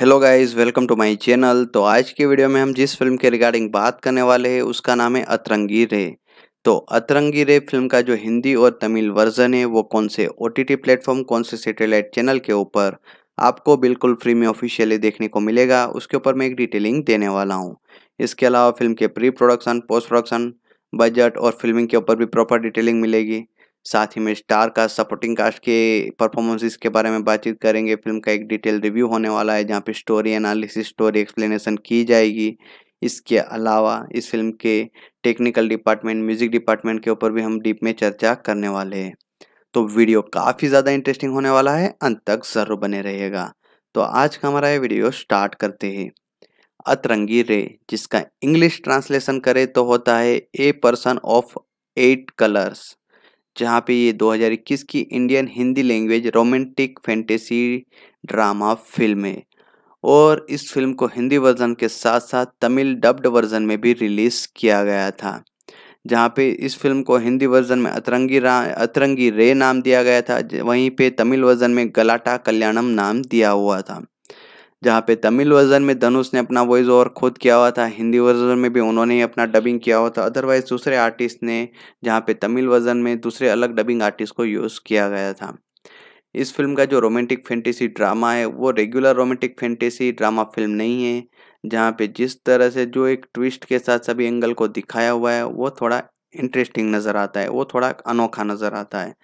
hello guys welcome to my channel तो आज के वीडियो में हम जिस फिल्म के रिगार्डिंग बात करने वाले हैं उसका नाम है अतरंगी रे तो अतरंगी रे फिल्म का जो हिंदी और तमिल वर्जन है वो कौन से ओ टी टी प्लेटफॉर्म कौन से सैटेलाइट चैनल के ऊपर आपको बिल्कुल फ्री में ऑफिशियली देखने को मिलेगा उसके ऊपर मैं एक डिटेलिंग देने वाला हूँ इसके अलावा फिल्म के pre production post production budget और फिल्मिंग के ऊपर भी प्रॉपर डिटेलिंग मिलेगी साथ ही में स्टार का सपोर्टिंग कास्ट के परफॉर्मेंसेस के बारे में बातचीत करेंगे फिल्म का एक डिटेल रिव्यू होने वाला है जहाँ पे स्टोरी एनालिसिस स्टोरी एक्सप्लेनेशन की जाएगी इसके अलावा इस फिल्म के टेक्निकल डिपार्टमेंट म्यूज़िक डिपार्टमेंट के ऊपर भी हम डीप में चर्चा करने वाले हैं तो वीडियो काफ़ी ज़्यादा इंटरेस्टिंग होने वाला है अंत तक ज़रूर बने रहेगा तो आज का हमारा ये वीडियो स्टार्ट करते हैं अतरंगी रे जिसका इंग्लिश ट्रांसलेशन करे तो होता है a person of eight colours जहाँ पे ये 2021 की Indian Hindi language romantic fantasy drama film है और इस फिल्म को हिंदी वर्जन के साथ साथ तमिल डब्ड वर्जन में भी रिलीज़ किया गया था जहाँ पे इस फिल्म को हिंदी वर्जन में अतरंगी रा अतरंगी रे नाम दिया गया था वहीं पे तमिल वर्जन में गलाटा कल्याणम नाम दिया हुआ था जहाँ पे तमिल वर्जन में धनुष ने अपना वॉइस ओवर खुद किया हुआ था हिंदी वर्जन में भी उन्होंने ही अपना डबिंग किया हुआ था अदरवाइज दूसरे आर्टिस्ट ने जहाँ पे तमिल वर्जन में दूसरे अलग डबिंग आर्टिस्ट को यूज़ किया गया था इस फिल्म का जो रोमांटिक फैंटेसी ड्रामा है वो regular romantic fantasy drama film नहीं है जहाँ पे जिस तरह से जो एक ट्विस्ट के साथ सभी एंगल को दिखाया हुआ है वो थोड़ा इंटरेस्टिंग नज़र आता है वो थोड़ा अनोखा नज़र आता है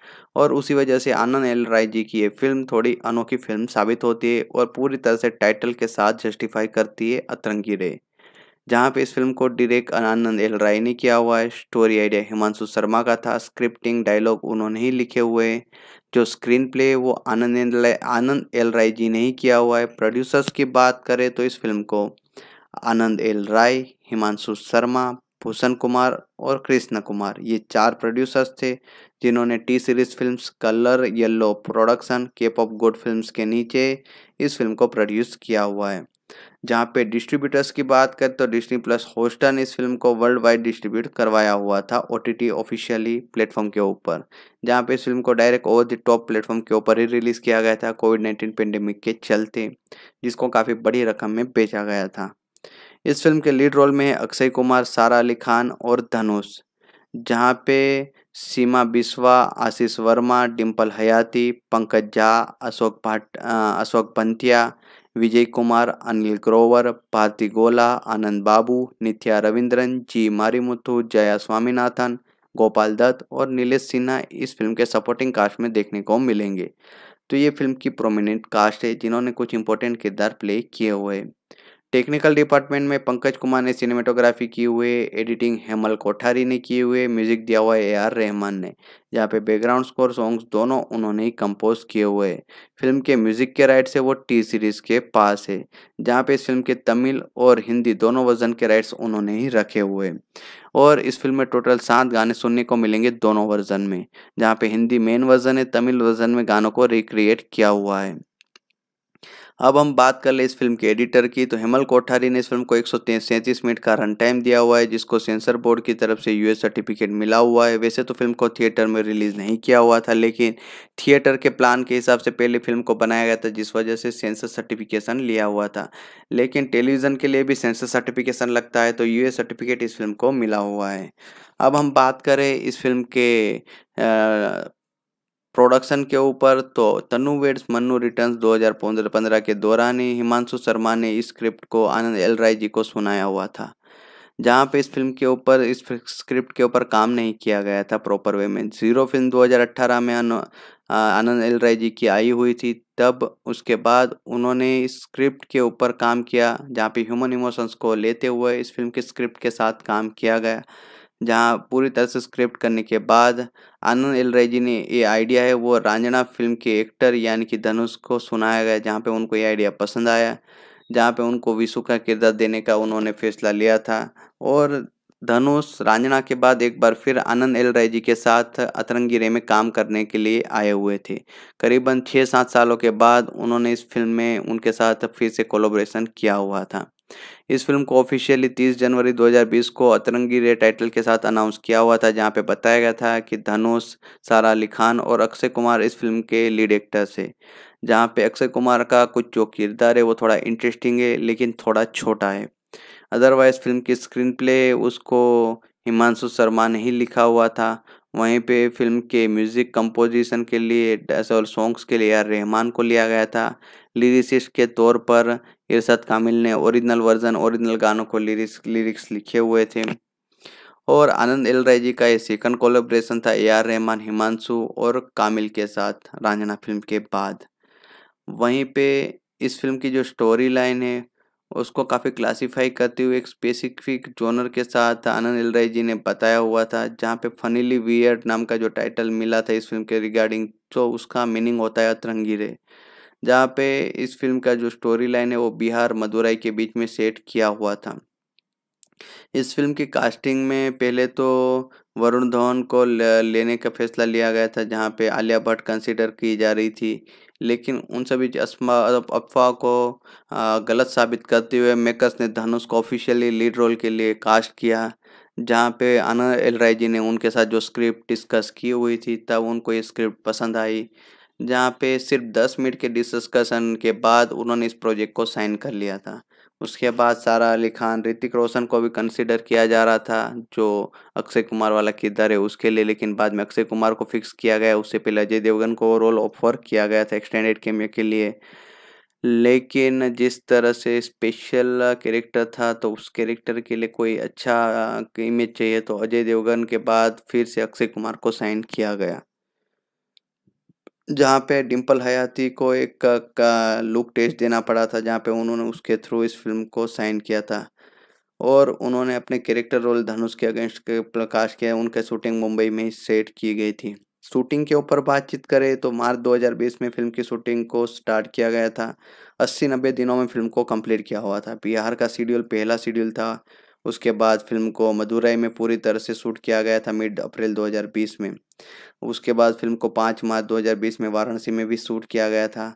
और उसी वजह से आनंद एल राय जी की ये फिल्म थोड़ी अनोखी फिल्म साबित होती है और पूरी तरह से टाइटल के साथ जस्टिफाई करती है अतरंगी रे जहाँ पे इस फिल्म को डायरेक्ट आनंद एल राय ने किया हुआ है स्टोरी आइडिया हिमांशु शर्मा का था स्क्रिप्टिंग डायलॉग उन्होंने ही लिखे हुए जो स्क्रीन प्ले वो आनंद एल आनंद एल राय जी ने ही किया हुआ है प्रोड्यूसर्स की बात करें तो इस फिल्म को आनंद एल राय हिमांशु शर्मा भूषण कुमार और कृष्ण कुमार ये चार प्रोड्यूसर्स थे जिन्होंने T Series films colour yellow production cap of good films के नीचे इस फिल्म को प्रोड्यूस किया हुआ है जहाँ पे डिस्ट्रीब्यूटर्स की बात करें तो डिस्नी प्लस होस्टन इस फिल्म को वर्ल्ड वाइड डिस्ट्रीब्यूट करवाया हुआ था ओ टी ऑफिशियली प्लेटफॉर्म के ऊपर जहाँ पे इस फिल्म को direct over the top platform के ऊपर ही रिलीज़ किया गया था कोविड नाइन्टीन पेंडेमिक के चलते जिसको काफ़ी बड़ी रकम में बेचा गया था इस फिल्म के लीड रोल में है अक्षय कुमार सारा अली खान और धनुष जहाँ पे सीमा बिस्वा आशीष वर्मा डिम्पल हयाती पंकज झा अशोक भाट अशोक पंथिया विजय कुमार अनिल ग्रोवर भारती गोला आनंद बाबू नित्या रविंद्रन जी मारीमुथु जया स्वामीनाथन गोपाल दत्त और नीलेश सिन्हा इस फिल्म के सपोर्टिंग कास्ट में देखने को मिलेंगे तो ये फिल्म की प्रोमिनेंट कास्ट है जिन्होंने कुछ इंपॉर्टेंट किरदार प्ले किए हुए हैं टेक्निकल डिपार्टमेंट में पंकज कुमार ने सिनेमेटोग्राफी की हुए एडिटिंग हेमल कोठारी ने किए हुए म्यूजिक दिया हुआ ए आर रहमान ने जहाँ पे बैकग्राउंड स्कोर सॉन्ग्स दोनों उन्होंने ही कंपोज किए हुए हैं फिल्म के म्यूजिक के राइट से वो टी सीरीज के पास है जहाँ पे इस फिल्म के तमिल और हिंदी दोनों वर्जन के राइट्स उन्होंने ही रखे हुए और इस फिल्म में टोटल सात गाने सुनने को मिलेंगे दोनों वर्जन में जहाँ पे हिंदी मेन वर्जन है तमिल वर्जन में गानों को रिक्रिएट किया हुआ है अब हम बात कर ले इस फिल्म के एडिटर की तो हेमल कोठारी ने इस फिल्म को एक मिनट का रन टाइम दिया हुआ है जिसको सेंसर बोर्ड की तरफ से यूएस सर्टिफिकेट मिला हुआ है वैसे तो फिल्म को थिएटर में रिलीज नहीं किया हुआ था लेकिन थिएटर के प्लान के हिसाब से पहले फिल्म को बनाया गया था जिस वजह से सेंसर सर्टिफिकेशन लिया हुआ था लेकिन टेलीविज़न के लिए भी सेंसर सर्टिफिकेशन लगता है तो यू सर्टिफिकेट इस फिल्म को मिला हुआ है अब हम बात करें इस फिल्म के प्रोडक्शन के ऊपर तो तनु वेड्स मन्नू रिटर्न्स 2015 के दौरान ही हिमांशु शर्मा ने इस स्क्रिप्ट को आनंद एल राय जी को सुनाया हुआ था जहाँ पे इस फिल्म के ऊपर इस स्क्रिप्ट के ऊपर काम नहीं किया गया था प्रॉपर वे में जीरो फिल्म 2018 में आनंद एल राय जी की आई हुई थी तब उसके बाद उन्होंने इस स्क्रिप्ट के ऊपर काम किया जहाँ पे ह्यूमन इमोशंस को लेते हुए इस फिल्म के स्क्रिप्ट के साथ काम किया गया जहां पूरी तरह से स्क्रिप्ट करने के बाद आनंद एल रेजी ने ये आइडिया है वो रांझणा फिल्म के एक्टर यानी कि धनुष को सुनाया गया जहाँ पे उनको ये आइडिया पसंद आया जहाँ पे उनको विशु का किरदार देने का उन्होंने फैसला लिया था और धनुष रांझणा के बाद एक बार फिर आनंद एल राय जी के साथ अतरंगी रे में काम करने के लिए आए हुए थे करीबन छः सात सालों के बाद उन्होंने इस फिल्म में उनके साथ फिर से कोलोब्रेशन किया हुआ था इस फिल्म को ऑफिशियली 30 जनवरी 2020 को अतरंगी रे टाइटल के साथ अनाउंस किया हुआ था जहां पे बताया गया था कि धनुष सारा अली खान और अक्षय कुमार इस फिल्म के लीड एक्टर्स है जहां पे अक्षय कुमार का कुछ जो किरदार है वो थोड़ा इंटरेस्टिंग है लेकिन थोड़ा छोटा है अदरवाइज फिल्म की स्क्रीन प्ले उसको हिमांशु शर्मा ने ही लिखा हुआ था वहीं पे फिल्म के म्यूज़िक कंपोजिशन के लिए और सॉन्ग्स के लिए आर रहमान को लिया गया था लिरिसिस्ट के तौर पर इरशाद कामिल ने ओरिजिनल वर्जन ओरिजिनल गानों को लिरिक्स लिरिक्स लिखे हुए थे और आनंद एल राय जी का ये सेकंड कोलेब्रेशन था ए आर रहमान हिमांशु और कामिल के साथ रांझना फिल्म के बाद वहीं पे इस फिल्म की जो स्टोरी लाइन है उसको काफ़ी क्लासिफाई करते हुए एक स्पेसिफिक जोनर के साथ आनंद एल राय जी ने बताया हुआ था जहाँ पे फनीली वियर्ड नाम का जो टाइटल मिला था इस फिल्म के रिगार्डिंग तो उसका मीनिंग होता है अतरंगीरे रे जहाँ पे इस फिल्म का जो स्टोरी लाइन है वो बिहार मदुराई के बीच में सेट किया हुआ था इस फिल्म की कास्टिंग में पहले तो वरुण धवन को लेने का फैसला लिया गया था जहाँ पे आलिया भट्ट कंसिडर की जा रही थी लेकिन उन सभी अफवाह को गलत साबित करते हुए मेकर्स ने धनुष को ऑफिशियली लीड रोल के लिए कास्ट किया जहाँ पे आनंद एल राय जी ने उनके साथ जो स्क्रिप्ट डिस्कस की हुई थी तब उनको ये स्क्रिप्ट पसंद आई जहाँ पे सिर्फ दस मिनट के डिस्कशन के बाद उन्होंने इस प्रोजेक्ट को साइन कर लिया था उसके बाद सारा अली खान ऋतिक रोशन को भी कंसिडर किया जा रहा था जो अक्षय कुमार वाला किरदार है उसके लिए लेकिन बाद में अक्षय कुमार को फिक्स किया गया उससे पहले अजय देवगन को रोल ऑफर किया गया था एक्सटेंडेड कैमियो के लिए लेकिन जिस तरह से स्पेशल कैरेक्टर था तो उस कैरेक्टर के लिए कोई अच्छा इमेज चाहिए तो अजय देवगन के बाद फिर से अक्षय कुमार को साइन किया गया जहाँ पे डिंपल हयाती को एक का, का लुक टेस्ट देना पड़ा था जहाँ पे उन्होंने उसके थ्रू इस फिल्म को साइन किया था और उन्होंने अपने कैरेक्टर रोल धनुष के अगेंस्ट के प्रकाश किया उनके शूटिंग मुंबई में सेट की गई थी शूटिंग के ऊपर बातचीत करें तो मार्च 2020 में फिल्म की शूटिंग को स्टार्ट किया गया था अस्सी नब्बे दिनों में फिल्म को कंप्लीट किया हुआ था बिहार का शेड्यूल पहला शेड्यूल था उसके बाद फिल्म को मदुरई में पूरी तरह से शूट किया गया था मिड अप्रैल 2020 में उसके बाद फिल्म को 5 मार्च 2020 में वाराणसी में भी शूट किया गया था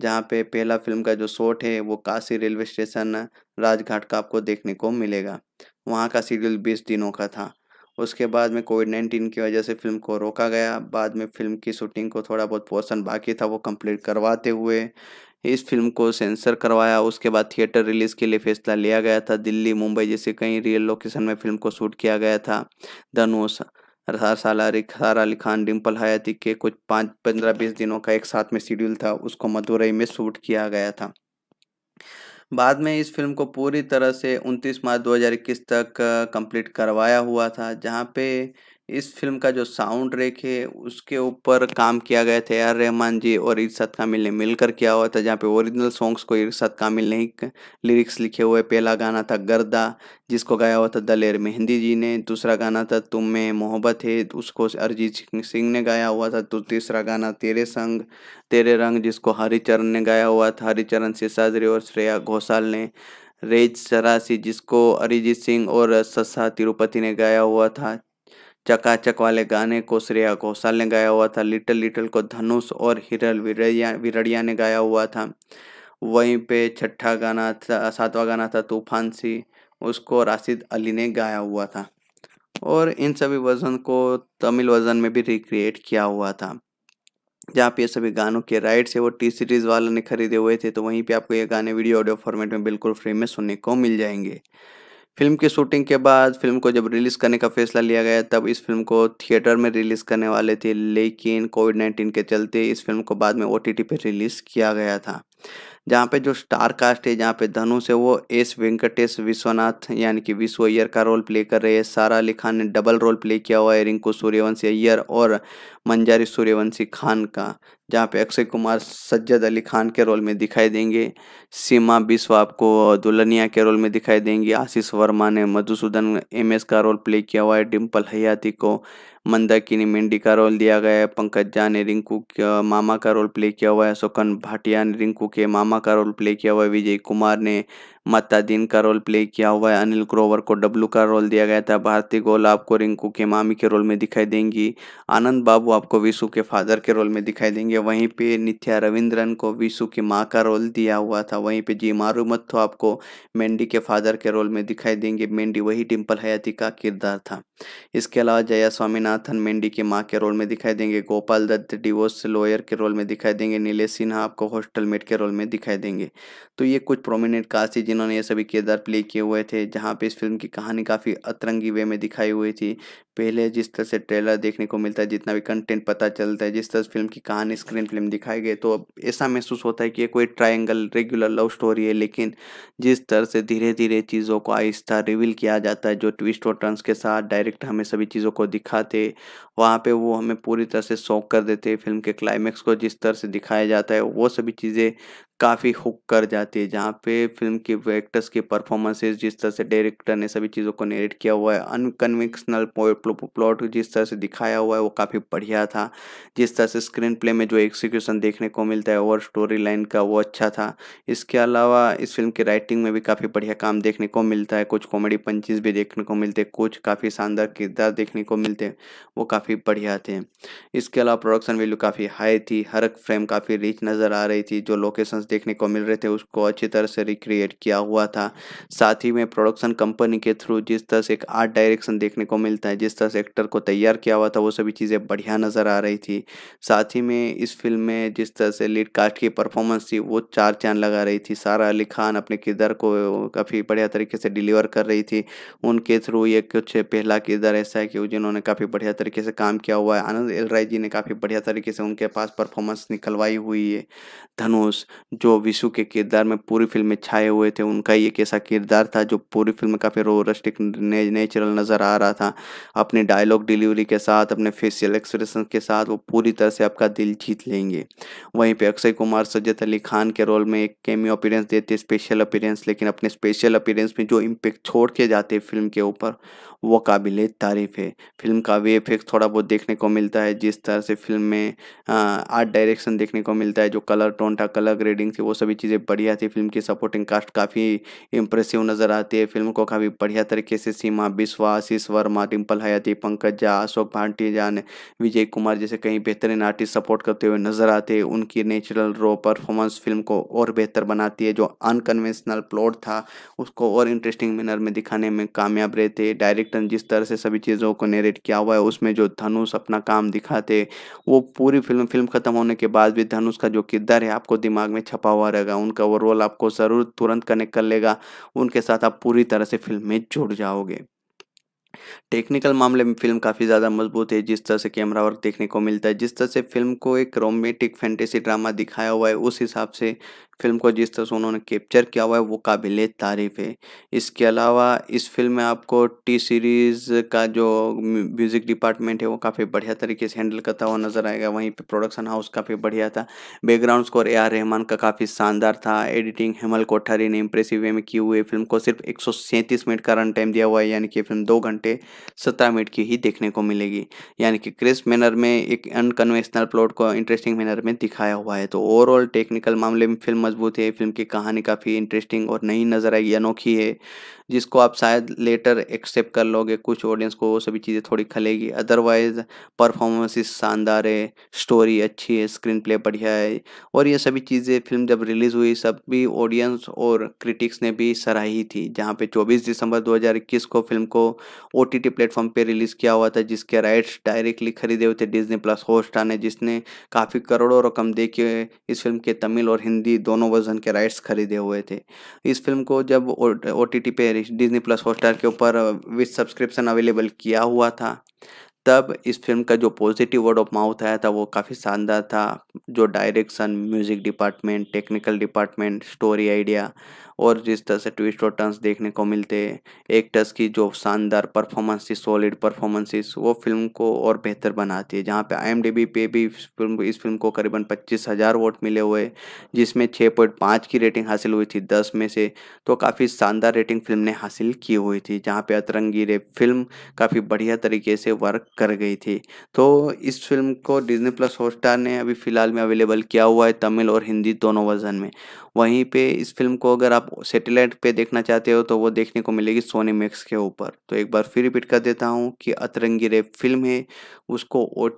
जहाँ पे पहला फिल्म का जो शॉट है वो काशी रेलवे स्टेशन राजघाट का आपको देखने को मिलेगा वहाँ का शेड्यूल बीस दिनों का था उसके बाद में कोविड नाइन्टीन की वजह से फिल्म को रोका गया बाद में फिल्म की शूटिंग को थोड़ा बहुत पोर्सन बाकी था वो कंप्लीट करवाते हुए इस फिल्म को सेंसर करवाया उसके बाद थिएटर रिलीज के लिए फैसला लिया गया था दिल्ली मुंबई जैसे कई रियल लोकेशन में फिल्म को शूट किया गया था धनुष हर सारा अली खान डिम्पल हयाती के कुछ पाँच पंद्रह बीस दिनों का एक साथ में शेड्यूल था उसको मदुरई में शूट किया गया था बाद में इस फिल्म को पूरी तरह से 29 मार्च 2021 तक कंप्लीट करवाया हुआ था जहाँ पे इस फिल्म का जो साउंड ट्रैक है उसके ऊपर काम किया गया था आर रहमान जी और इर्शाद कामिल ने मिलकर किया हुआ था जहाँ पे ओरिजिनल सॉन्ग्स को इर्शाद कामिल ने लिरिक्स लिखे हुए पहला गाना था गर्दा जिसको गाया हुआ था दलेर मेहंदी जी ने दूसरा गाना था तुम में मोहब्बत है उसको अरिजीत सिंह ने गाया हुआ था तो तीसरा गाना तेरे संग तेरे रंग जिसको हरिचरण ने गाया हुआ था हरिचरण सिसाजरी और श्रेया घोषाल ने रेज सरासी जिसको अरिजीत सिंह और सस्सा तिरुपति ने गाया हुआ था चकाचक वाले गाने को श्रेया घोषाल ने गाया हुआ था लिटिल लिटिल को धनुष और हिरल विरड़िया विरड़िया ने गाया हुआ था वहीं पे छठा गाना था सातवां गाना था तूफान सी उसको राशिद अली ने गाया हुआ था और इन सभी वजन को तमिल वजन में भी रिक्रिएट किया हुआ था जहाँ पे ये सभी गानों के राइट्स है वो टी सीरीज़ वालों ने खरीदे हुए थे तो वहीं पे आपको ये गाने वीडियो ऑडियो फॉर्मेट में बिल्कुल फ्री में सुनने को मिल जाएंगे फिल्म की शूटिंग के बाद फिल्म को जब रिलीज़ करने का फैसला लिया गया तब इस फिल्म को थिएटर में रिलीज़ करने वाले थे लेकिन कोविड नाइन्टीन के चलते इस फिल्म को बाद में ओ टी रिलीज़ किया गया था जहाँ पे जो स्टार कास्ट है जहाँ पे धनुष है वो एस वेंकटेश विश्वनाथ यानी कि विश्व अय्यर का रोल प्ले कर रहे हैं सारा अली खान ने डबल रोल प्ले किया हुआ है रिंकू सूर्यवंशी अय्यर और मंजारी सूर्यवंशी खान का जहाँ पे अक्षय कुमार सज्जद अली खान के रोल में दिखाई देंगे सीमा बिश्व आपको दुल्हनिया के रोल में दिखाई देंगी आशीष वर्मा ने मधुसूदन एम का रोल प्ले किया हुआ है डिम्पल हयाती को मंदाकिनी मेंडी का रोल दिया गया है पंकज झा ने रिंकू मामा का रोल प्ले किया हुआ है सोकन भाटिया ने रिंकू के मामा का रोल प्ले किया हुआ है विजय कुमार ने मतदीन का रोल प्ले किया हुआ है अनिल ग्रोवर को डब्लू का रोल दिया गया था भारती गोल आपको रिंकू के मामी के रोल में दिखाई देंगी आनंद बाबू आपको विशु के फादर के रोल में दिखाई देंगे वहीं पे नित्या रविंद्रन को विशु की माँ का रोल दिया हुआ था वहीं पे जी मारू मत्थो आपको मेंडी के फादर के रोल में दिखाई देंगे मेंडी वही डिम्पल हयाती का किरदार था इसके अलावा जया स्वामीनाथन मेंडी की माँ के रोल में दिखाई देंगे गोपाल दत्त डिवोर्स लॉयर के रोल में दिखाई देंगे नीलेश सिन्हा आपको हॉस्टल मेट के रोल में दिखाई देंगे तो ये कुछ प्रोमिनेंट कास्ट है जिन्होंने ये सभी किरदार प्ले किए हुए थे जहाँ पे इस फिल्म की कहानी काफ़ी अतरंगी वे में दिखाई हुई थी पहले जिस तरह से ट्रेलर देखने को मिलता है जितना भी कंटेंट पता चलता है जिस तरह से फिल्म की कहानी स्क्रीन फिल्म दिखाई गई तो अब ऐसा महसूस होता है कि ये कोई ट्राइंगल रेगुलर लव स्टोरी है लेकिन जिस तरह से धीरे धीरे चीज़ों को आहिस्ता रिवील किया जाता है जो ट्विस्ट और टर्न्स के साथ डायरेक्ट हमें सभी चीज़ों को दिखाते वहाँ पर वो हमें पूरी तरह से शौक कर देते फिल्म के क्लाइमैक्स को जिस तरह से दिखाया जाता है वो सभी चीज़ें काफ़ी हुक कर जाती है जहाँ पे फिल्म की एक्टर्स की परफॉर्मेंसेज जिस तरह से डायरेक्टर ने सभी चीज़ों को नेरेट किया हुआ है अनकन्वेंशनल प्लॉट जिस तरह से दिखाया हुआ है वो काफ़ी बढ़िया था जिस तरह से स्क्रीन प्ले में जो एक्सिक्यूशन देखने को मिलता है और स्टोरी लाइन का वो अच्छा था इसके अलावा इस फिल्म की राइटिंग में भी काफ़ी बढ़िया काम देखने को मिलता है कुछ कॉमेडी पंचीज भी देखने को मिलते कुछ काफ़ी शानदार किरदार देखने को मिलते वो काफ़ी बढ़िया थे इसके अलावा प्रोडक्शन वैल्यू काफ़ी हाई थी हर फ्रेम काफ़ी रिच नज़र आ रही थी जो लोकेशन देखने को मिल रहे थे उसको अच्छी तरह से रिक्रिएट किया हुआ था साथ ही में प्रोडक्शन कंपनी के थ्रू जिस तरह से एक आर्ट डायरेक्शन देखने को मिलता है जिस तरह से एक्टर को तैयार किया हुआ था वो सभी चीज़ें बढ़िया नज़र आ रही थी साथ ही में इस फिल्म में जिस तरह से लीड कास्ट की परफॉर्मेंस थी वो चार चांद लगा रही थी सारा अली खान अपने किरदार को काफ़ी बढ़िया तरीके से डिलीवर कर रही थी उनके थ्रू ये कुछ पहला किरदार ऐसा है कि जिन्होंने काफ़ी बढ़िया तरीके से काम किया हुआ है आनंद एल राय जी ने काफ़ी बढ़िया तरीके से उनके पास परफॉर्मेंस निकलवाई हुई है धनुष जो विशु के किरदार में पूरी फिल्म में छाए हुए थे उनका ही एक ऐसा किरदार था जो पूरी फिल्म में काफ़ी रोरस्टिक ने, नेचुरल नज़र आ रहा था अपने डायलॉग डिलीवरी के साथ अपने फेशियल एक्सप्रेशन के साथ वो पूरी तरह से आपका दिल जीत लेंगे वहीं पे अक्षय कुमार सज्जत अली खान के रोल में एक कैमियो अपीरेंस देते स्पेशल अपीरेंस लेकिन अपने स्पेशल अपीरेंस में जो इम्पेक्ट छोड़ के जाते फिल्म के ऊपर वो काबिल तारीफ़ है फिल्म का वे इफेक्ट थोड़ा बहुत देखने को मिलता है जिस तरह से फिल्म में आर्ट डायरेक्शन देखने को मिलता है जो कलर टोन था कलर ग्रेडिंग एक्टिंग थी वो सभी चीज़ें बढ़िया थी फिल्म की सपोर्टिंग कास्ट काफ़ी इंप्रेसिव नज़र आती है फिल्म को काफ़ी बढ़िया तरीके से सीमा बिश्वा आशीष वर्मा डिम्पल हयाती पंकज झा अशोक भाटिया ने विजय कुमार जैसे कई बेहतरीन आर्टिस्ट सपोर्ट करते हुए नजर आते हैं उनकी नेचुरल रो परफॉर्मेंस फिल्म को और बेहतर बनाती है जो अनकन्वेंशनल प्लॉट था उसको और इंटरेस्टिंग मैनर में दिखाने में कामयाब रहते डायरेक्टर जिस तरह से सभी चीज़ों को नेरेट किया हुआ है उसमें जो धनुष अपना काम दिखाते वो पूरी फिल्म फिल्म ख़त्म होने के बाद भी धनुष का जो किरदार है आपको दिमाग में छप छपा हुआ रहेगा उनका वो रोल आपको ज़रूर तुरंत कनेक्ट कर लेगा उनके साथ आप पूरी तरह से फिल्म में जुड़ जाओगे टेक्निकल मामले में फिल्म काफ़ी ज़्यादा मजबूत है जिस तरह से कैमरा वर्क देखने को मिलता है जिस तरह से फिल्म को एक रोमेंटिक फैंटेसी ड्रामा दिखाया हुआ है उस हिसाब से फिल्म को जिस तरह से उन्होंने कैप्चर किया हुआ है वो काबिल तारीफ़ है इसके अलावा इस फिल्म में आपको टी सीरीज़ का जो म्यूज़िक डिपार्टमेंट है वो काफ़ी बढ़िया तरीके से हैंडल करता हुआ नज़र आएगा वहीं पर प्रोडक्शन हाउस काफ़ी बढ़िया था background score A R Rahman का काफ़ी शानदार था एडिटिंग हेमल कोठारी ने इंप्रेसिव वे में की हुई फिल्म को सिर्फ एक मिनट का रन टाइम दिया हुआ है यानी कि फिल्म दो घंटे सत्रह मिनट की ही देखने को मिलेगी यानी कि क्रिस मैनर में एक अनकन्वेंशनल प्लॉट को इंटरेस्टिंग मैनर में दिखाया हुआ है तो ओवरऑल टेक्निकल मामले में फिल्म मजबूत है फिल्म की कहानी काफ़ी इंटरेस्टिंग और नई नज़र आई अनोखी है जिसको आप शायद लेटर एक्सेप्ट कर लोगे कुछ ऑडियंस को वो सभी चीज़ें थोड़ी खलेगी अदरवाइज परफॉर्मेंसेस शानदार है स्टोरी अच्छी है स्क्रीन प्ले बढ़िया है और ये सभी चीज़ें फिल्म जब रिलीज़ हुई सब भी ऑडियंस और क्रिटिक्स ने भी सराही थी जहाँ पे 24 दिसंबर 2021 को फिल्म को ओ टी टी प्लेटफॉर्म पर रिलीज़ किया हुआ था जिसके राइट्स डायरेक्टली खरीदे हुए थे डिजनी प्लस होस्टा ने जिसने काफ़ी करोड़ों रकम दे के इस फिल्म के तमिल और हिंदी दोनों वर्जन के राइट्स खरीदे हुए थे इस फिल्म को जब ओ टी पे डिजनी प्लस हॉटस्टार के ऊपर विथ सब्सक्रिप्शन अवेलेबल किया हुआ था तब इस फिल्म का जो पॉजिटिव वर्ड ऑफ माउथ आया था वो काफ़ी शानदार था जो direction music department technical department story idea और जिस तरह से ट्विस्ट और टर्न्स देखने को मिलते एक्टर्स की जो शानदार परफॉर्मेंसेस सॉलिड परफॉर्मेंसेस वो फिल्म को और बेहतर बनाती है जहाँ पे आई पे भी इस फिल्म इस फिल्म को करीबन पच्चीस हज़ार वोट मिले हुए जिसमें छः पॉइंट पाँच की रेटिंग हासिल हुई थी दस में से तो काफ़ी शानदार रेटिंग फिल्म ने हासिल की हुई थी जहाँ पे अतरंगी रे फिल्म काफ़ी बढ़िया तरीके से वर्क कर गई थी तो इस फिल्म को डिज्नी प्लस हॉटस्टार ने अभी फ़िलहाल में अवेलेबल किया हुआ है तमिल और हिंदी दोनों वर्जन में वहीं पे इस फिल्म को अगर आप सेटेलाइट पे देखना चाहते हो तो वो देखने को मिलेगी सोनी मैक्स के ऊपर तो एक बार फिर रिपीट कर देता हूँ कि अतरंगी रेप फिल्म है उसको ओ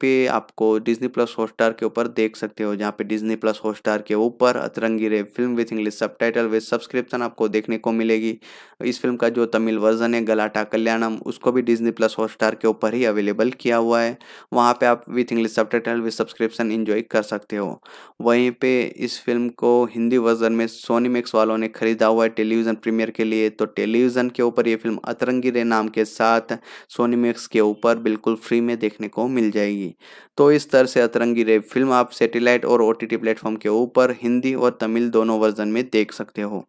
पे आपको डिजनी प्लस हॉटस्टार के ऊपर देख सकते हो जहाँ पे डिजनी प्लस हॉटस्टार के ऊपर Atrangi Re film with English subtitle with subscription आपको देखने को मिलेगी इस फिल्म का जो तमिल वर्जन है गलाटा कल्याणम उसको भी डिजनी प्लस हॉटस्टार के ऊपर ही अवेलेबल किया हुआ है वहाँ पर आप with English subtitle with subscription enjoy कर सकते हो वहीं पर इस फिल्म को हिंदी वर्जन में सोनी मैक्स वालों ने खरीदा हुआ है टेलीविज़न प्रीमियर के लिए तो टेलीविज़न के ऊपर ये फिल्म अतरंगी रे नाम के साथ सोनी मैक्स के ऊपर बिल्कुल फ्री में देखने को मिल जाएगी तो इस तरह से अतरंगी रे फिल्म आप सेटेलाइट और ओ टी प्लेटफॉर्म के ऊपर हिंदी और तमिल दोनों वर्जन में देख सकते हो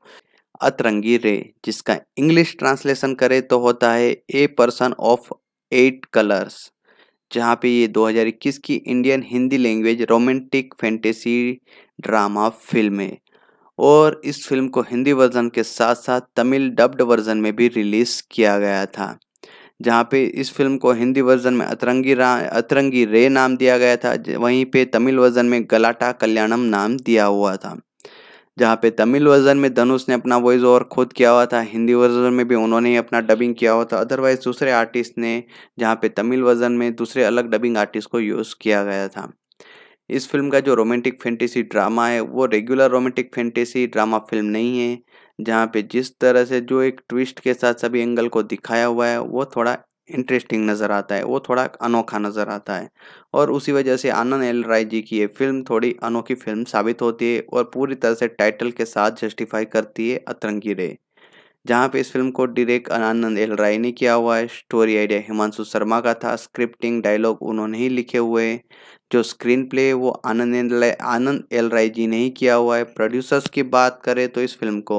अतरंगी रे जिसका इंग्लिश ट्रांसलेशन करें तो होता है a person of eight colours जहाँ पे ये 2021 की Indian Hindi language romantic fantasy drama फिल्में और इस फिल्म को हिंदी वर्जन के साथ साथ तमिल डब्ड वर्जन में भी रिलीज़ किया गया था जहाँ पे इस फिल्म को हिंदी वर्जन में अतरंगी रा अतरंगी रे नाम दिया गया था वहीं पे तमिल वर्जन में गलाटा कल्याणम नाम दिया हुआ था जहाँ पे तमिल वर्जन में धनुष ने अपना वॉइस ओवर खुद किया हुआ था हिंदी वर्जन में भी उन्होंने ही अपना डबिंग किया हुआ था अदरवाइज दूसरे आर्टिस्ट ने जहाँ पे तमिल वर्जन में दूसरे अलग डबिंग आर्टिस्ट को यूज़ किया गया था इस फिल्म का जो रोमांटिक फैंटेसी ड्रामा है वो regular romantic fantasy drama film नहीं है जहाँ पे जिस तरह से जो एक ट्विस्ट के साथ सभी एंगल को दिखाया हुआ है वो थोड़ा इंटरेस्टिंग नज़र आता है वो थोड़ा अनोखा नज़र आता है और उसी वजह से आनंद एल राय जी की ये फिल्म थोड़ी अनोखी फिल्म साबित होती है और पूरी तरह से टाइटल के साथ जस्टिफाई करती है अतरंगी रे जहाँ पे इस फिल्म को डायरेक्ट आनंद एल राय ने किया हुआ है स्टोरी आइडिया हिमांशु शर्मा का था स्क्रिप्टिंग डायलॉग उन्होंने ही लिखे हुए जो स्क्रीन प्ले वो आनंद आनंद एल राय जी ने ही किया हुआ है प्रोड्यूसर्स की बात करें तो इस फिल्म को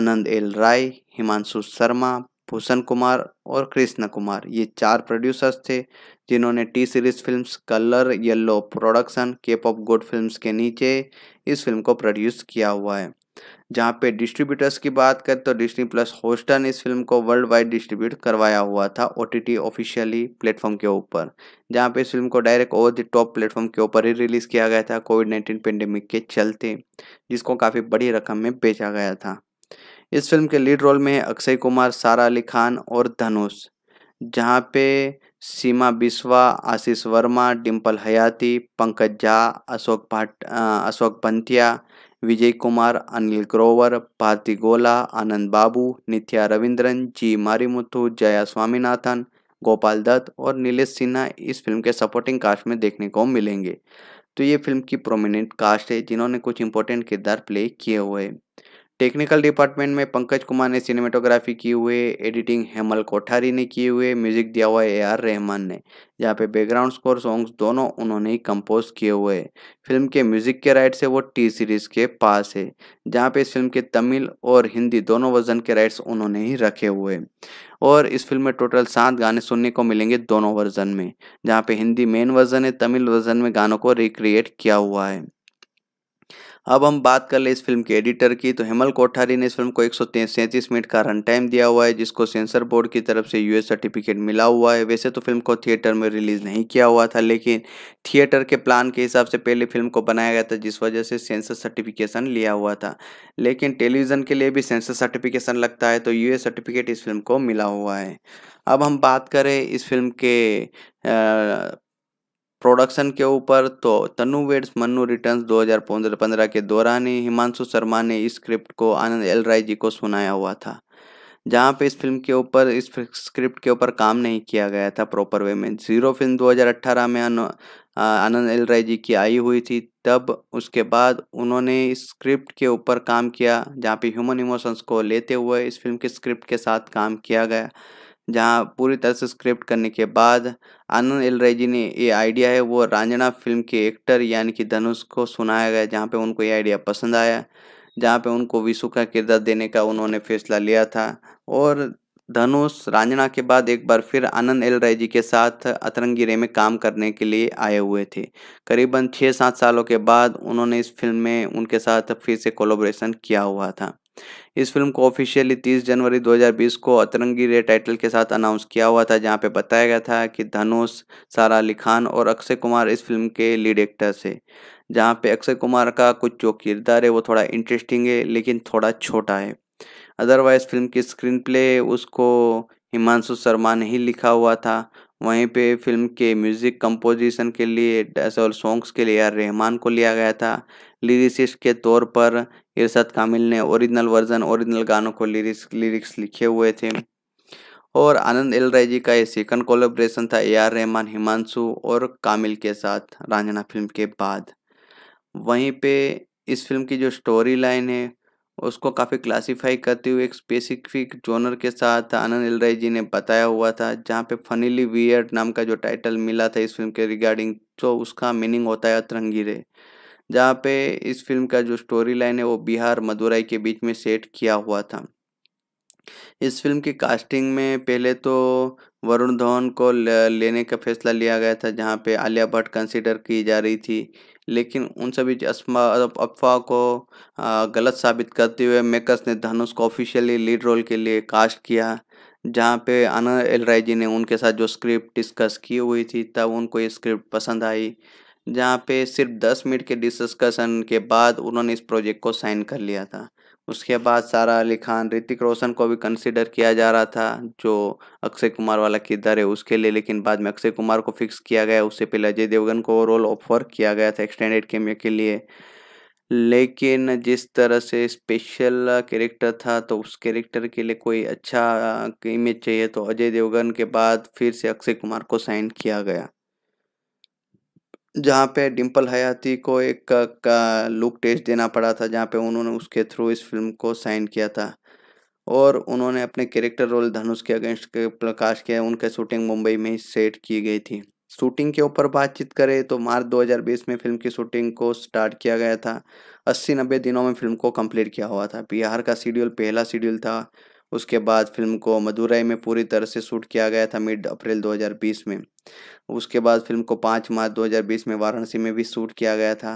आनंद एल राय हिमांशु शर्मा भूषण कुमार और कृष्ण कुमार ये चार प्रोड्यूसर्स थे जिन्होंने T Series films colour yellow production cap of good films के नीचे इस फिल्म को प्रोड्यूस किया हुआ है जहाँ पे डिस्ट्रीब्यूटर्स की बात करें तो डिस्नी प्लस होस्टन इस फिल्म को वर्ल्ड वाइड डिस्ट्रीब्यूट करवाया हुआ था ओ टी ऑफिशियली प्लेटफॉर्म के ऊपर जहाँ पे इस फिल्म को direct over the top platform के ऊपर ही रिलीज़ किया गया था कोविड नाइन्टीन पेंडेमिक के चलते जिसको काफ़ी बड़ी रकम में बेचा गया था इस फिल्म के लीड रोल में है अक्षय कुमार सारा अली खान और धनुष जहाँ पे सीमा बिस्वा आशीष वर्मा डिम्पल हयाती पंकज झा अशोक भाट अशोक बंतिया विजय कुमार अनिल ग्रोवर भारती गोला आनंद बाबू नित्या रविंद्रन जी मारीमुथु जया स्वामीनाथन गोपाल दत्त और नीलेश सिन्हा इस फिल्म के सपोर्टिंग कास्ट में देखने को मिलेंगे तो ये फिल्म की प्रोमिनेंट कास्ट है जिन्होंने कुछ इंपॉर्टेंट किरदार प्ले किए हुए हैं टेक्निकल डिपार्टमेंट में पंकज कुमार ने सिनेमेटोग्राफी की हुए एडिटिंग हेमल कोठारी ने किए हुए म्यूजिक दिया हुआ ए आर रहमान ने जहाँ पे बैकग्राउंड स्कोर सॉन्ग्स दोनों उन्होंने ही कंपोज किए हुए हैं फिल्म के म्यूजिक के राइट्स है वो टी सीरीज़ के पास है जहाँ पे इस फिल्म के तमिल और हिंदी दोनों वर्जन के राइट्स उन्होंने ही रखे हुए और इस फिल्म में टोटल सात गाने सुनने को मिलेंगे दोनों वर्जन में जहाँ पे हिंदी मेन वर्जन है तमिल वर्जन में गानों को रिक्रिएट किया हुआ है अब हम बात कर ले इस फिल्म के एडिटर की तो हेमल कोठारी ने इस फिल्म को एक मिनट का रन टाइम दिया हुआ है जिसको सेंसर बोर्ड की तरफ से यूएस सर्टिफिकेट मिला हुआ है वैसे तो फिल्म को थिएटर में रिलीज नहीं किया हुआ था लेकिन थिएटर के प्लान के हिसाब से पहले फिल्म को बनाया गया था जिस वजह से सेंसर सर्टिफिकेशन लिया हुआ था लेकिन टेलीविज़न के लिए भी सेंसर सर्टिफिकेशन लगता है तो यूएस सर्टिफिकेट इस फिल्म को मिला हुआ है अब हम बात करें इस फिल्म के प्रोडक्शन के ऊपर तो तनु वेड्स मनु रिटर्न्स 2015 के दौरान ही हिमांशु शर्मा ने इस स्क्रिप्ट को आनंद एल राय जी को सुनाया हुआ था जहाँ पे इस फिल्म के ऊपर इस स्क्रिप्ट के ऊपर काम नहीं किया गया था प्रॉपर वे में जीरो फिल्म 2018 में आनंद एल राय जी की आई हुई थी तब उसके बाद उन्होंने इस स्क्रिप्ट के ऊपर काम किया जहाँ पे ह्यूमन इमोशंस को लेते हुए इस फिल्म के स्क्रिप्ट के साथ काम किया गया जहां पूरी तरह से स्क्रिप्ट करने के बाद आनंद एल रेजी ने ये आइडिया है वो रांझना फिल्म के एक्टर यानी कि धनुष को सुनाया गया जहाँ पे उनको ये आइडिया पसंद आया जहाँ पे उनको विशु का किरदार देने का उन्होंने फैसला लिया था और धनुष रांझना के बाद एक बार फिर आनंद एल राय जी के साथ अतरंगी रे में काम करने के लिए आए हुए थे करीबन छः सात सालों के बाद उन्होंने इस फिल्म में उनके साथ फिर से कोलोब्रेशन किया हुआ था इस फिल्म को ऑफिशियली 30 जनवरी 2020 को अतरंगी रे टाइटल के साथ अनाउंस किया हुआ था जहां पे बताया गया था कि धनुष सारा अली खान और अक्षय कुमार इस फिल्म के लीड एक्टर्स है जहां पे अक्षय कुमार का कुछ जो किरदार है वो थोड़ा इंटरेस्टिंग है लेकिन थोड़ा छोटा है अदरवाइज फिल्म की स्क्रीन प्ले उसको हिमांशु शर्मा ने ही लिखा हुआ था वहीं पे फिल्म के म्यूज़िक कंपोजिशन के लिए और सॉन्ग्स के लिए आर रहमान को लिया गया था लिरिसिस्ट के तौर पर इरशाद कामिल ने ओरिजिनल वर्जन ओरिजिनल गानों को लिरिक्स लिरिक्स लिखे हुए थे और आनंद एल राय जी का ये सेकंड कोलेब्रेशन था ए आर रहमान हिमांशु और कामिल के साथ रांझना फिल्म के बाद वहीं पे इस फिल्म की जो स्टोरी लाइन है उसको काफ़ी क्लासिफाई करते हुए एक स्पेसिफिक जोनर के साथ आनंद एल राय जी ने बताया हुआ था जहाँ पे फनीली वियर्ड नाम का जो टाइटल मिला था इस फिल्म के रिगार्डिंग तो उसका मीनिंग होता है रे जहाँ पे इस फिल्म का जो स्टोरी लाइन है वो बिहार मदुराई के बीच में सेट किया हुआ था इस फिल्म की कास्टिंग में पहले तो वरुण धवन को लेने का फैसला लिया गया था जहाँ पे आलिया भट्ट कंसिडर की जा रही थी लेकिन उन सभी अफवाह को गलत साबित करते हुए मेकर्स ने धनुष को ऑफिशियली लीड रोल के लिए कास्ट किया जहाँ पे आनंद एल राय जी ने उनके साथ जो स्क्रिप्ट डिस्कस की हुई थी तब उनको ये स्क्रिप्ट पसंद आई जहाँ पे सिर्फ दस मिनट के डिस्कशन के बाद उन्होंने इस प्रोजेक्ट को साइन कर लिया था उसके बाद सारा अली खान ऋतिक रोशन को भी कंसिडर किया जा रहा था जो अक्षय कुमार वाला किरदार है उसके लिए लेकिन बाद में अक्षय कुमार को फिक्स किया गया उससे पहले अजय देवगन को रोल ऑफर किया गया था एक्सटेंडेड कैमियो के लिए लेकिन जिस तरह से स्पेशल कैरेक्टर था तो उस कैरेक्टर के लिए कोई अच्छा इमेज चाहिए तो अजय देवगन के बाद फिर से अक्षय कुमार को साइन किया गया जहाँ पे डिंपल हयाती को एक का लुक टेस्ट देना पड़ा था जहाँ पे उन्होंने उसके थ्रू इस फिल्म को साइन किया था और उन्होंने अपने कैरेक्टर रोल धनुष के अगेंस्ट के प्रकाश के उनके शूटिंग मुंबई में सेट की गई थी शूटिंग के ऊपर बातचीत करें तो मार्च 2020 में फिल्म की शूटिंग को स्टार्ट किया गया था अस्सी नब्बे दिनों में फिल्म को कंप्लीट किया हुआ था बिहार का शेड्यूल पहला शेड्यूल था उसके बाद फिल्म को मदुरई में पूरी तरह से शूट किया गया था मिड अप्रैल 2020 में उसके बाद फिल्म को 5 मार्च 2020 में वाराणसी में भी शूट किया गया था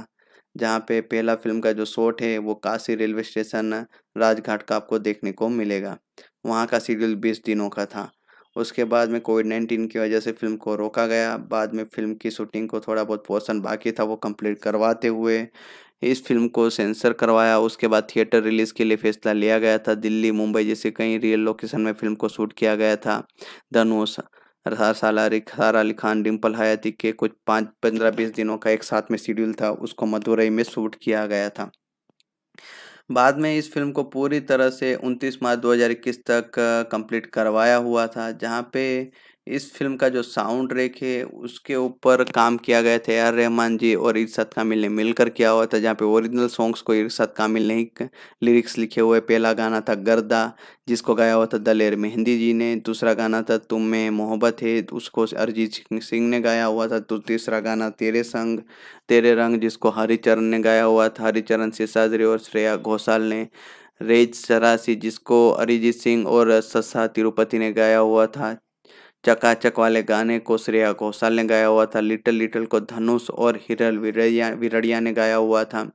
जहाँ पे पहला फिल्म का जो शॉट है वो काशी रेलवे स्टेशन राजघाट का आपको देखने को मिलेगा वहाँ का शेड्यूल बीस दिनों का था उसके बाद में कोविड नाइन्टीन की वजह से फिल्म को रोका गया बाद में फिल्म की शूटिंग को थोड़ा बहुत पोर्सन बाकी था वो कंप्लीट करवाते हुए इस फिल्म को सेंसर करवाया उसके बाद थिएटर रिलीज के लिए फैसला लिया गया था दिल्ली मुंबई जैसे कई रियल लोकेशन में फिल्म को शूट किया गया था धनुष सारा अली खान डिम्पल हयाती के कुछ पाँच पंद्रह बीस दिनों का एक साथ में शेड्यूल था उसको मदुरई में शूट किया गया था बाद में इस फिल्म को पूरी तरह से 29 मार्च 2021 तक कंप्लीट करवाया हुआ था जहाँ पे इस फिल्म का जो साउंड ट्रैक है उसके ऊपर काम किया गया था आर रहमान जी और इर्शाद कामिल ने मिलकर किया हुआ था जहाँ पे ओरिजिनल सॉन्ग्स को इर्शाद कामिल ने लिरिक्स लिखे हुए पहला गाना था गर्दा जिसको गाया हुआ था दलेर मेहंदी जी ने दूसरा गाना था तुम में मोहब्बत है उसको अरिजीत सिंह ने गाया हुआ था तो तीसरा गाना तेरे संग तेरे रंग जिसको हरिचरण ने गाया हुआ था हरिचरण सिसाजरी और श्रेया घोषाल ने रेज सरासी जिसको अरिजीत सिंह और ससा तिरुपति ने गाया हुआ था चकाचक वाले गाने को श्रेया घोषाल ने गाया हुआ था लिटिल लिटिल को धनुष और हिरल विरड़िया विरड़िया ने गाया हुआ था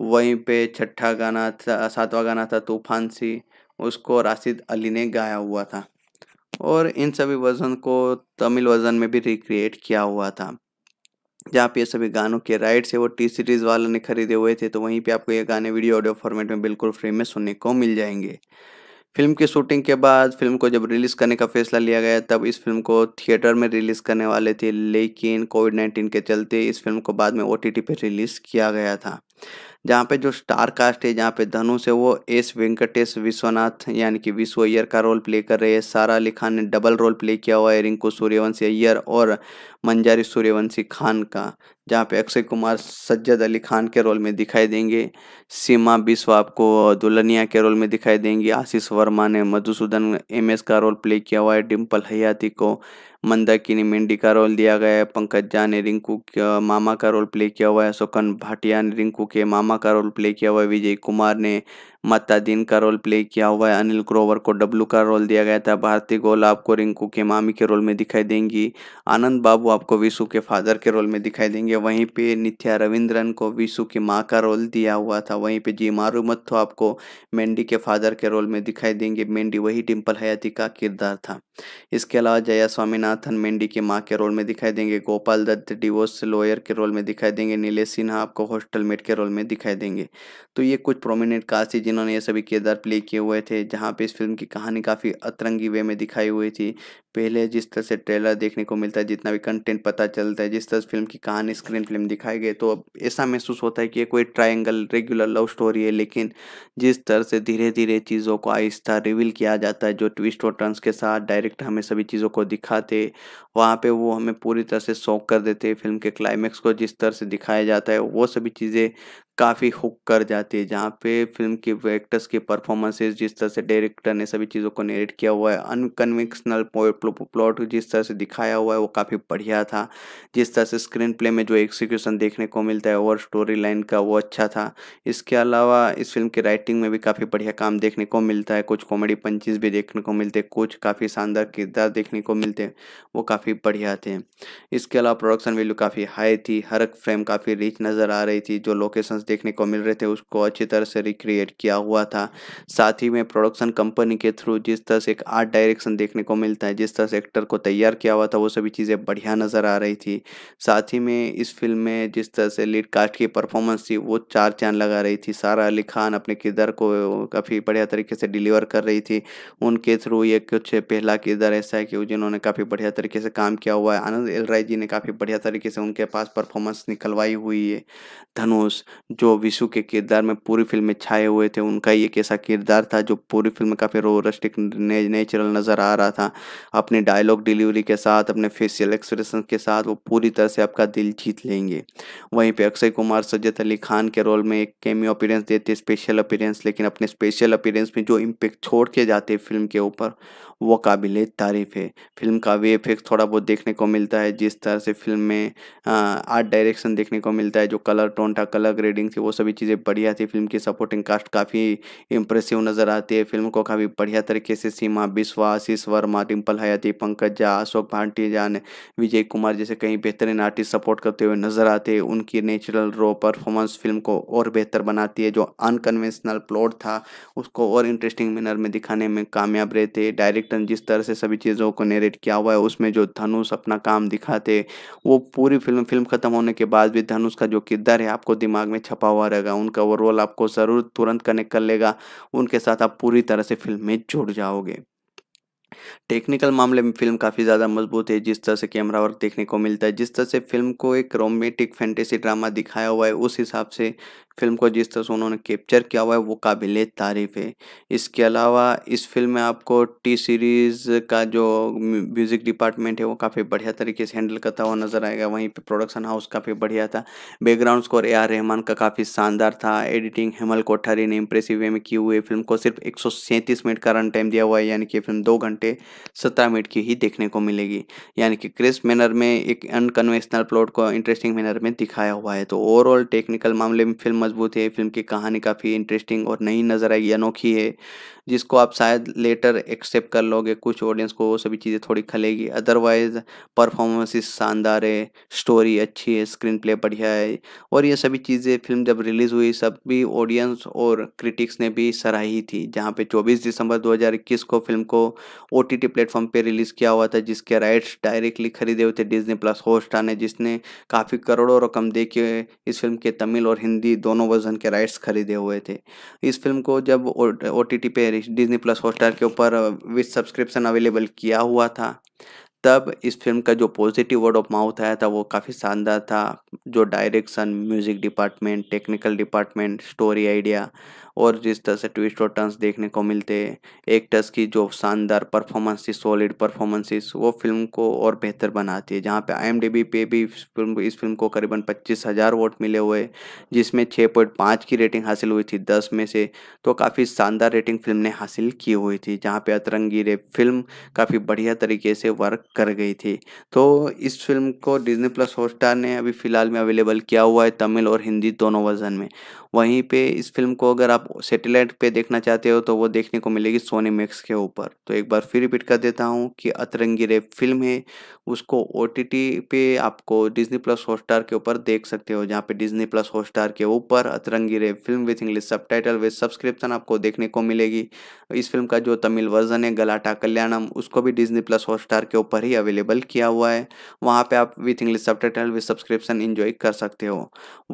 वहीं पे छठा गाना था सातवां गाना था तूफान सी उसको राशिद अली ने गाया हुआ था और इन सभी वजन को तमिल वजन में भी रिक्रिएट किया हुआ था जहाँ पे ये सभी गानों के राइट्स है वो टी सीरीज़ वालों ने खरीदे हुए थे तो वहीं पे आपको ये गाने वीडियो ऑडियो फॉर्मेट में बिल्कुल फ्री में सुनने को मिल जाएंगे फिल्म की शूटिंग के बाद फिल्म को जब रिलीज़ करने का फैसला लिया गया तब इस फिल्म को थिएटर में रिलीज़ करने वाले थे लेकिन कोविड नाइन्टीन के चलते इस फिल्म को बाद में ओ पे रिलीज़ किया गया था जहाँ पे जो स्टार कास्ट है जहाँ पे धनुष है वो एस वेंकटेश विश्वनाथ यानी कि विश्व अय्यर का रोल प्ले कर रहे हैं सारा अली खान ने डबल रोल प्ले किया हुआ है रिंकू सूर्यवंशी अय्यर और मंजारी सूर्यवंशी खान का जहाँ पे अक्षय कुमार सज्जद अली खान के रोल में दिखाई देंगे सीमा बिश्व आपको दुल्हनिया के रोल में दिखाई देंगी आशीष वर्मा ने मधुसूदन एम एस का रोल प्ले किया हुआ है डिम्पल हयाती को मंदाकिनी मेंडी का रोल दिया गया है पंकज झा ने रिंकू मामा का रोल प्ले किया हुआ है सोकन भाटिया ने रिंकू के मामा मामा का रोल प्ले किया हुआ है विजय कुमार ने मतादीन का रोल प्ले किया हुआ है अनिल ग्रोवर को डब्लू का रोल दिया गया था भारती गोल आपको रिंकू के मामी के रोल में दिखाई देंगी आनंद बाबू आपको विशु के फादर के रोल में दिखाई देंगे वहीं पे नित्या रविंद्रन को विशु की माँ का रोल दिया हुआ था वहीं पे जी मारू मत्थो आपको मेंडी के फादर के रोल में दिखाई देंगे मेंडी वही डिम्पल हयाती का किरदार था इसके अलावा जया स्वामीनाथन मेंडी के माँ के रोल में दिखाई देंगे गोपाल दत्त डिवोर्स लॉयर के रोल में दिखाई देंगे नीलेश सिन्हा आपको हॉस्टल मेट के रोल में दिखाई देंगे तो ये कुछ प्रोमिनेंट कास्ट है उन्होंने ये सभी किरदार प्ले किए हुए थे जहाँ पे इस फिल्म की कहानी काफ़ी अतरंगी वे में दिखाई हुई थी पहले जिस तरह से ट्रेलर देखने को मिलता है जितना भी कंटेंट पता चलता है जिस तरह फिल्म की कहानी स्क्रीन फिल्म दिखाई गई तो अब ऐसा महसूस होता है कि ये कोई ट्रायंगल रेगुलर लव स्टोरी है लेकिन जिस तरह से धीरे धीरे चीज़ों को आहिस्ता रिवील किया जाता है जो ट्विस्ट और टर्न्स के साथ डायरेक्ट हमें सभी चीज़ों को दिखाते वहाँ पर वो हमें पूरी तरह से शौक कर देते फिल्म के क्लाइमेक्स को जिस तरह से दिखाया जाता है वो सभी चीज़ें काफ़ी हुक कर जाती है जहाँ पे फिल्म के एक्टर्स के परफॉर्मेंसेज जिस तरह से डायरेक्टर ने सभी चीज़ों को नेरेट किया हुआ है अनकन्वेंशनल प्लॉट जिस तरह से दिखाया हुआ है वो काफ़ी बढ़िया था जिस तरह से स्क्रीन प्ले में जो एग्जीक्यूशन देखने को मिलता है और स्टोरी लाइन का वो अच्छा था इसके अलावा इस फिल्म की राइटिंग में भी काफ़ी बढ़िया काम देखने को मिलता है कुछ कॉमेडी पंचीज भी देखने को मिलते कुछ काफ़ी शानदार किरदार देखने को मिलते वो काफ़ी बढ़िया थे इसके अलावा प्रोडक्शन वैल्यू काफ़ी हाई थी हर फ्रेम काफ़ी रिच नज़र आ रही थी जो लोकेशन देखने को मिल रहे थे उसको अच्छी तरह से रिक्रिएट किया हुआ था साथ ही में प्रोडक्शन कंपनी के थ्रू जिस तरह से एक आर्ट डायरेक्शन देखने को मिलता है जिस तरह से एक्टर को तैयार किया हुआ था वो सभी चीज़ें बढ़िया नज़र आ रही थी साथ ही में इस फिल्म में जिस तरह से लीड कास्ट की परफॉर्मेंस थी वो चार चांद लगा रही थी सारा अली खान अपने किरदार को काफ़ी बढ़िया तरीके से डिलीवर कर रही थी उनके थ्रू ये कुछ पहला किरदार ऐसा है कि जिन्होंने काफ़ी बढ़िया तरीके से काम किया हुआ है आनंद एल राय जी ने काफ़ी बढ़िया तरीके से उनके पास परफॉर्मेंस निकलवाई हुई है धनुष जो विशु के किरदार में पूरी फिल्म में छाए हुए थे उनका ही एक ऐसा किरदार था जो पूरी फिल्म में काफ़ी रोरस्टिक नेचुरल नज़र आ रहा था अपने डायलॉग डिलीवरी के साथ अपने फेशियल एक्सप्रेशन के साथ वो पूरी तरह से आपका दिल जीत लेंगे वहीं पर अक्षय कुमार सज्जत अली खान के रोल में एक कैमियो अपीरेंस देते स्पेशल अपीरेंस लेकिन अपने स्पेशल अपीरेंस में जो इम्पेक्ट छोड़ के जाते फिल्म के ऊपर वो काबिल तारीफ़ है फिल्म का वे इफेक्ट थोड़ा बहुत देखने को मिलता है जिस तरह से फिल्म में आर्ट डायरेक्शन देखने को मिलता है जो कलर टोन था कलर ग्रेडिंग थी वो सभी चीज़ें बढ़िया थी फिल्म की सपोर्टिंग कास्ट काफ़ी इंप्रेसिव नज़र आती है फिल्म को काफ़ी बढ़िया तरीके से सीमा बिश्वा आशीष वर्मा टिम्पल हयाती पंकज झा अशोक भाटिया झा विजय कुमार जैसे कई बेहतरीन आर्टिस्ट सपोर्ट करते हुए नज़र आते हैं उनकी नेचुरल रो परफॉर्मेंस फिल्म को और बेहतर बनाती है जो अनकन्वेंशनल प्लॉट था उसको और इंटरेस्टिंग मैनर में दिखाने में कामयाब रहते डायरेक्ट पैटर्न जिस तरह से सभी चीज़ों को नेरेट किया हुआ है उसमें जो धनुष अपना काम दिखाते वो पूरी फिल्म फिल्म ख़त्म होने के बाद भी धनुष का जो किरदार है आपको दिमाग में छपा हुआ रहेगा उनका वो रोल आपको ज़रूर तुरंत कनेक्ट कर लेगा उनके साथ आप पूरी तरह से फिल्म में जुड़ जाओगे टेक्निकल मामले में फिल्म काफ़ी ज़्यादा मजबूत है जिस तरह से कैमरा वर्क देखने को मिलता है जिस तरह से फिल्म को एक रोमेटिक फैंटेसी ड्रामा दिखाया हुआ है उस हिसाब से फिल्म को जिस तरह से उन्होंने कैप्चर किया हुआ है वो काबिल तारीफ़ है इसके अलावा इस फिल्म में आपको टी सीरीज़ का जो म्यूज़िक डिपार्टमेंट है वो काफ़ी बढ़िया तरीके से हैंडल करता हुआ नज़र आएगा वहीं पे प्रोडक्शन हाउस काफ़ी बढ़िया था background score A R Rahman का काफ़ी शानदार था एडिटिंग हेमल कोठारी ने इम्प्रेसिव वे में की हुई फिल्म को सिर्फ एक मिनट का रन टाइम दिया हुआ है यानी कि फिल्म दो घंटे सत्रह मिनट की ही देखने को मिलेगी यानी कि क्रिस मैनर में एक अनकन्वेंशनल प्लॉट को इंटरेस्टिंग मैनर में दिखाया हुआ है तो ओवरऑल टेक्निकल मामले में फिल्म मजबूत है फिल्म की कहानी काफ़ी इंटरेस्टिंग और नई नज़र आई अनोखी है जिसको आप शायद लेटर एक्सेप्ट कर लोगे कुछ ऑडियंस को वो सभी चीज़ें थोड़ी खलेगी अदरवाइज परफॉर्मेंसेस शानदार है स्टोरी अच्छी है स्क्रीन प्ले बढ़िया है और ये सभी चीज़ें फिल्म जब रिलीज़ हुई सब भी ऑडियंस और क्रिटिक्स ने भी सराही थी जहाँ पे 24 दिसंबर 2021 को फिल्म को ओ टी टी प्लेटफॉर्म पर रिलीज़ किया हुआ था जिसके राइट्स डायरेक्टली खरीदे हुए थे डिजनी प्लस हॉट ने जिसने काफ़ी करोड़ों रकम दे इस फिल्म के तमिल और हिंदी दोनों दोनों वर्जन के राइट्स खरीदे हुए थे इस फिल्म को जब ओ टी टी पे डिजनी प्लस हॉटस्टार के ऊपर विथ सब्सक्रिप्शन अवेलेबल किया हुआ था तब इस फिल्म का जो पॉजिटिव वर्ड ऑफ माउथ आया था वो काफ़ी शानदार था जो direction music department technical department story idea और जिस तरह से ट्विस्ट और टर्न्स देखने को मिलते हैं एक्टर्स की जो शानदार परफॉर्मेंसेस सॉलिड परफॉर्मेंसेस वो फिल्म को और बेहतर बनाती है जहाँ पे आई पे भी इस फिल्म इस फिल्म को करीबन पच्चीस हज़ार वोट मिले हुए जिसमें छः पॉइंट पाँच की रेटिंग हासिल हुई थी दस में से तो काफ़ी शानदार रेटिंग फिल्म ने हासिल की हुई थी जहाँ पे अतरंगी रे फिल्म काफ़ी बढ़िया तरीके से वर्क कर गई थी तो इस फिल्म को डिजनी प्लस हॉटस्टार ने अभी फ़िलहाल में अवेलेबल किया हुआ है तमिल और हिंदी दोनों वर्जन में वहीं पे इस फिल्म को अगर आप सेटेलाइट पे देखना चाहते हो तो वो देखने को मिलेगी सोनी मैक्स के ऊपर तो एक बार फिर रिपीट कर देता हूँ कि अतरंगी रेप फिल्म है उसको ओ पे आपको डिजनी प्लस हॉटस्टार के ऊपर देख सकते हो जहाँ पे डिजनी प्लस हॉटस्टार के ऊपर Atrangi Re film with English subtitle with subscription आपको देखने को मिलेगी इस फिल्म का जो तमिल वर्जन है गलाटा कल्याणम उसको भी डिजनी प्लस हॉटस्टार के ऊपर ही अवेलेबल किया हुआ है वहाँ पे आप with English subtitle with subscription enjoy कर सकते हो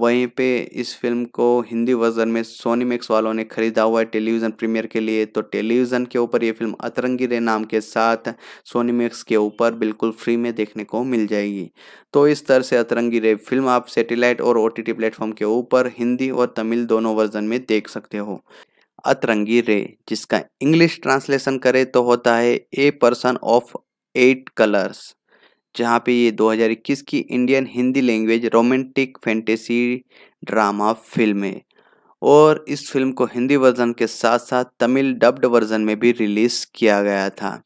वहीं पे इस फिल्म को हिंदी वर्जन में सोनी मैक्स वालों ने खरीदा हुआ है टेलीविज़न प्रीमियर के लिए तो टेलीविज़न के ऊपर ये फिल्म अतरंगी रे नाम के साथ सोनी मैक्स के ऊपर बिल्कुल फ्री में देखने को मिल जाएगी तो इस तरह से अतरंगी रे फिल्म आप सेटेलाइट और ओ टी प्लेटफॉर्म के ऊपर हिंदी और तमिल दोनों वर्जन में देख सकते हो अतरंगी रे जिसका इंग्लिश ट्रांसलेशन करे तो होता है a person of eight colours जहाँ पे ये 2021 की Indian Hindi language romantic fantasy drama फिल्में और इस फिल्म को हिंदी वर्जन के साथ साथ तमिल डब्ड वर्जन में भी रिलीज़ किया गया था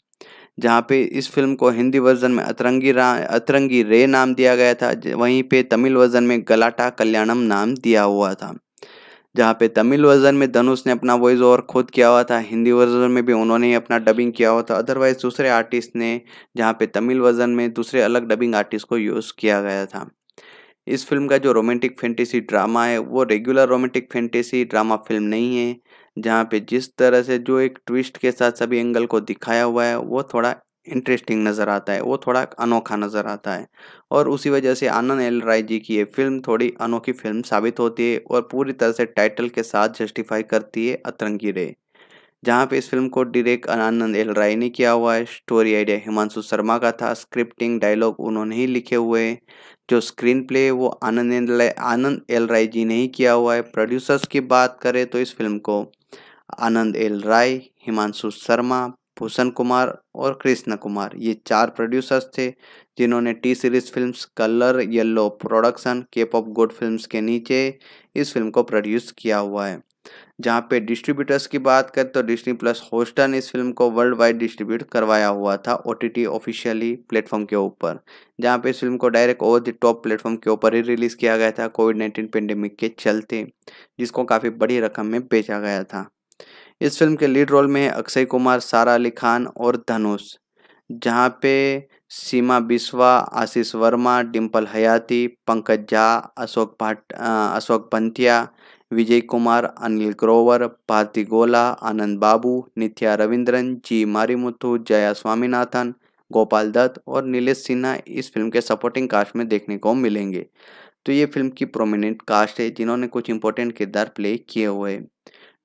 जहाँ पे इस फिल्म को हिंदी वर्जन में अतरंगी रा अतरंगी रे नाम दिया गया था वहीं पे तमिल वर्जन में गलाटा कल्याणम नाम दिया हुआ था जहाँ पे तमिल वर्जन में धनुष ने अपना वॉइस ओवर खुद किया हुआ था हिंदी वर्जन में भी उन्होंने ही अपना डबिंग किया हुआ था अदरवाइज दूसरे आर्टिस्ट ने जहाँ पे तमिल वर्जन में दूसरे अलग डबिंग आर्टिस्ट को यूज़ किया गया था इस फिल्म का जो रोमांटिक फैंटेसी ड्रामा है वो regular romantic fantasy drama film नहीं है जहाँ पे जिस तरह से जो एक ट्विस्ट के साथ सभी एंगल को दिखाया हुआ है वो थोड़ा इंटरेस्टिंग नज़र आता है वो थोड़ा अनोखा नज़र आता है और उसी वजह से आनंद एल राय जी की ये फिल्म थोड़ी अनोखी फिल्म साबित होती है और पूरी तरह से टाइटल के साथ जस्टिफाई करती है अतरंगी रे जहाँ पे इस फिल्म को डायरेक्ट आनंद एल राय ने किया हुआ है स्टोरी आइडिया हिमांशु शर्मा का था स्क्रिप्टिंग डायलॉग उन्होंने ही लिखे हुए जो स्क्रीन प्ले है वो आनंद एल आनंद एल राय जी ने ही किया हुआ है प्रोड्यूसर्स की बात करें तो इस फिल्म को आनंद एल राय हिमांशु शर्मा भूषण कुमार और कृष्ण कुमार ये चार प्रोड्यूसर्स थे जिन्होंने T Series films colour yellow production cap of good films के नीचे इस फिल्म को प्रोड्यूस किया हुआ है जहाँ पे डिस्ट्रीब्यूटर्स की बात करें तो डिस्नी प्लस होस्टन इस फिल्म को वर्ल्ड वाइड डिस्ट्रीब्यूट करवाया हुआ था ओ टी ऑफिशियली प्लेटफॉर्म के ऊपर जहाँ पे इस फिल्म को direct over the top platform के ऊपर ही रिलीज़ किया गया था कोविड नाइन्टीन पेंडेमिक के चलते जिसको काफ़ी बड़ी रकम में बेचा गया था इस फिल्म के लीड रोल में है अक्षय कुमार सारा अली खान और धनुष जहाँ पे सीमा बिस्वा आशीष वर्मा डिम्पल हयाती पंकज झा अशोक भाट अशोक बंथिया विजय कुमार अनिल ग्रोवर भारती गोला आनंद बाबू नित्या रविंद्रन जी मारीमुथु जया स्वामीनाथन गोपाल दत्त और नीलेष सिन्हा इस फिल्म के सपोर्टिंग कास्ट में देखने को मिलेंगे तो ये फिल्म की प्रोमिनेंट कास्ट है जिन्होंने कुछ इंपॉर्टेंट किरदार प्ले किए हुए हैं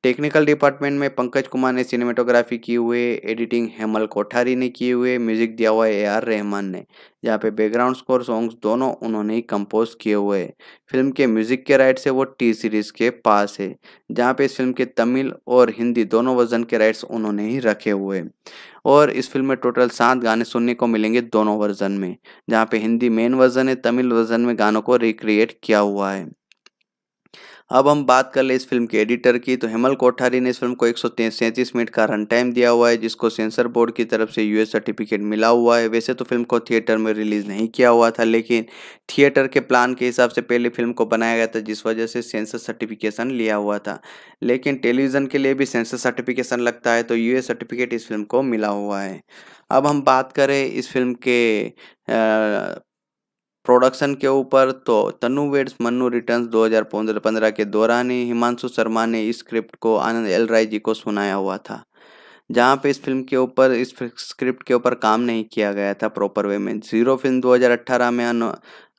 टेक्निकल डिपार्टमेंट में पंकज कुमार ने सिनेमेटोग्राफी की हुए एडिटिंग हेमल कोठारी ने किए हुए म्यूजिक दिया हुआ ए आर रहमान ने जहाँ पे बैकग्राउंड स्कोर सॉन्ग्स दोनों उन्होंने ही कंपोज किए हुए हैं फिल्म के म्यूजिक के राइट से वो टी सीरीज के पास है जहाँ पे इस फिल्म के तमिल और हिंदी दोनों वर्जन के राइट्स उन्होंने ही रखे हुए और इस फिल्म में टोटल सात गाने सुनने को मिलेंगे दोनों वर्जन में जहाँ पे हिंदी मेन वर्जन है तमिल वर्जन में गानों को रिक्रिएट किया हुआ है अब हम बात कर ले इस फिल्म के एडिटर की तो हेमल कोठारी ने इस फिल्म को एक मिनट का रन टाइम दिया हुआ है जिसको सेंसर बोर्ड की तरफ से यूएस सर्टिफिकेट मिला हुआ है वैसे तो फिल्म को थिएटर में रिलीज नहीं किया हुआ था लेकिन थिएटर के प्लान के हिसाब से पहले फिल्म को बनाया गया था जिस वजह से सेंसर सर्टिफिकेशन लिया हुआ था लेकिन टेलीविज़न के लिए भी सेंसर सर्टिफिकेशन लगता है तो यू सर्टिफिकेट इस फिल्म को मिला हुआ है अब हम बात करें इस फिल्म के आ, प्रोडक्शन के ऊपर तो तनु वेड्स मन्नू रिटर्न्स 2015 के दौरान ही हिमांशु शर्मा ने इस स्क्रिप्ट को आनंद एल राय जी को सुनाया हुआ था जहाँ पे इस फिल्म के ऊपर इस स्क्रिप्ट के ऊपर काम नहीं किया गया था प्रॉपर वे में जीरो फिल्म 2018 में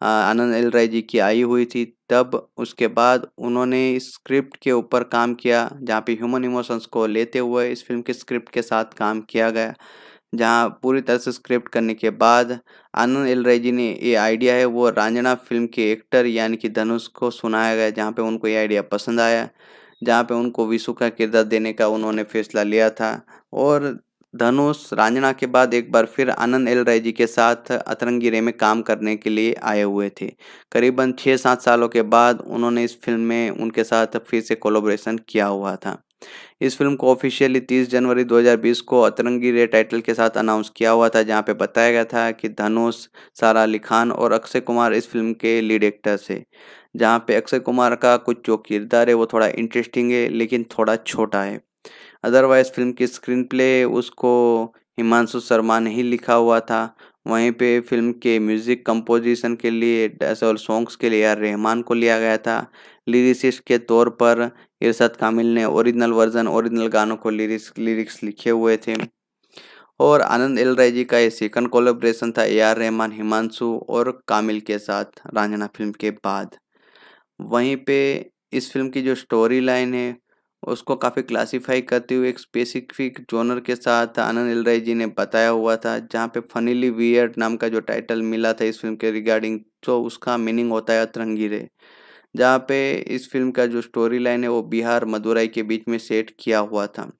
आनंद एल राय जी की आई हुई थी तब उसके बाद उन्होंने इस स्क्रिप्ट के ऊपर काम किया जहाँ पे ह्यूमन इमोशंस को लेते हुए इस फिल्म के स्क्रिप्ट के साथ काम किया गया जहां पूरी तरह से स्क्रिप्ट करने के बाद आनंद रेजी ने ये आइडिया है वो रांझणा फिल्म के एक्टर यानी कि धनुष को सुनाया गया जहाँ पे उनको ये आइडिया पसंद आया जहाँ पे उनको विशु का किरदार देने का उन्होंने फैसला लिया था और धनुष रांझणा के बाद एक बार फिर आनंद एल राय जी के साथ अतरंगी में काम करने के लिए आए हुए थे करीबन छः सात सालों के बाद उन्होंने इस फिल्म में उनके साथ फिर से कोलोब्रेशन किया हुआ था इस फिल्म को ऑफिशियली 30 जनवरी 2020 को अतरंगी रे टाइटल के साथ अनाउंस किया हुआ था जहां पे बताया गया था कि धनुष सारा अली खान और अक्षय कुमार इस फिल्म के लीड एक्टर्स है जहां पे अक्षय कुमार का कुछ जो किरदार है वो थोड़ा इंटरेस्टिंग है लेकिन थोड़ा छोटा है अदरवाइज फिल्म की स्क्रीन प्ले उसको हिमांशु शर्मा ने ही लिखा हुआ था वहीं पे फिल्म के म्यूज़िक कंपोजिशन के लिए डसल सॉन्ग्स के लिए रहमान को लिया गया था लिरिसिस्ट के तौर पर इरशाद कामिल ने ओरिजिनल वर्जन ओरिजिनल गानों को लिरिक्स लिरिक्स लिखे हुए थे और आनंद एल राय जी का ये सेकंड कोलेब्रेशन था ए आर रहमान हिमांशु और कामिल के साथ रांझना फिल्म के बाद वहीं पे इस फिल्म की जो स्टोरी लाइन है उसको काफ़ी क्लासिफाई करते हुए एक स्पेसिफिक जोनर के साथ आनंद एल राय जी ने बताया हुआ था जहाँ पे फनीली वियर्ड नाम का जो टाइटल मिला था इस फिल्म के रिगार्डिंग तो उसका मीनिंग होता है अतरंगी रे जहाँ पे इस फिल्म का जो स्टोरी लाइन है वो बिहार मदुराई के बीच में सेट किया हुआ था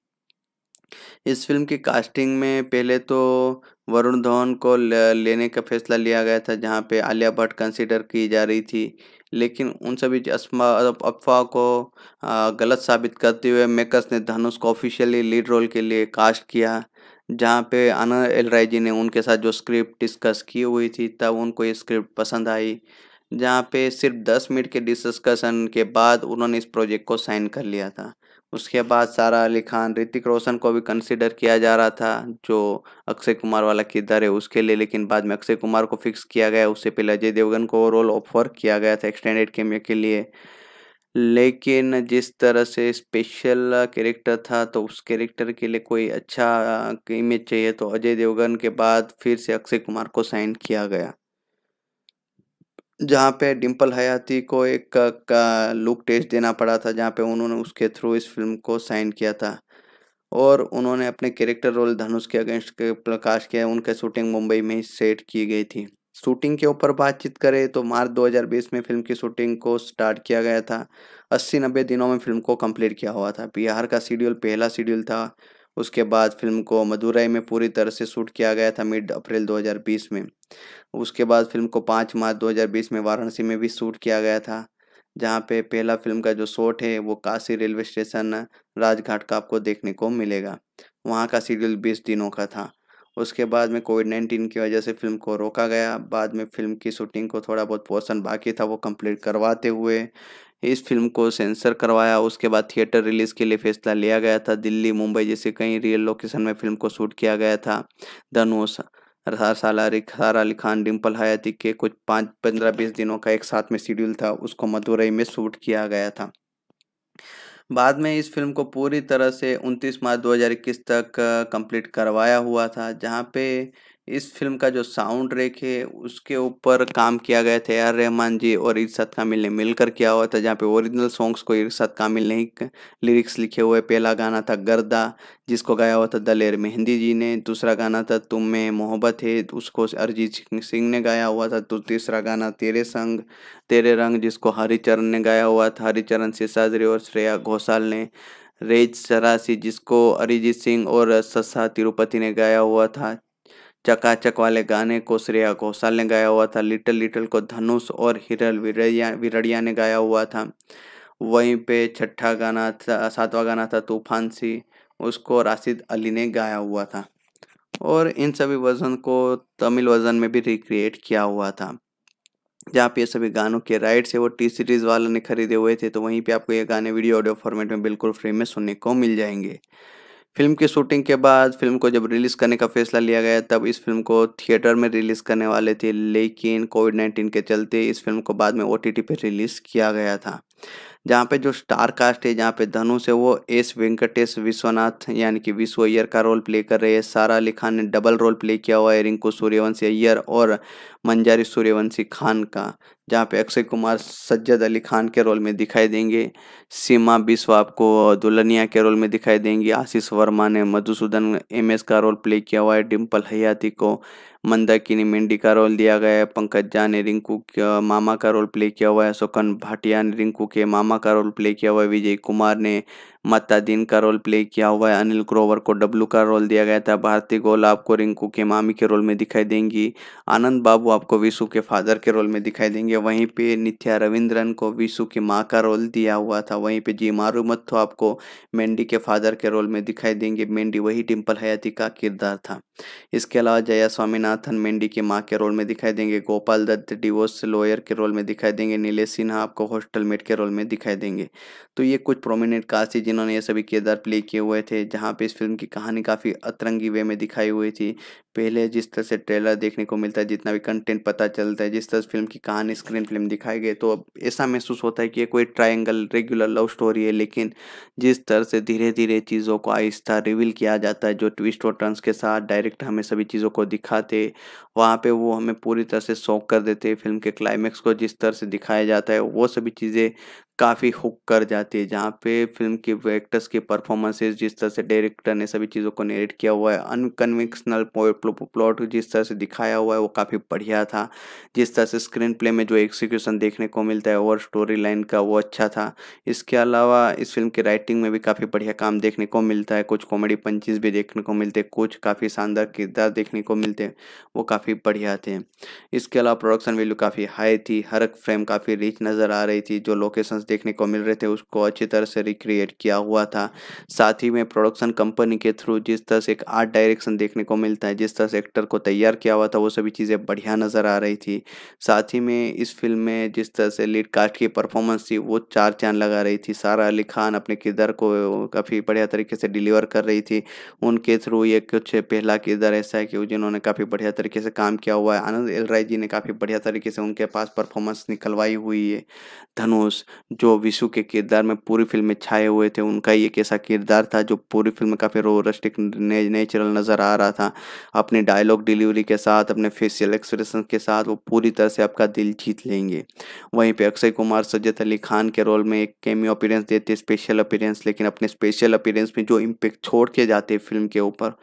इस फिल्म की कास्टिंग में पहले तो वरुण धवन को लेने का फैसला लिया गया था जहाँ पे आलिया भट्ट कंसिडर की जा रही थी लेकिन उन सभी अफवाह को गलत साबित करते हुए मेकर्स ने धनुष को ऑफिशियली लीड रोल के लिए कास्ट किया जहाँ पे आनंद एल राय जी ने उनके साथ जो स्क्रिप्ट डिस्कस की हुई थी तब उनको ये स्क्रिप्ट पसंद आई जहाँ पे सिर्फ दस मिनट के डिस्कशन के बाद उन्होंने इस प्रोजेक्ट को साइन कर लिया था उसके बाद सारा अली खान ऋतिक रोशन को भी कंसिडर किया जा रहा था जो अक्षय कुमार वाला किरदार है उसके लिए लेकिन बाद में अक्षय कुमार को फिक्स किया गया उससे पहले अजय देवगन को रोल ऑफर किया गया था एक्सटेंडेड कैमियो के लिए लेकिन जिस तरह से स्पेशल कैरेक्टर था तो उस कैरेक्टर के लिए कोई अच्छा इमेज चाहिए तो अजय देवगन के बाद फिर से अक्षय कुमार को साइन किया गया जहाँ पे डिंपल हयाती को एक का, का लुक टेस्ट देना पड़ा था जहाँ पे उन्होंने उसके थ्रू इस फिल्म को साइन किया था और उन्होंने अपने कैरेक्टर रोल धनुष के अगेंस्ट के प्रकाश किया उनके शूटिंग मुंबई में सेट की गई थी शूटिंग के ऊपर बातचीत करें तो मार्च 2020 में फिल्म की शूटिंग को स्टार्ट किया गया था अस्सी नब्बे दिनों में फिल्म को कंप्लीट किया हुआ था बिहार का शेड्यूल पहला शेड्यूल था उसके बाद फिल्म को मदुरई में पूरी तरह से शूट किया गया था मिड अप्रैल 2020 में उसके बाद फिल्म को 5 मार्च 2020 में वाराणसी में भी शूट किया गया था जहाँ पे पहला फिल्म का जो शॉट है वो काशी रेलवे स्टेशन राजघाट का आपको देखने को मिलेगा वहाँ का शेड्यूल बीस दिनों का था उसके बाद में कोविड नाइन्टीन की वजह से फिल्म को रोका गया बाद में फिल्म की शूटिंग को थोड़ा बहुत पोर्सन बाकी था वो कम्प्लीट करवाते हुए इस फिल्म को सेंसर करवाया उसके बाद थिएटर रिलीज के लिए फैसला लिया गया था दिल्ली मुंबई जैसे कई रियल लोकेशन में फिल्म को शूट किया गया था धनुष रसाला रिखार अली खान डिम्पल हयाती के कुछ पाँच पंद्रह बीस दिनों का एक साथ में शेड्यूल था उसको मदुरई में शूट किया गया था बाद में इस फिल्म को पूरी तरह से 29 मार्च 2021 तक कंप्लीट करवाया हुआ था जहाँ पे इस फिल्म का जो साउंड ट्रैक है उसके ऊपर काम किया गया था आर रहमान जी और इर्शाद कामिल ने मिलकर किया हुआ था जहाँ पे ओरिजिनल सॉन्ग्स को इर्शाद कामिल ने लिरिक्स लिखे हुए पहला गाना था गर्दा जिसको गाया हुआ था दलेर मेहंदी जी ने दूसरा गाना था तुम में मोहब्बत है उसको अरिजीत सिंह ने गाया हुआ था तो तीसरा गाना तेरे संग तेरे रंग जिसको हरिचरण ने गाया हुआ था हरिचरण सिसाजरी और श्रेया घोषाल ने रेज सरासी जिसको अरिजीत सिंह और सस्सा तिरुपति ने गाया हुआ था चकाचक वाले गाने को श्रेया घोषाल ने गाया हुआ था लिटिल लिटिल को धनुष और हिरल विरड़िया विरड़िया ने गाया हुआ था वहीं पे छठा गाना था सातवां गाना था तूफान सी उसको राशिद अली ने गाया हुआ था और इन सभी वजन को तमिल वजन में भी रिक्रिएट किया हुआ था जहाँ पे ये सभी गानों के राइट्स है वो टी सीरीज़ वाले ने खरीदे हुए थे तो वहीं पे आपको ये गाने वीडियो ऑडियो फॉर्मेट में बिल्कुल फ्री में सुनने को मिल जाएंगे फिल्म की शूटिंग के बाद फिल्म को जब रिलीज़ करने का फैसला लिया गया तब इस फिल्म को थिएटर में रिलीज़ करने वाले थे लेकिन कोविड नाइन्टीन के चलते इस फिल्म को बाद में ओ टी पे रिलीज़ किया गया था जहाँ पे जो स्टार कास्ट है जहाँ पे धनुष है वो एस वेंकटेश विश्वनाथ यानी कि विश्व अय्यर का रोल प्ले कर रहे हैं सारा अली खान ने डबल रोल प्ले किया हुआ है रिंकू सूर्यवंशी अय्यर और मंजारी सूर्यवंशी खान का जहाँ पे अक्षय कुमार सज्जद अली खान के रोल में दिखाई देंगे सीमा बिश्व आपको दुल्हनिया के रोल में दिखाई देंगी आशीष वर्मा ने मधुसूदन एम का रोल प्ले किया हुआ है डिम्पल हयाती को मंदाकिनी मेंडी का रोल दिया गया है पंकज झा ने रिंकू मामा का रोल प्ले किया हुआ है सोकन भाटिया ने रिंकू के मामा का रोल प्ले किया हुआ है विजय कुमार ने माता दीन का रोल प्ले किया हुआ है अनिल ग्रोवर को डब्लू का रोल दिया गया था भारती गोल आपको रिंकू के मामी के रोल में दिखाई देंगी आनंद बाबू आपको विशु के फादर के रोल में दिखाई देंगे वहीं पे नित्या रविंद्रन को विशु की माँ का रोल दिया हुआ था वहीं पे जी मारू मत्थो आपको मेंडी के फादर के रोल में दिखाई देंगे मेंडी वही टिम्पल हयाती का किरदार था इसके अलावा जया स्वामीनाथ नाथन मेंडी के माँ के रोल में दिखाई देंगे गोपाल दत्त डिवोर्स लॉयर के रोल में दिखाई देंगे नीले सिन्हा आपको हॉस्टल मेट के रोल में दिखाई देंगे तो ये कुछ प्रोमिनेंट कास्ट थी जिन्होंने ये सभी किरदार प्ले किए हुए थे जहाँ पे इस फिल्म की कहानी काफ़ी अतरंगी वे में दिखाई हुई थी पहले जिस तरह से ट्रेलर देखने को मिलता है जितना भी कंटेंट पता चलता है जिस तरह से फिल्म की कहानी स्क्रीन फिल्म दिखाई गई तो अब ऐसा महसूस होता है कि ये कोई ट्राइंगल रेगुलर लव स्टोरी है लेकिन जिस तरह से धीरे धीरे चीज़ों को आहिस्ता रिवील किया जाता है जो ट्विस्ट और टर्न्स के साथ डायरेक्ट हमें सभी चीज़ों को दिखाते वहाँ पर वो हमें पूरी तरह से शौक कर देते फिल्म के क्लाइमैक्स को जिस तरह से दिखाया जाता है वो सभी चीज़ें काफ़ी हुक कर जाती है जहाँ पे फिल्म की एक्टर्स की परफॉर्मेंसेज जिस तरह से डायरेक्टर ने सभी चीज़ों को नेरेट किया हुआ है अनकन्वेंशनल प्लॉट जिस तरह से दिखाया हुआ है वो काफ़ी बढ़िया था जिस तरह से स्क्रीन प्ले में जो एक्सिक्यूशन देखने को मिलता है और स्टोरी लाइन का वो अच्छा था इसके अलावा इस फिल्म की राइटिंग में भी काफ़ी बढ़िया काम देखने को मिलता है कुछ कॉमेडी पंचेज भी देखने को मिलते कुछ काफ़ी शानदार किरदार देखने को मिलते वो काफ़ी बढ़िया थे इसके अलावा प्रोडक्शन वैल्यू काफ़ी हाई थी हर एक फ्रेम काफ़ी रिच नज़र आ रही थी जो लोकेशन कलर्स देखने को मिल रहे थे उसको अच्छी तरह से रिक्रिएट किया हुआ था साथ ही में प्रोडक्शन कंपनी के थ्रू जिस तरह से एक आर्ट डायरेक्शन देखने को मिलता है जिस तरह से एक्टर को तैयार किया हुआ था वो सभी चीज़ें बढ़िया नज़र आ रही थी साथ ही में इस फिल्म में जिस तरह से लीड कास्ट की परफॉर्मेंस थी वो चार चांद लगा रही थी सारा अली खान अपने किरदार को काफ़ी बढ़िया तरीके से डिलीवर कर रही थी उनके थ्रू ये कुछ पहला किरदार ऐसा है कि जिन्होंने काफ़ी बढ़िया तरीके से काम किया हुआ है आनंद एल राय जी ने काफ़ी बढ़िया तरीके से उनके पास परफॉर्मेंस निकलवाई हुई है धनुष जो विशु के किरदार में पूरी फिल्म में छाए हुए थे उनका ही एक ऐसा किरदार था जो पूरी फिल्म में काफ़ी रोरस्टिक ने, नेचुरल नज़र आ रहा था अपने डायलॉग डिलीवरी के साथ अपने फेशियल एक्सप्रेशन के साथ वो पूरी तरह से आपका दिल जीत लेंगे वहीं पे अक्षय कुमार सज्जत अली खान के रोल में एक कैमियो अपीरेंस देते स्पेशल अपीरेंस लेकिन अपने स्पेशल अपीरेंस में जो इम्पेक्ट छोड़ के जाते फिल्म के ऊपर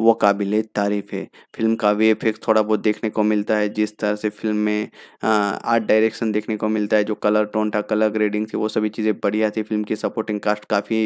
वो काबिल तारीफ़ है फिल्म का वे इफ़ेक्ट थोड़ा बहुत देखने को मिलता है जिस तरह से फिल्म में आर्ट डायरेक्शन देखने को मिलता है जो कलर टोन था कलर ग्रेडिंग थी वो सभी चीज़ें बढ़िया थी फिल्म की सपोर्टिंग कास्ट काफ़ी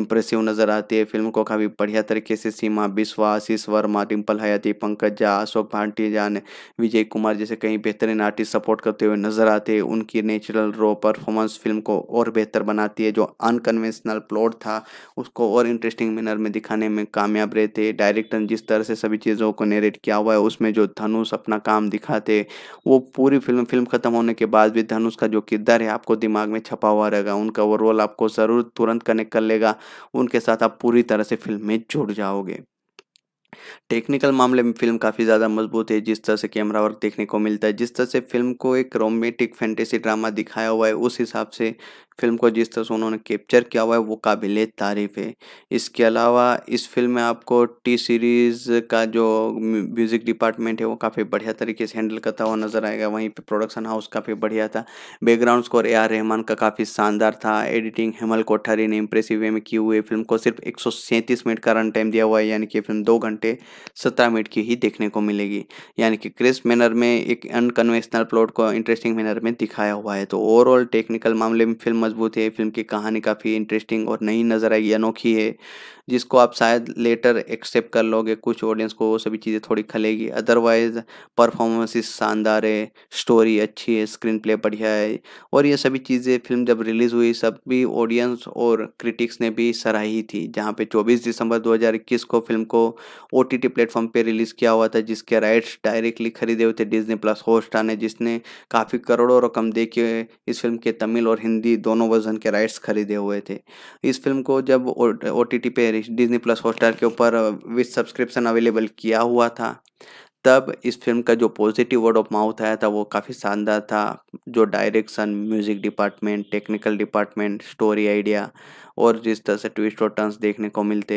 इंप्रेसिव नज़र आती है फिल्म को काफ़ी बढ़िया तरीके से सीमा बिस्वा आशीष वर्मा टिम्पल हयाती पंकज झा अशोक भांटी ने विजय कुमार जैसे कई बेहतरीन आर्टिस्ट सपोर्ट करते हुए नज़र आते हैं उनकी नेचुरल रो परफॉर्मेंस फिल्म को और बेहतर बनाती है जो अनकन्वेंशनल प्लॉट था उसको और इंटरेस्टिंग मैनर में दिखाने में कामयाब रहते डायरेक्ट पैटर्न जिस तरह से सभी चीज़ों को नेरेट किया हुआ है उसमें जो धनुष अपना काम दिखाते वो पूरी फिल्म फिल्म ख़त्म होने के बाद भी धनुष का जो किरदार है आपको दिमाग में छपा हुआ रहेगा उनका वो रोल आपको ज़रूर तुरंत कनेक्ट कर लेगा उनके साथ आप पूरी तरह से फिल्म में जुड़ जाओगे टेक्निकल मामले में फिल्म काफ़ी ज़्यादा मजबूत है जिस तरह से कैमरा वर्क देखने को मिलता है जिस तरह से फिल्म को एक रोमेटिक फैंटेसी ड्रामा दिखाया हुआ है उस हिसाब से फिल्म को जिस तरह से उन्होंने कैप्चर किया हुआ है वो काबिल तारीफ़ है इसके अलावा इस फिल्म में आपको टी सीरीज़ का जो म्यूज़िक डिपार्टमेंट है वो काफ़ी बढ़िया तरीके से हैंडल करता हुआ नज़र आएगा वहीं पर प्रोडक्शन हाउस काफ़ी बढ़िया था background score A R Rahman का काफ़ी शानदार था एडिटिंग हेमल कोठारी ने इम्प्रेसिव वे में की हुई फिल्म को सिर्फ एक मिनट का रन टाइम दिया हुआ है यानी कि फिल्म दो घंटे सत्रह मिनट की ही देखने को मिलेगी यानी कि क्रिस मैनर में एक अनकन्वेंशनल प्लॉट को इंटरेस्टिंग मैनर में दिखाया हुआ है तो ओवरऑल टेक्निकल मामले में फिल्म मजबूत है फिल्म की कहानी काफ़ी इंटरेस्टिंग और नई नज़र आएगी अनोखी है जिसको आप शायद लेटर एक्सेप्ट कर लोगे कुछ ऑडियंस को वो सभी चीज़ें थोड़ी खलेगी अदरवाइज परफॉर्मेंसेस शानदार है स्टोरी अच्छी है स्क्रीन प्ले बढ़िया है और ये सभी चीज़ें फिल्म जब रिलीज़ हुई सब भी ऑडियंस और क्रिटिक्स ने भी सराही थी जहाँ पे 24 दिसंबर 2021 को फिल्म को ओ टी प्लेटफॉर्म पर रिलीज़ किया हुआ था जिसके राइट्स डायरेक्टली खरीदे हुए थे डिजनी प्लस होस्टा ने जिसने काफ़ी करोड़ों रकम दे के इस फिल्म के तमिल और हिंदी दोनों दोनों वर्जन के राइट्स खरीदे हुए थे इस फिल्म को जब ओ टी टी पे डिजनी प्लस हॉटस्टार के ऊपर विथ सब्सक्रिप्शन अवेलेबल किया हुआ था तब इस फिल्म का जो पॉजिटिव वर्ड ऑफ माउथ आया था वो काफ़ी शानदार था जो direction music department technical department story idea और जिस तरह से ट्विस्ट और टर्न्स देखने को मिलते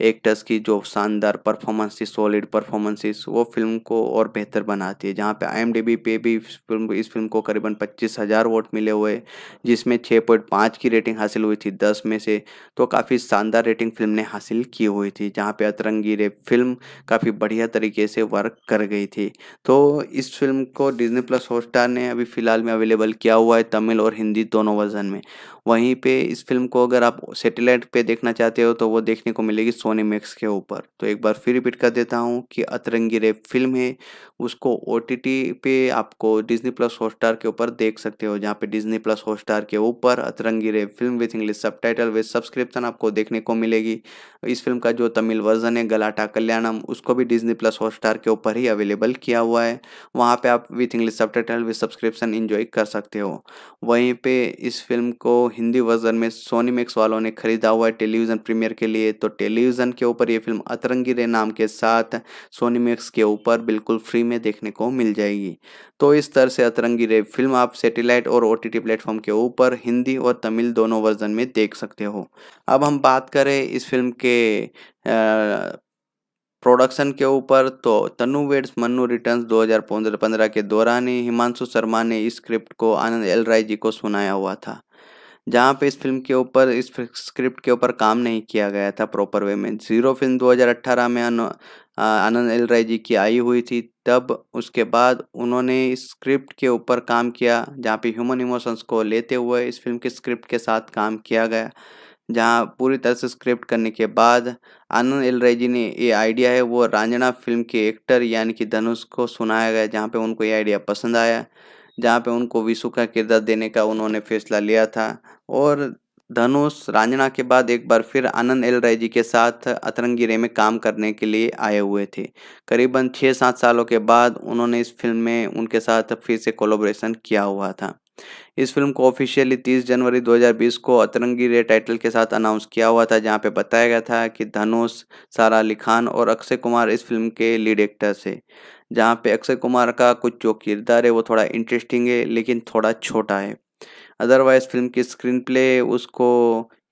हैं टर्स की जो शानदार परफॉर्मेंसेस सॉलिड परफॉर्मेंसेस वो फिल्म को और बेहतर बनाती है जहाँ पे आई पे भी इस फिल्म इस फिल्म को करीबन पच्चीस हज़ार वोट मिले हुए जिसमें छः पॉइंट पाँच की रेटिंग हासिल हुई थी दस में से तो काफ़ी शानदार रेटिंग फिल्म ने हासिल की हुई थी जहाँ पे अतरंगी रे फिल्म काफ़ी बढ़िया तरीके से वर्क कर गई थी तो इस फिल्म को डिजनी प्लस हॉट ने अभी फ़िलहाल में अवेलेबल किया हुआ है तमिल और हिंदी दोनों वर्जन में वहीं पे इस फिल्म को अगर आप सेटेलाइट पे देखना चाहते हो तो वो देखने को मिलेगी सोनी मैक्स के ऊपर तो एक बार फिर रिपीट कर देता हूँ कि अतरंगी रेप फिल्म है उसको ओ पे आपको डिजनी प्लस हॉटस्टार के ऊपर देख सकते हो जहाँ पे डिजनी प्लस हॉटस्टार के ऊपर Atrangi Re film with English subtitle with subscription आपको देखने को मिलेगी इस फिल्म का जो तमिल वर्जन है गलाटा कल्याणम उसको भी डिजनी प्लस हॉटस्टार के ऊपर ही अवेलेबल किया हुआ है वहाँ पर आप with English subtitle with subscription enjoy कर सकते हो वहीं पर इस फिल्म को हिंदी वर्जन में सोनी मैक्स वालों ने खरीदा हुआ है टेलीविज़न प्रीमियर के लिए तो टेलीविज़न के ऊपर ये फिल्म अतरंगी रे नाम के साथ सोनी मैक्स के ऊपर बिल्कुल फ्री में देखने को मिल जाएगी तो इस तरह से अतरंगी रे फिल्म आप सेटेलाइट और ओ टी प्लेटफॉर्म के ऊपर हिंदी और तमिल दोनों वर्जन में देख सकते हो अब हम बात करें इस फिल्म के आ, प्रोडक्शन के ऊपर तो तनु वेड्स मनु रिटर्न्स 2015 के दौरान ही हिमांशु शर्मा ने इस स्क्रिप्ट को आनंद एल राय जी को सुनाया हुआ था जहाँ पे इस फिल्म के ऊपर इस स्क्रिप्ट के ऊपर काम नहीं किया गया था प्रॉपर वे में ज़ीरो फिल्म 2018 में आनंद एल राय जी की आई हुई थी तब उसके बाद उन्होंने इस स्क्रिप्ट के ऊपर काम किया जहाँ पे ह्यूमन इमोशंस को लेते हुए इस फिल्म के स्क्रिप्ट के साथ काम किया गया जहाँ पूरी तरह से स्क्रिप्ट करने के बाद आनंद एल राय जी ने ये आइडिया है वो रांझणा फिल्म के एक्टर यानी कि धनुष को सुनाया गया जहाँ पे उनको ये आइडिया पसंद आया जहाँ पे उनको विशु का किरदार देने का उन्होंने फैसला लिया था और धनुष रांझणा के बाद एक बार फिर आनंद एल राय जी के साथ अतरंगी रे में काम करने के लिए आए हुए थे करीबन छः सात सालों के बाद उन्होंने इस फिल्म में उनके साथ फिर से कोलोब्रेशन किया हुआ था इस फिल्म को ऑफिशियली 30 जनवरी 2020 को अतरंगी रे टाइटल के साथ अनाउंस किया हुआ था जहां पे बताया गया था कि धनुष सारा अली खान और अक्षय कुमार इस फिल्म के लीड एक्टर्स है जहां पे अक्षय कुमार का कुछ जो किरदार है वो थोड़ा इंटरेस्टिंग है लेकिन थोड़ा छोटा है अदरवाइज फिल्म की स्क्रीन प्ले उसको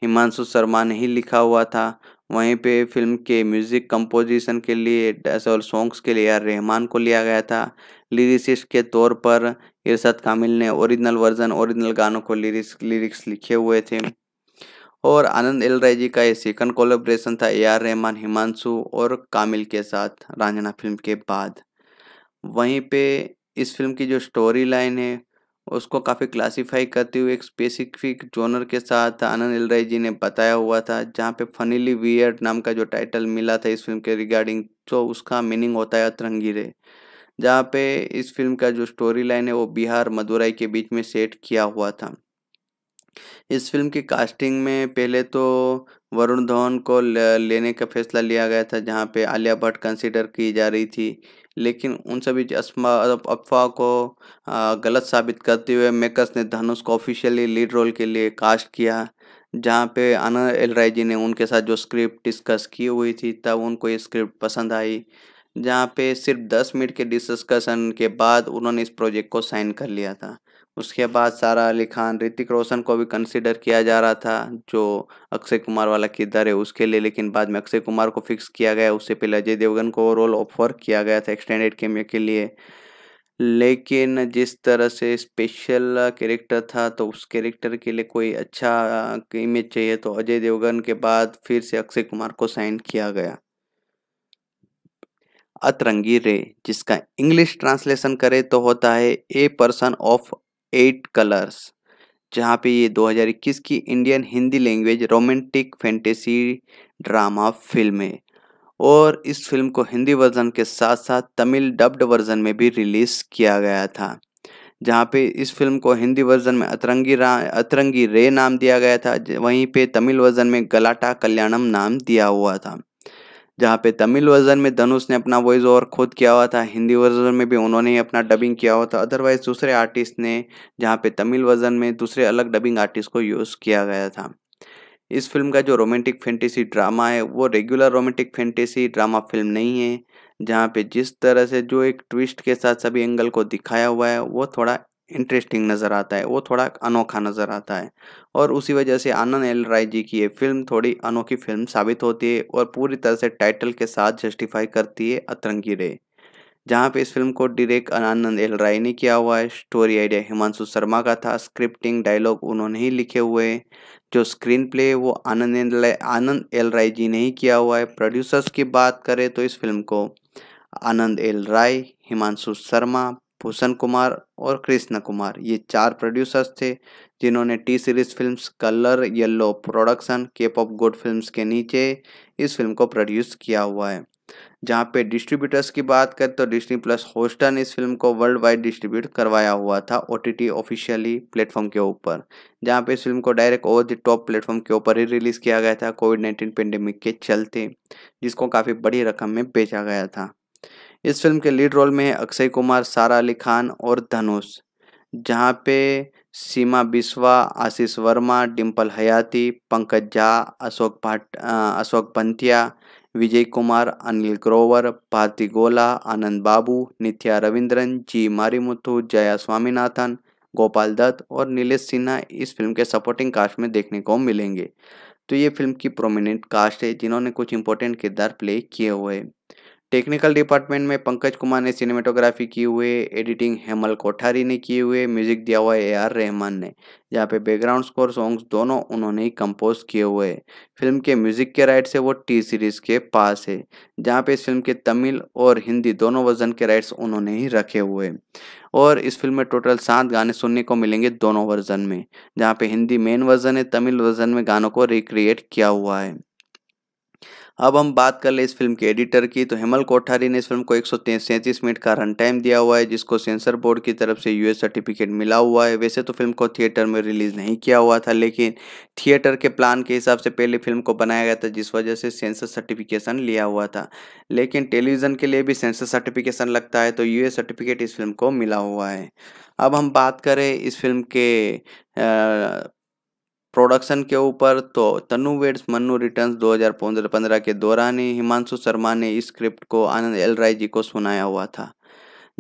हिमांशु शर्मा ने ही लिखा हुआ था वहीं पे फिल्म के म्यूज़िक कंपोजिशन के लिए और सॉन्ग्स के लिए आर रहमान को लिया गया था लिरिसिस्ट के तौर पर इरशाद कामिल ने ओरिजिनल वर्जन ओरिजिनल गानों को लिरिक्स लिरिक्स लिखे हुए थे और आनंद एल राय जी का ये सेकंड कोलेब्रेशन था ए आर रहमान हिमांशु और कामिल के साथ रांझना फिल्म के बाद वहीं पे इस फिल्म की जो स्टोरी लाइन है उसको काफ़ी क्लासिफाई करते हुए एक स्पेसिफिक जोनर के साथ आनंद एल राय जी ने बताया हुआ था जहाँ पे फनीली वियर्ड नाम का जो टाइटल मिला था इस फिल्म के रिगार्डिंग तो उसका मीनिंग होता है तरंगीरे जहाँ पे इस फिल्म का जो स्टोरी लाइन है वो बिहार मदुराई के बीच में सेट किया हुआ था इस फिल्म की कास्टिंग में पहले तो वरुण धवन को लेने का फैसला लिया गया था जहाँ पे आलिया भट्ट कंसिडर की जा रही थी लेकिन उन सभी अफवाह को गलत साबित करते हुए मेकर्स ने धनुष को ऑफिशियली लीड रोल के लिए कास्ट किया जहाँ पे आनंद एल राय जी ने उनके साथ जो स्क्रिप्ट डिस्कस की हुई थी तब उनको ये स्क्रिप्ट पसंद आई जहाँ पे सिर्फ दस मिनट के डिस्कशन के बाद उन्होंने इस प्रोजेक्ट को साइन कर लिया था उसके बाद सारा अली खान ऋतिक रोशन को भी कंसिडर किया जा रहा था जो अक्षय कुमार वाला किरदार है उसके लिए लेकिन बाद में अक्षय कुमार को फिक्स किया गया उससे पहले अजय देवगन को रोल ऑफर किया गया था एक्सटेंडेड कैमियो के लिए लेकिन जिस तरह से स्पेशल कैरेक्टर था तो उस कैरेक्टर के लिए कोई अच्छा इमेज चाहिए तो अजय देवगन के बाद फिर से अक्षय कुमार को साइन किया गया अतरंगी रे जिसका इंग्लिश ट्रांसलेशन करें तो होता है a person of eight colours जहाँ पे ये 2021 की Indian Hindi language romantic fantasy drama film है और इस फिल्म को हिंदी वर्जन के साथ साथ तमिल डब्ड वर्जन में भी रिलीज़ किया गया था जहाँ पे इस फिल्म को हिंदी वर्जन में अतरंगी रा अतरंगी रे नाम दिया गया था वहीं पे तमिल वर्जन में गलाटा कल्याणम नाम दिया हुआ था जहाँ पे तमिल वर्जन में धनुष ने अपना वॉइस ओवर खुद किया हुआ था हिंदी वर्जन में भी उन्होंने ही अपना डबिंग किया हुआ था अदरवाइज दूसरे आर्टिस्ट ने जहाँ पे तमिल वर्जन में दूसरे अलग डबिंग आर्टिस्ट को यूज़ किया गया था इस फिल्म का जो रोमांटिक फैंटेसी ड्रामा है वो regular romantic fantasy drama film नहीं है जहाँ पे जिस तरह से जो एक ट्विस्ट के साथ सभी एंगल को दिखाया हुआ है वो थोड़ा इंटरेस्टिंग नज़र आता है वो थोड़ा अनोखा नज़र आता है और उसी वजह से आनंद एल राय जी की ये फिल्म थोड़ी अनोखी फिल्म साबित होती है और पूरी तरह से टाइटल के साथ जस्टिफाई करती है अतरंगी रे जहाँ पे इस फिल्म को डायरेक्ट आनंद एल राय ने किया हुआ है स्टोरी आइडिया हिमांशु शर्मा का था स्क्रिप्टिंग डायलॉग उन्होंने ही लिखे हुए जो स्क्रीन प्ले वो आनंद एल आनंद एल राय जी ने ही किया हुआ है प्रोड्यूसर्स की बात करें तो इस फिल्म को आनंद एल राय हिमांशु शर्मा भूषण कुमार और कृष्ण कुमार ये चार प्रोड्यूसर्स थे जिन्होंने T Series films colour yellow production cap of good films के नीचे इस फिल्म को प्रोड्यूस किया हुआ है जहाँ पे डिस्ट्रीब्यूटर्स की बात करें तो डिस्नी प्लस होस्टन इस फिल्म को वर्ल्ड वाइड डिस्ट्रीब्यूट करवाया हुआ था ओ टी ऑफिशियली प्लेटफॉर्म के ऊपर जहाँ पे इस फिल्म को direct over the top platform के ऊपर ही रिलीज़ किया गया था कोविड नाइन्टीन पेंडेमिक के चलते जिसको काफ़ी बड़ी रकम में बेचा गया था इस फिल्म के लीड रोल में है अक्षय कुमार सारा अली खान और धनुष जहाँ पे सीमा बिस्वा आशीष वर्मा डिम्पल हयाती पंकज झा अशोक भाट अशोक पंथिया विजय कुमार अनिल ग्रोवर भारती गोला आनंद बाबू नित्या रविंद्रन जी मारीमुथु जया स्वामीनाथन गोपाल दत्त और नीलेश सिन्हा इस फिल्म के सपोर्टिंग कास्ट में देखने को मिलेंगे तो ये फिल्म की प्रोमिनेंट कास्ट है जिन्होंने कुछ इंपॉर्टेंट किरदार प्ले किए हुए हैं टेक्निकल डिपार्टमेंट में पंकज कुमार ने सिनेमेटोग्राफी की हुए एडिटिंग हेमल कोठारी ने किए हुए म्यूजिक दिया हुआ ए आर रहमान ने जहाँ पे बैकग्राउंड स्कोर सॉन्ग्स दोनों उन्होंने ही कंपोज किए हुए हैं फिल्म के म्यूजिक के राइट्स है वो टी सीरीज के पास है जहाँ पे इस फिल्म के तमिल और हिंदी दोनों वर्जन के राइट्स उन्होंने ही रखे हुए और इस फिल्म में टोटल सात गाने सुनने को मिलेंगे दोनों वर्जन में जहाँ पे हिंदी मेन वर्जन है तमिल वर्जन में गानों को रिक्रिएट किया हुआ है अब हम बात कर ले इस फिल्म के एडिटर की तो हेमल कोठारी ने इस फिल्म को एक सैंतीस मिनट का रन टाइम दिया हुआ है जिसको सेंसर बोर्ड की तरफ से यूएस सर्टिफिकेट मिला हुआ है वैसे तो फिल्म को थिएटर में रिलीज नहीं किया हुआ था लेकिन थिएटर के प्लान के हिसाब से पहले फिल्म को बनाया गया था जिस वजह से सेंसर सर्टिफिकेशन लिया हुआ था लेकिन टेलीविज़न के लिए भी सेंसर सर्टिफिकेशन लगता है तो यूएस सर्टिफिकेट इस फिल्म को मिला हुआ है अब हम बात करें इस फिल्म के प्रोडक्शन के ऊपर तो तनु वेड्स मन्नू रिटर्न्स 2015 के दौरान ही हिमांशु शर्मा ने इस स्क्रिप्ट को आनंद एल राय जी को सुनाया हुआ था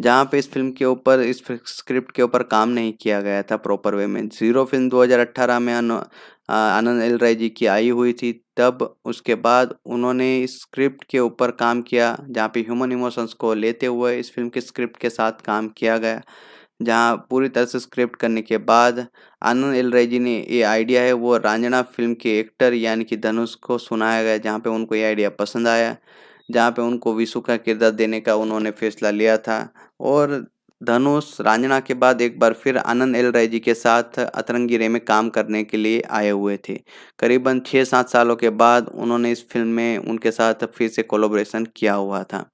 जहाँ पे इस फिल्म के ऊपर इस स्क्रिप्ट के ऊपर काम नहीं किया गया था प्रॉपर वे में जीरो फिल्म 2018 में आनंद एल राय जी की आई हुई थी तब उसके बाद उन्होंने इस स्क्रिप्ट के ऊपर काम किया जहाँ पे ह्यूमन इमोशंस को लेते हुए इस फिल्म के स्क्रिप्ट के साथ काम किया गया जहां पूरी तरह से स्क्रिप्ट करने के बाद आनंद एल रेजी ने ये आइडिया है वो रांझणा फिल्म के एक्टर यानी कि धनुष को सुनाया गया जहाँ पे उनको ये आइडिया पसंद आया जहाँ पे उनको विशु का किरदार देने का उन्होंने फैसला लिया था और धनुष रांझणा के बाद एक बार फिर आनंद एल राय जी के साथ अतरंगी रे में काम करने के लिए आए हुए थे करीबन छः सात सालों के बाद उन्होंने इस फिल्म में उनके साथ फिर से कोलोब्रेशन किया हुआ था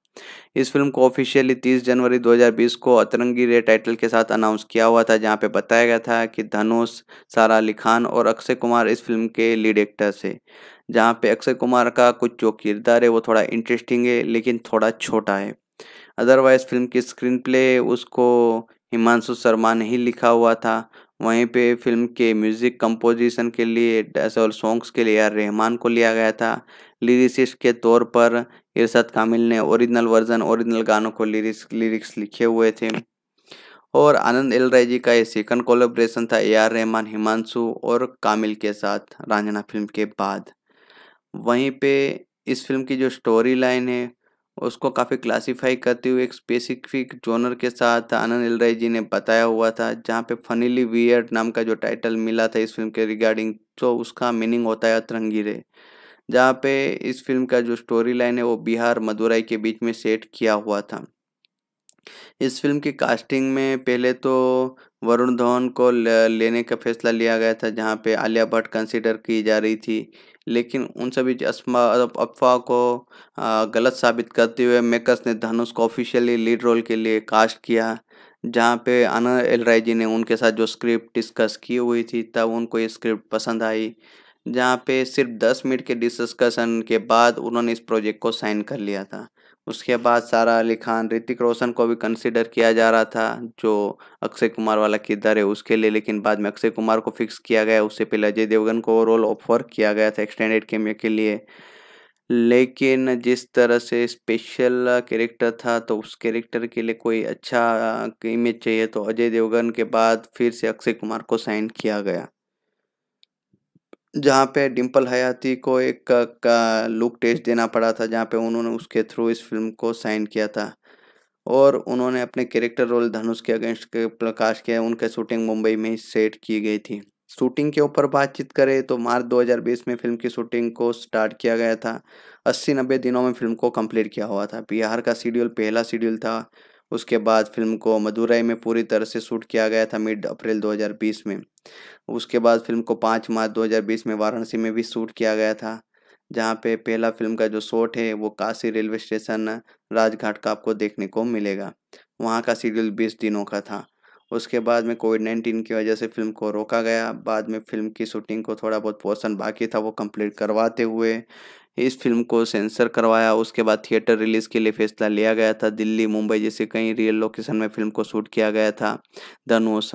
इस फिल्म को ऑफिशियली 30 जनवरी 2020 को अतरंगी रे टाइटल के साथ अनाउंस किया हुआ था जहां पे बताया गया था कि धनुष सारा अली खान और अक्षय कुमार इस फिल्म के लीड एक्टर्स है जहां पे अक्षय कुमार का कुछ जो किरदार है वो थोड़ा इंटरेस्टिंग है लेकिन थोड़ा छोटा है अदरवाइज फिल्म की स्क्रीन प्ले उसको हिमांशु शर्मा ने ही लिखा हुआ था वहीं पे फिल्म के म्यूज़िक कंपोजिशन के लिए और सॉन्ग्स के लिए आर रहमान को लिया गया था लिरिसिस्ट के तौर पर इरशाद कामिल ने ओरिजिनल वर्जन ओरिजिनल गानों को लिरिक्स लिरिक्स लिखे हुए थे और आनंद राय जी का ये सेकंड कोलेब्रेशन था ए आर रहमान हिमांशु और कामिल के साथ रांझना फिल्म के बाद वहीं पे इस फिल्म की जो स्टोरी लाइन है उसको काफ़ी क्लासिफाई करते हुए एक स्पेसिफिक जोनर के साथ आनंद राय जी ने बताया हुआ था जहाँ पे फनीली वियर्ड नाम का जो टाइटल मिला था इस फिल्म के रिगार्डिंग तो उसका मीनिंग होता है अतरंगी रे जहाँ पे इस फिल्म का जो स्टोरी लाइन है वो बिहार मदुराई के बीच में सेट किया हुआ था इस फिल्म की कास्टिंग में पहले तो वरुण धवन को लेने का फैसला लिया गया था जहाँ पे आलिया भट्ट कंसिडर की जा रही थी लेकिन उन सभी अफवाह को गलत साबित करते हुए मेकर्स ने धनुष को ऑफिशियली लीड रोल के लिए कास्ट किया जहाँ पे आनंद एल राय जी ने उनके साथ जो स्क्रिप्ट डिस्कस की हुई थी तब उनको ये स्क्रिप्ट पसंद आई जहाँ पे सिर्फ दस मिनट के डिस्कशन के बाद उन्होंने इस प्रोजेक्ट को साइन कर लिया था उसके बाद सारा अली खान ऋतिक रोशन को भी कंसिडर किया जा रहा था जो अक्षय कुमार वाला किरदार है उसके लिए लेकिन बाद में अक्षय कुमार को फिक्स किया गया उससे पहले अजय देवगन को रोल ऑफर किया गया था एक्सटेंडेड कैमियो के लिए लेकिन जिस तरह से स्पेशल कैरेक्टर था तो उस कैरेक्टर के लिए कोई अच्छा इमेज चाहिए तो अजय देवगन के बाद फिर से अक्षय कुमार को साइन किया गया जहाँ पे डिंपल हयाती को एक का, का लुक टेस्ट देना पड़ा था जहाँ पे उन्होंने उसके थ्रू इस फिल्म को साइन किया था और उन्होंने अपने कैरेक्टर रोल धनुष के अगेंस्ट के प्रकाश किया उनके शूटिंग मुंबई में सेट की गई थी शूटिंग के ऊपर बातचीत करें तो मार्च 2020 में फिल्म की शूटिंग को स्टार्ट किया गया था अस्सी नब्बे दिनों में फिल्म को कंप्लीट किया हुआ था बिहार का शेड्यूल पहला शेड्यूल था उसके बाद फिल्म को मदुरई में पूरी तरह से शूट किया गया था मिड अप्रैल 2020 में उसके बाद फिल्म को 5 मार्च 2020 में वाराणसी में भी शूट किया गया था जहाँ पे पहला फिल्म का जो शॉट है वो काशी रेलवे स्टेशन राजघाट का आपको देखने को मिलेगा वहाँ का शेड्यूल बीस दिनों का था उसके बाद में कोविड नाइन्टीन की वजह से फिल्म को रोका गया बाद में फिल्म की शूटिंग को थोड़ा बहुत पोर्सन बाकी था वो कम्प्लीट करवाते हुए इस फिल्म को सेंसर करवाया उसके बाद थिएटर रिलीज के लिए फैसला लिया गया था दिल्ली मुंबई जैसे कई रियल लोकेशन में फिल्म को शूट किया गया था धनुष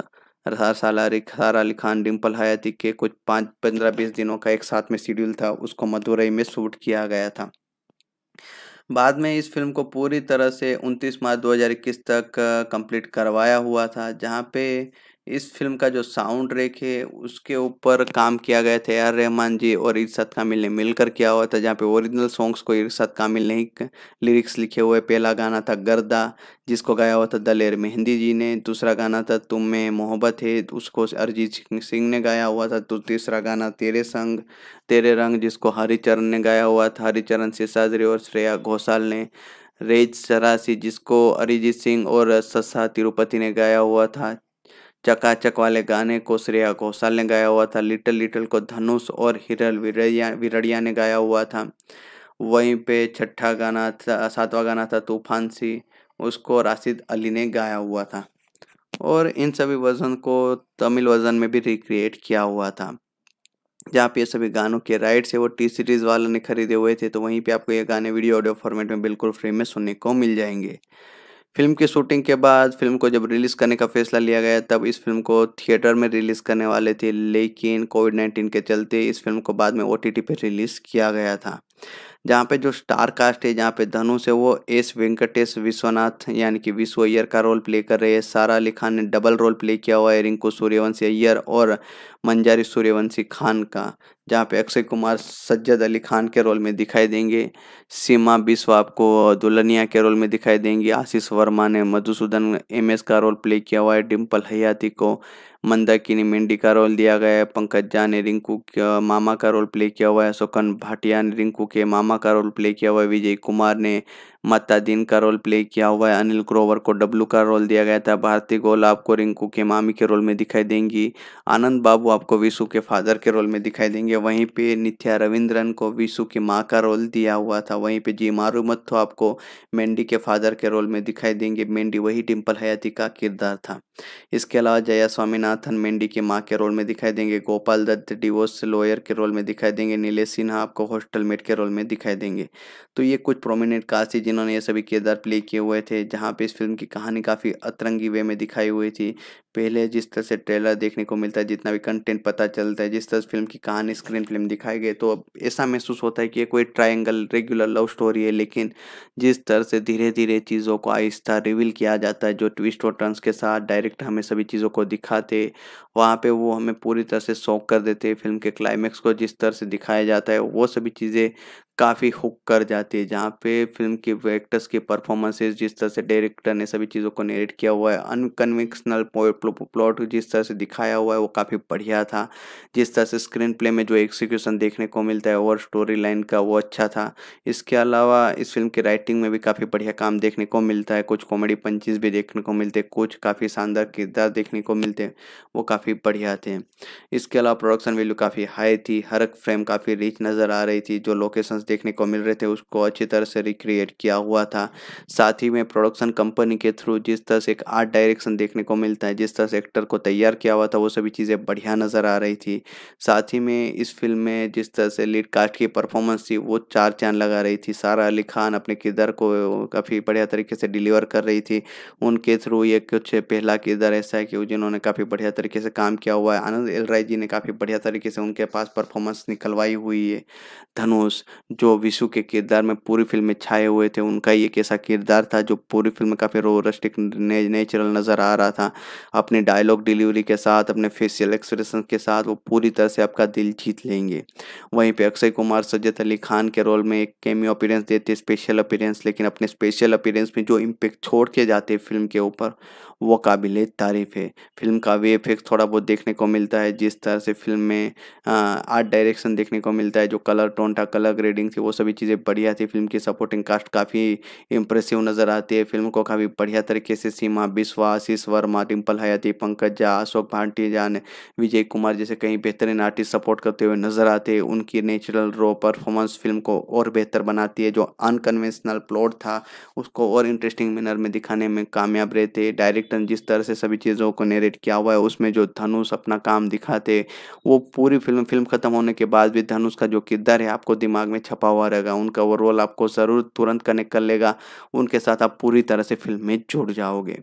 सारा अली खान डिम्पल हयाती के कुछ पाँच पंद्रह बीस दिनों का एक साथ में शेड्यूल था उसको मदुरई में शूट किया गया था बाद में इस फिल्म को पूरी तरह से 29 मार्च 2021 तक कंप्लीट करवाया हुआ था जहाँ पे इस फिल्म का जो साउंड ट्रैक है उसके ऊपर काम किया गया था आर रहमान जी और इर्शाद कामिल ने मिलकर किया हुआ था जहाँ पे ओरिजिनल सॉन्ग्स को इर्शाद कामिल ने ही लिरिक्स लिखे हुए पहला गाना था गर्दा जिसको गाया हुआ था दलेर मेहंदी जी ने दूसरा गाना था तुम में मोहब्बत है उसको अरिजीत सिंह ने गाया हुआ था तो तीसरा गाना तेरे संग तेरे रंग जिसको हरिचरण ने गाया हुआ था हरिचरण सिसाजरी और श्रेया घोषाल ने रेज सरासी जिसको अरिजीत सिंह और ससा तिरुपति ने गाया हुआ था चकाचक वाले गाने को श्रेया घोषाल ने गाया हुआ था लिटिल लिटिल को धनुष और हिरल विरड़िया विरड़िया ने गाया हुआ था वहीं पे छठा गाना था सातवां गाना था तूफान सी उसको राशिद अली ने गाया हुआ था और इन सभी वजन को तमिल वजन में भी रिक्रिएट किया हुआ था जहाँ पे ये सभी गानों के राइट्स है वो टी सीरीज़ वालों ने खरीदे हुए थे तो वहीं पे आपको ये गाने वीडियो ऑडियो फॉर्मेट में बिल्कुल फ्री में सुनने को मिल जाएंगे फिल्म की शूटिंग के बाद फिल्म को जब रिलीज़ करने का फैसला लिया गया तब इस फिल्म को थिएटर में रिलीज़ करने वाले थे लेकिन कोविड नाइन्टीन के चलते इस फिल्म को बाद में ओ टी रिलीज़ किया गया था जहाँ पे जो स्टार कास्ट है जहाँ पे धनुष है वो एस वेंकटेश विश्वनाथ यानी कि विश्व अय्यर का रोल प्ले कर रहे हैं सारा अली खान ने डबल रोल प्ले किया हुआ है रिंकू सूर्यवंशी अय्यर और मंजारी सूर्यवंशी खान का जहाँ पे अक्षय कुमार सज्जद अली खान के रोल में दिखाई देंगे सीमा विश्व आपको दुल्हनिया के रोल में दिखाई देंगी आशीष वर्मा ने मधुसूदन एम का रोल प्ले किया हुआ है डिम्पल हयाती को मंदाकिनी मेंडी का रोल दिया गया है पंकज झा ने रिंकू मामा का रोल प्ले किया हुआ है सोकन भाटिया ने रिंकू के मामा का रोल प्ले किया हुआ है विजय कुमार ने मतादीन का रोल प्ले किया हुआ है अनिल ग्रोवर को डब्लू का रोल दिया गया था भारती गोल आपको रिंकू के मामी के रोल में दिखाई देंगी आनंद बाबू आपको विशु के फादर के रोल में दिखाई देंगे वहीं पे नित्या रविंद्रन को विशु की माँ का रोल दिया हुआ था वहीं पे जी मारू मत्थो आपको मेंडी के फादर के रोल में दिखाई देंगे मेंडी वही टिम्पल हयाती का किरदार था इसके अलावा जया स्वामीनाथन मेंडी की माँ के रोल में दिखाई देंगे गोपाल दत्त डिवोर्स लॉयर के रोल में दिखाई देंगे नीले सिन्हा आपको हॉस्टल मेट के रोल में दिखाई देंगे तो ये कुछ प्रोमिनेंट कास्ट है जिन्होंने ये सभी किरदार प्ले किए हुए थे जहाँ पे इस फिल्म की कहानी काफ़ी अतरंगी वे में दिखाई हुई थी पहले जिस तरह से ट्रेलर देखने को मिलता है जितना भी कंटेंट पता चलता है जिस तरह से फिल्म की कहानी स्क्रीन फिल्म दिखाई गई तो अब ऐसा महसूस होता है कि ये कोई ट्राइंगल रेगुलर लव स्टोरी है लेकिन जिस तरह से धीरे धीरे चीज़ों को आहिस्ता रिवील किया जाता है जो ट्विस्ट और टर्न्स के साथ डायरेक्ट हमें सभी चीज़ों को दिखाते वहाँ पे वो हमें पूरी तरह से शौक कर देते फिल्म के क्लाइमैक्स को जिस तरह से दिखाया जाता है वो सभी चीज़ें काफ़ी हुक कर जाती है जहाँ पे फिल्म के एक्टर्स के परफॉर्मेंसेज जिस तरह से डायरेक्टर ने सभी चीज़ों को नेरेट किया हुआ है अनकन्वेंशनल प्लॉट जिस तरह से दिखाया हुआ है वो काफ़ी बढ़िया था जिस तरह से स्क्रीन प्ले में जो एग्जीक्यूशन देखने को मिलता है और स्टोरी लाइन का वो अच्छा था इसके अलावा इस फिल्म की राइटिंग में भी काफ़ी बढ़िया काम देखने को मिलता है कुछ कॉमेडी पंचीज भी देखने को मिलते कुछ काफ़ी शानदार किरदार देखने को मिलते वो काफ़ी बढ़िया थे इसके अलावा प्रोडक्शन वैल्यू काफ़ी हाई थी हर एक फ्रेम काफ़ी रिच नज़र आ रही थी जो लोकेशन देखने को मिल रहे थे उसको अच्छी तरह से रिक्रिएट किया हुआ था साथ ही में प्रोडक्शन कंपनी के थ्रू जिस तरह से एक आर्ट डायरेक्शन देखने को मिलता है जिस तरह से एक्टर को तैयार किया हुआ था वो सभी चीज़ें बढ़िया नज़र आ रही थी साथ ही में इस फिल्म में जिस तरह से लीड कास्ट की परफॉर्मेंस थी वो चार चांद लगा रही थी सारा अली खान अपने किरदार को काफ़ी बढ़िया तरीके से डिलीवर कर रही थी उनके थ्रू ये कुछ पहला किरदार ऐसा है कि जिन्होंने काफ़ी बढ़िया तरीके से काम किया हुआ है आनंद एल राय जी ने काफ़ी बढ़िया तरीके से उनके पास परफॉर्मेंस निकलवाई हुई है धनुष जो विशु के किरदार में पूरी फिल्म में छाए हुए थे उनका ही एक ऐसा किरदार था जो पूरी फिल्म में काफ़ी रोरस्टिक ने, नेचुरल नज़र आ रहा था अपने डायलॉग डिलीवरी के साथ अपने फेशियल एक्सप्रेशन के साथ वो पूरी तरह से आपका दिल जीत लेंगे वहीं पे अक्षय कुमार सज्जत अली खान के रोल में एक कैमियो अपीरेंस देते स्पेशल अपीरेंस लेकिन अपने स्पेशल अपीरेंस में जो इम्पेक्ट छोड़ के जाते फिल्म के ऊपर वो काबिल तारीफ़ है फिल्म का वे इफेक्ट थोड़ा बहुत देखने को मिलता है जिस तरह से फिल्म में आर्ट डायरेक्शन देखने को मिलता है जो कलर टोन था कलर ग्रेडिंग थी वो सभी चीज़ें बढ़िया थी फिल्म की सपोर्टिंग कास्ट काफ़ी इंप्रेसिव नज़र आती है फिल्म को काफ़ी बढ़िया तरीके से सीमा बिश्वा आशीष वर्मा टिम्पल हयाती पंकज झा अशोक झा ने विजय कुमार जैसे कई बेहतरीन आर्टिस्ट सपोर्ट करते हुए नज़र आते हैं उनकी नेचुरल रो परफॉर्मेंस फिल्म को और बेहतर बनाती है जो अनकन्वेंशनल प्लॉट था उसको और इंटरेस्टिंग मैनर में दिखाने में कामयाब रहते डायरेक्ट डायरेक्टन जिस तरह से सभी चीज़ों को नेरेट किया हुआ है उसमें जो धनुष अपना काम दिखाते वो पूरी फिल्म फिल्म ख़त्म होने के बाद भी धनुष का जो किरदार है आपको दिमाग में छपा हुआ रहेगा उनका वो रोल आपको ज़रूर तुरंत कनेक्ट कर लेगा उनके साथ आप पूरी तरह से फिल्म में जुड़ जाओगे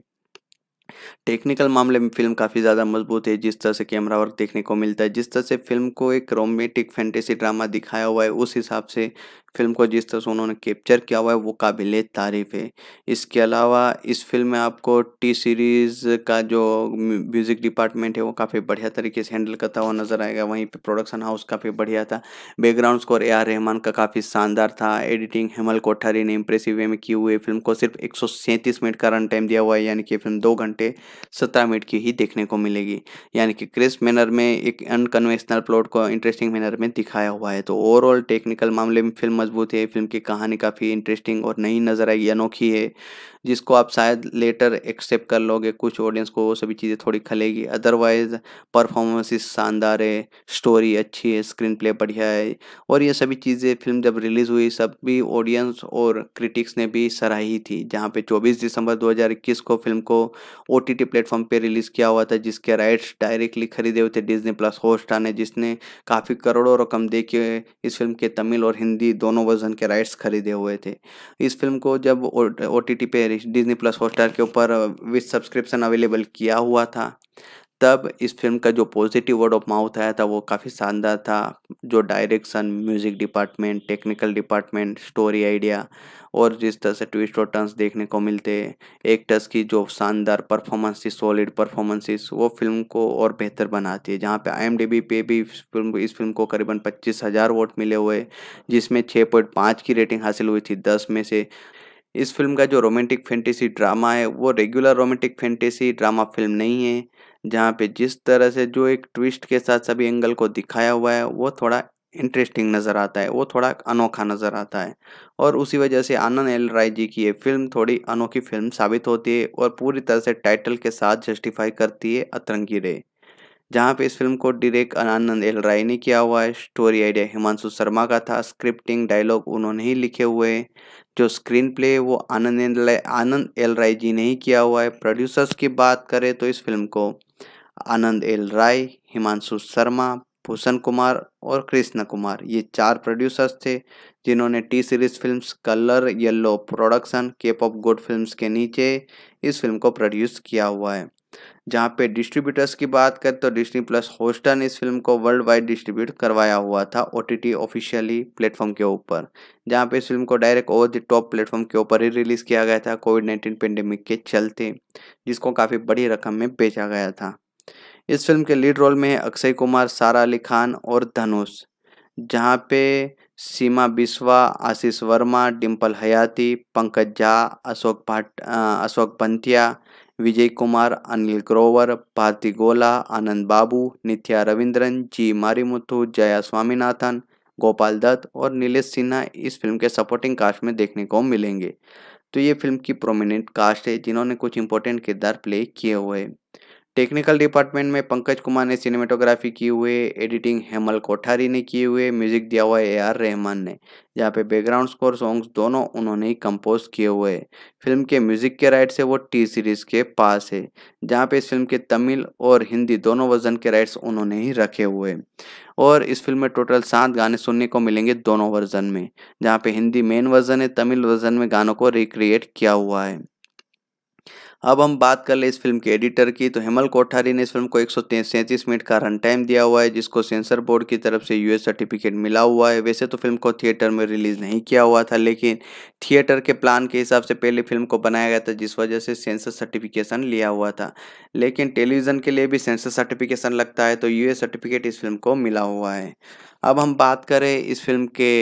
टेक्निकल मामले में फिल्म काफ़ी ज़्यादा मजबूत है जिस तरह से कैमरा वर्क देखने को मिलता है जिस तरह से फिल्म को एक रोमेटिक फैंटेसी ड्रामा दिखाया हुआ है उस हिसाब से फिल्म को जिस तरह से उन्होंने कैप्चर किया हुआ है वो काबिल तारीफ़ है इसके अलावा इस फिल्म में आपको टी सीरीज़ का जो म्यूज़िक डिपार्टमेंट है वो काफ़ी बढ़िया तरीके से हैंडल करता हुआ नज़र आएगा वहीं पे प्रोडक्शन हाउस काफ़ी बढ़िया था background score A R Rahman का काफ़ी शानदार था एडिटिंग हेमल कोठारी ने इंप्रेसिव वे में की हुई फिल्म को सिर्फ एक मिनट का रन टाइम दिया हुआ है यानी कि फिल्म दो घंटे सत्रह मिनट की ही देखने को मिलेगी यानी कि क्रिस मैनर में एक अनकन्वेंशनल प्लॉट को इंटरेस्टिंग मैनर में दिखाया हुआ है तो ओवरऑल टेक्निकल मामले में फिल्म मजबूत है फिल्म की कहानी काफ़ी इंटरेस्टिंग और नई नज़र आएगी अनोखी है जिसको आप शायद लेटर एक्सेप्ट कर लोगे कुछ ऑडियंस को वो सभी चीज़ें थोड़ी खलेगी अदरवाइज परफॉर्मेंसेस शानदार है स्टोरी अच्छी है स्क्रीन प्ले बढ़िया है और ये सभी चीज़ें फिल्म जब रिलीज़ हुई सब भी ऑडियंस और क्रिटिक्स ने भी सराही थी जहाँ पे 24 दिसंबर 2021 को फिल्म को ओ टी टी प्लेटफॉर्म पर रिलीज़ किया हुआ था जिसके राइट्स डायरेक्टली खरीदे हुए थे डिजनी प्लस होस्टा ने जिसने काफ़ी करोड़ों रकम दे इस फिल्म के तमिल और हिंदी दोनों दोनों वर्जन के राइट्स खरीदे हुए थे इस फिल्म को जब ओ टी टी पे डिजनी प्लस हॉटस्टार के ऊपर विथ सब्सक्रिप्शन अवेलेबल किया हुआ था तब इस फिल्म का जो पॉजिटिव वर्ड ऑफ माउथ आया था वो काफ़ी शानदार था जो direction music department technical department story idea और जिस तरह से ट्विस्ट और टर्न्स देखने को मिलते एक्टर्स की जो शानदार परफॉर्मेंसेस सॉलिड परफॉर्मेंसेस वो फिल्म को और बेहतर बनाती है जहाँ पे आई पे भी इस फिल्म इस फिल्म को करीबन पच्चीस हज़ार वोट मिले हुए जिसमें छः पॉइंट पाँच की रेटिंग हासिल हुई थी दस में से इस फिल्म का जो रोमांटिक फैंटेसी ड्रामा है वो regular romantic fantasy drama film नहीं है जहाँ पे जिस तरह से जो एक ट्विस्ट के साथ सभी एंगल को दिखाया हुआ है वो थोड़ा इंटरेस्टिंग नज़र आता है वो थोड़ा अनोखा नज़र आता है और उसी वजह से आनंद एल राय जी की ये फिल्म थोड़ी अनोखी फिल्म साबित होती है और पूरी तरह से टाइटल के साथ जस्टिफाई करती है अतरंगी रे जहाँ पे इस फिल्म को डायरेक्ट आनंद एल राय ने किया हुआ है स्टोरी आइडिया हिमांशु शर्मा का था स्क्रिप्टिंग डायलॉग उन्होंने ही लिखे हुए जो स्क्रीन प्ले वो आनंद एल आनंद एल राय जी ने ही किया हुआ है प्रोड्यूसर्स की बात करें तो इस फिल्म को आनंद एल राय हिमांशु शर्मा भूषण कुमार और कृष्ण कुमार ये चार प्रोड्यूसर्स थे जिन्होंने T Series films colour yellow production cap of good films के नीचे इस फिल्म को प्रोड्यूस किया हुआ है जहाँ पे डिस्ट्रीब्यूटर्स की बात करें तो डिस्नी प्लस होस्टन इस फिल्म को वर्ल्ड वाइड डिस्ट्रीब्यूट करवाया हुआ था ओ टी ऑफिशियली प्लेटफॉर्म के ऊपर जहाँ पे इस फिल्म को direct over the top platform के ऊपर ही रिलीज़ किया गया था कोविड नाइन्टीन पेंडेमिक के चलते जिसको काफ़ी बड़ी रकम में बेचा गया था इस फिल्म के लीड रोल में है अक्षय कुमार सारा अली खान और धनुष जहाँ पे सीमा बिस्वा आशीष वर्मा डिम्पल हयाती पंकज झा अशोक भाट अशोक बंतिया विजय कुमार अनिल ग्रोवर भारती गोला आनंद बाबू नित्या रविंद्रन जी मारीमुथु जया स्वामीनाथन गोपाल दत्त और नीलेश सिन्हा इस फिल्म के सपोर्टिंग कास्ट में देखने को मिलेंगे तो ये फिल्म की प्रोमिनेंट कास्ट है जिन्होंने कुछ इंपॉर्टेंट किरदार प्ले किए हुए हैं टेक्निकल डिपार्टमेंट में पंकज कुमार ने सिनेमेटोग्राफी की हुए एडिटिंग हेमल कोठारी ने किए हुए म्यूजिक दिया हुआ ए आर रहमान ने जहाँ पे बैकग्राउंड स्कोर सॉन्ग्स दोनों उन्होंने ही कंपोज किए हुए हैं फिल्म के म्यूजिक के राइट्स है वो टी सीरीज़ के पास है जहाँ पे इस फिल्म के तमिल और हिंदी दोनों वर्जन के राइट्स उन्होंने ही रखे हुए हैं और इस फिल्म में टोटल सात गाने सुनने को मिलेंगे दोनों वर्जन में जहाँ पे हिंदी मेन वर्जन है तमिल वर्जन में गानों को रिक्रिएट किया हुआ है अब हम बात कर ले इस फिल्म के एडिटर की तो हेमल कोठारी ने इस फिल्म को एक मिनट का रन टाइम दिया हुआ है जिसको सेंसर बोर्ड की तरफ से यूएस सर्टिफिकेट मिला हुआ है वैसे तो फिल्म को थिएटर में रिलीज नहीं किया हुआ था लेकिन थिएटर के प्लान के हिसाब से पहले फिल्म को बनाया गया था जिस वजह से सेंसर सर्टिफिकेशन लिया हुआ था लेकिन टेलीविज़न के लिए भी सेंसर सर्टिफिकेशन लगता है तो यूएस सर्टिफिकेट इस फिल्म को मिला हुआ है अब हम बात करें इस फिल्म के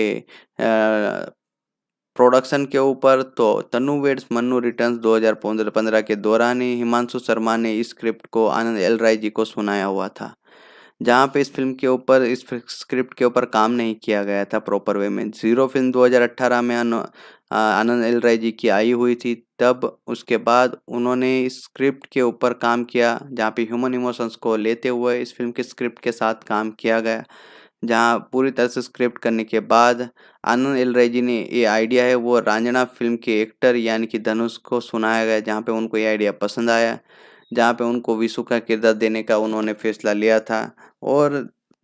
प्रोडक्शन के ऊपर तो तनु वेड्स मन्नू रिटर्न्स 2015 के दौरान ही हिमांशु शर्मा ने इस स्क्रिप्ट को आनंद एल राय जी को सुनाया हुआ था जहाँ पे इस फिल्म के ऊपर इस स्क्रिप्ट के ऊपर काम नहीं किया गया था प्रॉपर वे में जीरो फिल्म 2018 में आनंद एल राय जी की आई हुई थी तब उसके बाद उन्होंने इस स्क्रिप्ट के ऊपर काम किया जहाँ पे ह्यूमन इमोशंस को लेते हुए इस फिल्म के स्क्रिप्ट के साथ काम किया गया जहां पूरी तरह से स्क्रिप्ट करने के बाद आनंद एल रेजी ने ये आइडिया है वो रांझना फिल्म के एक्टर यानी कि धनुष को सुनाया गया जहाँ पे उनको ये आइडिया पसंद आया जहाँ पे उनको विशु का किरदार देने का उन्होंने फैसला लिया था और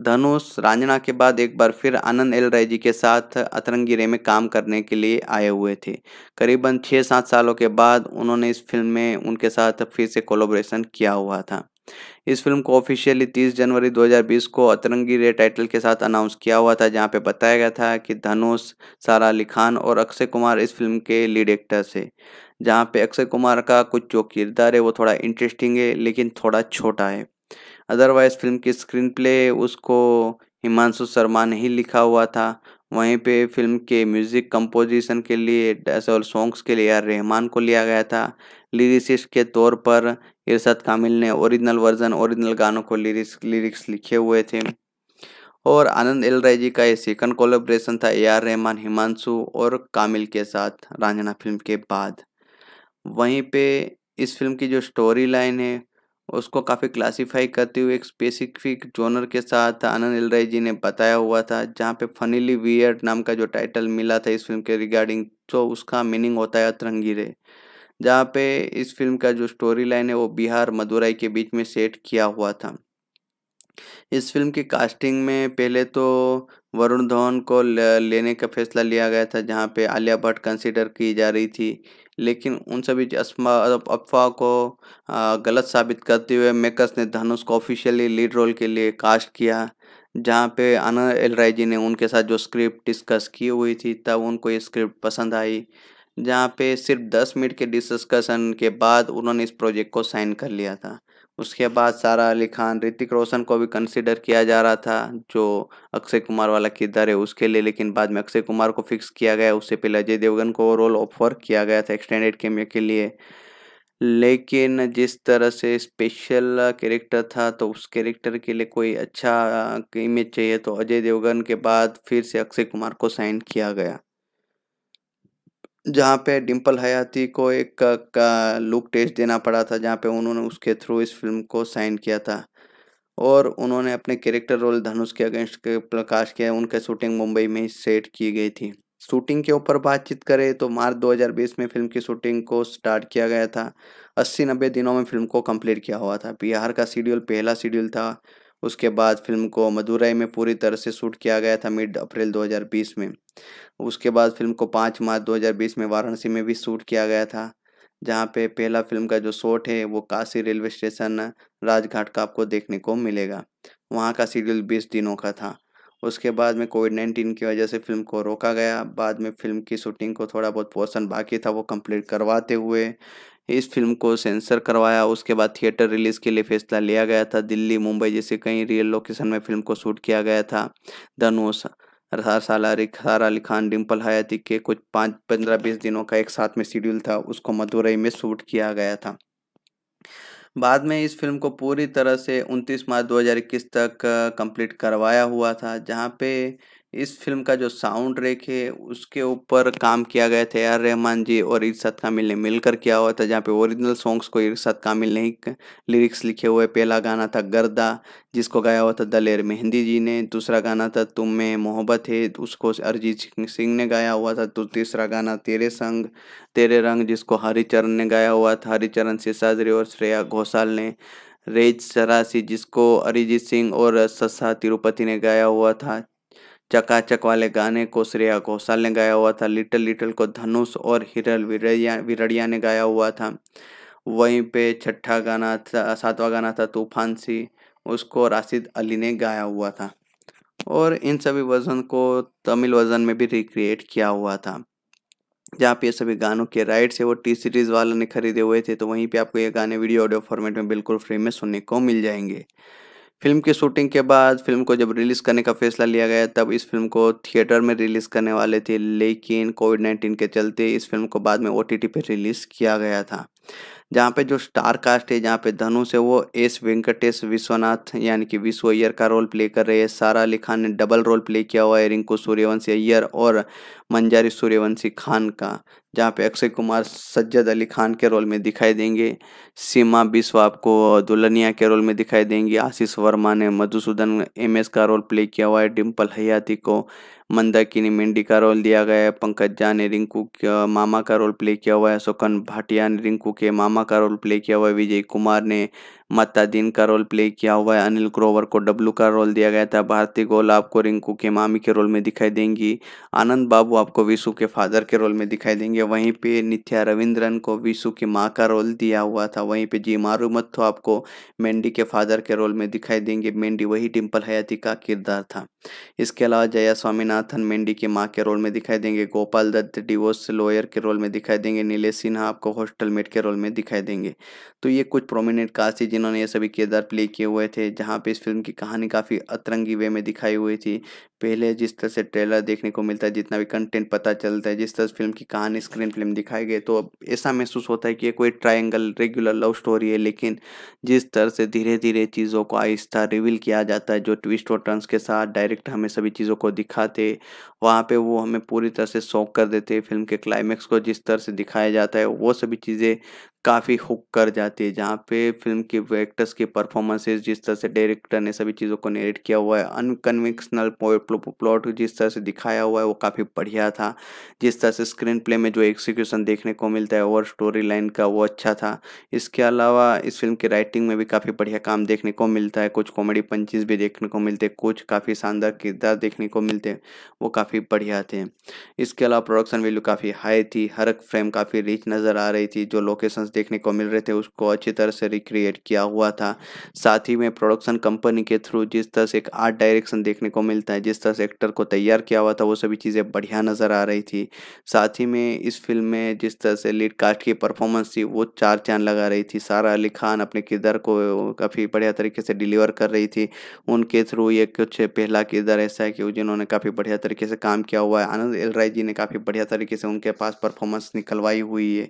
धनुष रांझना के बाद एक बार फिर आनंद एल रेजी के साथ अतरंगी रे में काम करने के लिए आए हुए थे करीबन छः सात सालों के बाद उन्होंने इस फिल्म में उनके साथ फिर से कोलोब्रेशन किया हुआ था इस फिल्म को ऑफिशियली 30 जनवरी 2020 को अतरंगी रे टाइटल के साथ अनाउंस किया हुआ था जहां पे बताया गया था कि धनुष सारा अली खान और अक्षय कुमार इस फिल्म के लीड एक्टर्स है जहां पे अक्षय कुमार का कुछ जो किरदार है वो थोड़ा इंटरेस्टिंग है लेकिन थोड़ा छोटा है अदरवाइज फिल्म की स्क्रीन प्ले उसको हिमांशु शर्मा ने ही लिखा हुआ था वहीं पे फिल्म के म्यूज़िक कंपोजिशन के लिए और सॉन्ग्स के लिए आर रहमान को लिया गया था लिरिसिस्ट के तौर पर इरशाद कामिल ने ओरिजिनल वर्जन ओरिजिनल गानों को लिरिक्स लिरिक्स लिखे हुए थे और आनंद एल राय जी का ये सेकंड कोलेब्रेशन था ए आर रहमान हिमांशु और कामिल के साथ रांझना फिल्म के बाद वहीं पे इस फिल्म की जो स्टोरी लाइन है उसको काफ़ी क्लासिफाई करते हुए एक स्पेसिफिक जोनर के साथ आनंद राय जी ने बताया हुआ था जहाँ पे फनीली वियर्ड नाम का जो टाइटल मिला था इस फिल्म के रिगार्डिंग तो उसका मीनिंग होता है अतरंगी रे जहाँ पे इस फिल्म का जो स्टोरी लाइन है वो बिहार मदुरई के बीच में सेट किया हुआ था इस फिल्म की कास्टिंग में पहले तो वरुण धवन को लेने का फैसला लिया गया था जहाँ पे आलिया भट्ट कंसिडर की जा रही थी लेकिन उन सभी अफवाह को गलत साबित करते हुए मेकर्स ने धनुष को ऑफिशियली लीड रोल के लिए कास्ट किया जहाँ पे अनिल एल राय जी ने उनके साथ जो स्क्रिप्ट डिस्कस की हुई थी तब उनको ये स्क्रिप्ट पसंद आई जहाँ पे सिर्फ दस मिनट के डिस्कशन के बाद उन्होंने इस प्रोजेक्ट को साइन कर लिया था उसके बाद सारा अली खान ऋतिक रोशन को भी कंसिडर किया जा रहा था जो अक्षय कुमार वाला किरदार है उसके लिए लेकिन बाद में अक्षय कुमार को फिक्स किया गया उससे पहले अजय देवगन को रोल ऑफर किया गया था एक्सटेंडेड कैमरे के लिए लेकिन जिस तरह से स्पेशल कैरेक्टर था तो उस कैरेक्टर के लिए कोई अच्छा इमेज चाहिए तो अजय देवगन के बाद फिर से अक्षय कुमार को साइन किया गया जहाँ पे डिंपल हयाती को एक का लुक टेस्ट देना पड़ा था जहाँ पे उन्होंने उसके थ्रू इस फिल्म को साइन किया था और उन्होंने अपने कैरेक्टर रोल धनुष के अगेंस्ट के प्रकाश किया उनके शूटिंग मुंबई में सेट की गई थी शूटिंग के ऊपर बातचीत करें तो मार्च 2020 में फिल्म की शूटिंग को स्टार्ट किया गया था अस्सी नब्बे दिनों में फिल्म को कंप्लीट किया हुआ था बिहार का शेड्यूल पहला शेड्यूल था उसके बाद फिल्म को मदुरई में पूरी तरह से शूट किया गया था मिड अप्रैल 2020 में उसके बाद फिल्म को 5 मार्च 2020 में वाराणसी में भी शूट किया गया था जहाँ पे पहला फिल्म का जो शॉट है वो काशी रेलवे स्टेशन राजघाट का आपको देखने को मिलेगा वहाँ का शेड्यूल बीस दिनों का था उसके बाद में कोविड नाइन्टीन की वजह से फिल्म को रोका गया बाद में फिल्म की शूटिंग को थोड़ा बहुत पोर्सन बाकी था वो कंप्लीट करवाते हुए इस फिल्म को सेंसर करवाया उसके बाद थिएटर रिलीज़ के लिए फैसला लिया गया था दिल्ली मुंबई जैसे कई रियल लोकेशन में फिल्म को शूट किया गया था धनुष साला रिखार अली खान डिम्पल हयाती के कुछ पाँच पंद्रह बीस दिनों का एक साथ में शेड्यूल था उसको मदुरई में शूट किया गया था बाद में इस फिल्म को पूरी तरह से 29 मार्च 2021 तक कंप्लीट करवाया हुआ था जहाँ पे इस फिल्म का जो साउंड रेक है उसके ऊपर काम किया गया था आर रहमान जी और इर्शाद कामिल ने मिलकर किया हुआ था जहाँ पे ओरिजिनल सॉन्ग्स को इर्शाद कामिल ने लिरिक्स लिखे हुए पहला गाना था गर्दा जिसको गाया हुआ था दलेर मेहंदी जी ने दूसरा गाना था तुम में मोहब्बत है उसको अरिजीत सिंह ने गाया हुआ था तो तीसरा गाना तेरे संग तेरे रंग जिसको हरिचरण ने गाया हुआ था हरिचरण सिसाजरी और श्रेया घोषाल ने रेज सरासी जिसको अरिजीत सिंह और ससा तिरुपति ने गाया हुआ था चकाचक वाले गाने को श्रेया घोषाल ने गाया हुआ था लिटिल लिटिल को धनुष और हिरल विरड़िया विरड़िया ने गाया हुआ था वहीं पे छठा गाना था सातवां गाना था तूफान सी उसको राशिद अली ने गाया हुआ था और इन सभी वजन को तमिल वजन में भी रिक्रिएट किया हुआ था जहाँ पे ये सभी गानों के राइट्स है वो टी सीरीज़ वालों ने खरीदे हुए थे तो वहीं पे आपको ये गाने वीडियो ऑडियो फॉर्मेट में बिल्कुल फ्री में सुनने को मिल जाएंगे फिल्म की शूटिंग के बाद फिल्म को जब रिलीज़ करने का फैसला लिया गया तब इस फिल्म को थिएटर में रिलीज़ करने वाले थे लेकिन कोविड नाइन्टीन के चलते इस फिल्म को बाद में ओ टी पर रिलीज़ किया गया था जहाँ पे जो स्टार कास्ट है जहाँ पे धनुष है वो एस वेंकटेश विश्वनाथ यानी कि विश्व अय्यर का रोल प्ले कर रहे हैं सारा अली खान ने डबल रोल प्ले किया हुआ है रिंकू सूर्यवंशी अय्यर और मंजारी सूर्यवंशी खान का जहाँ पे अक्षय कुमार सज्जद अली खान के रोल में दिखाई देंगे सीमा बिस्व आपको दुल्हनिया के रोल में दिखाई देंगी आशीष वर्मा ने मधुसूदन एम एस का रोल प्ले किया हुआ है डिम्पल हयाती को मंदाकिनी मेंडी का रोल दिया गया है पंकज झा ने रिंकू के मामा का रोल प्ले किया हुआ है शोकन भाटिया ने रिंकू के मामा का रोल प्ले किया हुआ है विजय कुमार ने दीन का रोल प्ले किया हुआ है अनिल ग्रोवर को डब्लू का रोल दिया गया था भारती गोल आपको रिंकू के मामी के रोल में दिखाई देंगी आनंद बाबू आपको विशु के फादर के रोल में दिखाई देंगे वहीं पे नित्या रविंद्रन को विशु की माँ का रोल दिया हुआ था वहीं पे जी मारू मत्थो आपको मेंडी के फादर के रोल में दिखाई देंगे मेंडी वही डिम्पल हयाती का किरदार था इसके अलावा जया स्वामीनाथन मेंडी की माँ के रोल में दिखाई देंगे गोपाल दत्त डिवोर्स लॉयर के रोल में दिखाई देंगे नीले सिन्हा आपको हॉस्टल मेट के रोल में दिखाई देंगे तो ये कुछ प्रोमिनेंट कास्ट है जिन्होंने ये सभी किरदार प्ले किए हुए थे जहाँ पे इस फिल्म की कहानी काफ़ी अतरंगी वे में दिखाई हुई थी पहले जिस तरह से ट्रेलर देखने को मिलता है जितना भी कंटेंट पता चलता है जिस तरह फिल्म की कहानी स्क्रीन फिल्म दिखाई गई तो अब ऐसा महसूस होता है कि ये कोई ट्रायंगल रेगुलर लव स्टोरी है लेकिन जिस तरह से धीरे धीरे चीज़ों को आहिस्ता रिवील किया जाता है जो ट्विस्ट और टर्न्स के साथ डायरेक्ट हमें सभी चीज़ों को दिखाते वहाँ पर वो हमें पूरी तरह से शौक कर देते फिल्म के क्लाइमैक्स को जिस तरह से दिखाया जाता है वो सभी चीज़ें काफ़ी हुक कर जाती है जहाँ पे फिल्म के एक्टर्स के परफॉर्मेंसेज जिस तरह से डायरेक्टर ने सभी चीज़ों को नेरेट किया हुआ है अनकन्वेंशनल प्लॉट जिस तरह से दिखाया हुआ है वो काफ़ी बढ़िया था जिस तरह से स्क्रीन प्ले में जो एग्जीक्यूशन देखने को मिलता है और स्टोरी लाइन का वो अच्छा था इसके अलावा इस फिल्म की राइटिंग में भी काफ़ी बढ़िया काम देखने को मिलता है कुछ कॉमेडी पंचीज भी देखने को मिलते कुछ काफ़ी शानदार किरदार देखने को मिलते हैं वो काफ़ी बढ़िया थे इसके अलावा प्रोडक्शन वैल्यू काफ़ी हाई थी हर एक फ्रेम काफ़ी रिच नज़र आ रही थी जो लोकेशन सीक्वेंस देखने को मिल रहे थे उसको अच्छी तरह से रिक्रिएट किया हुआ था साथ ही में प्रोडक्शन कंपनी के थ्रू जिस तरह से एक आर्ट डायरेक्शन देखने को मिलता है जिस तरह से एक्टर को तैयार किया हुआ था वो सभी चीज़ें बढ़िया नज़र आ रही थी साथ ही में इस फिल्म में जिस तरह से लीड कास्ट की परफॉर्मेंस थी वो चार चांद लगा रही थी सारा अली खान अपने किरदार को काफ़ी बढ़िया तरीके से डिलीवर कर रही थी उनके थ्रू ये कुछ पहला किरदार ऐसा है कि जिन्होंने काफ़ी बढ़िया तरीके से काम किया हुआ है आनंद एल राय जी ने काफ़ी बढ़िया तरीके से उनके पास परफॉर्मेंस निकलवाई हुई है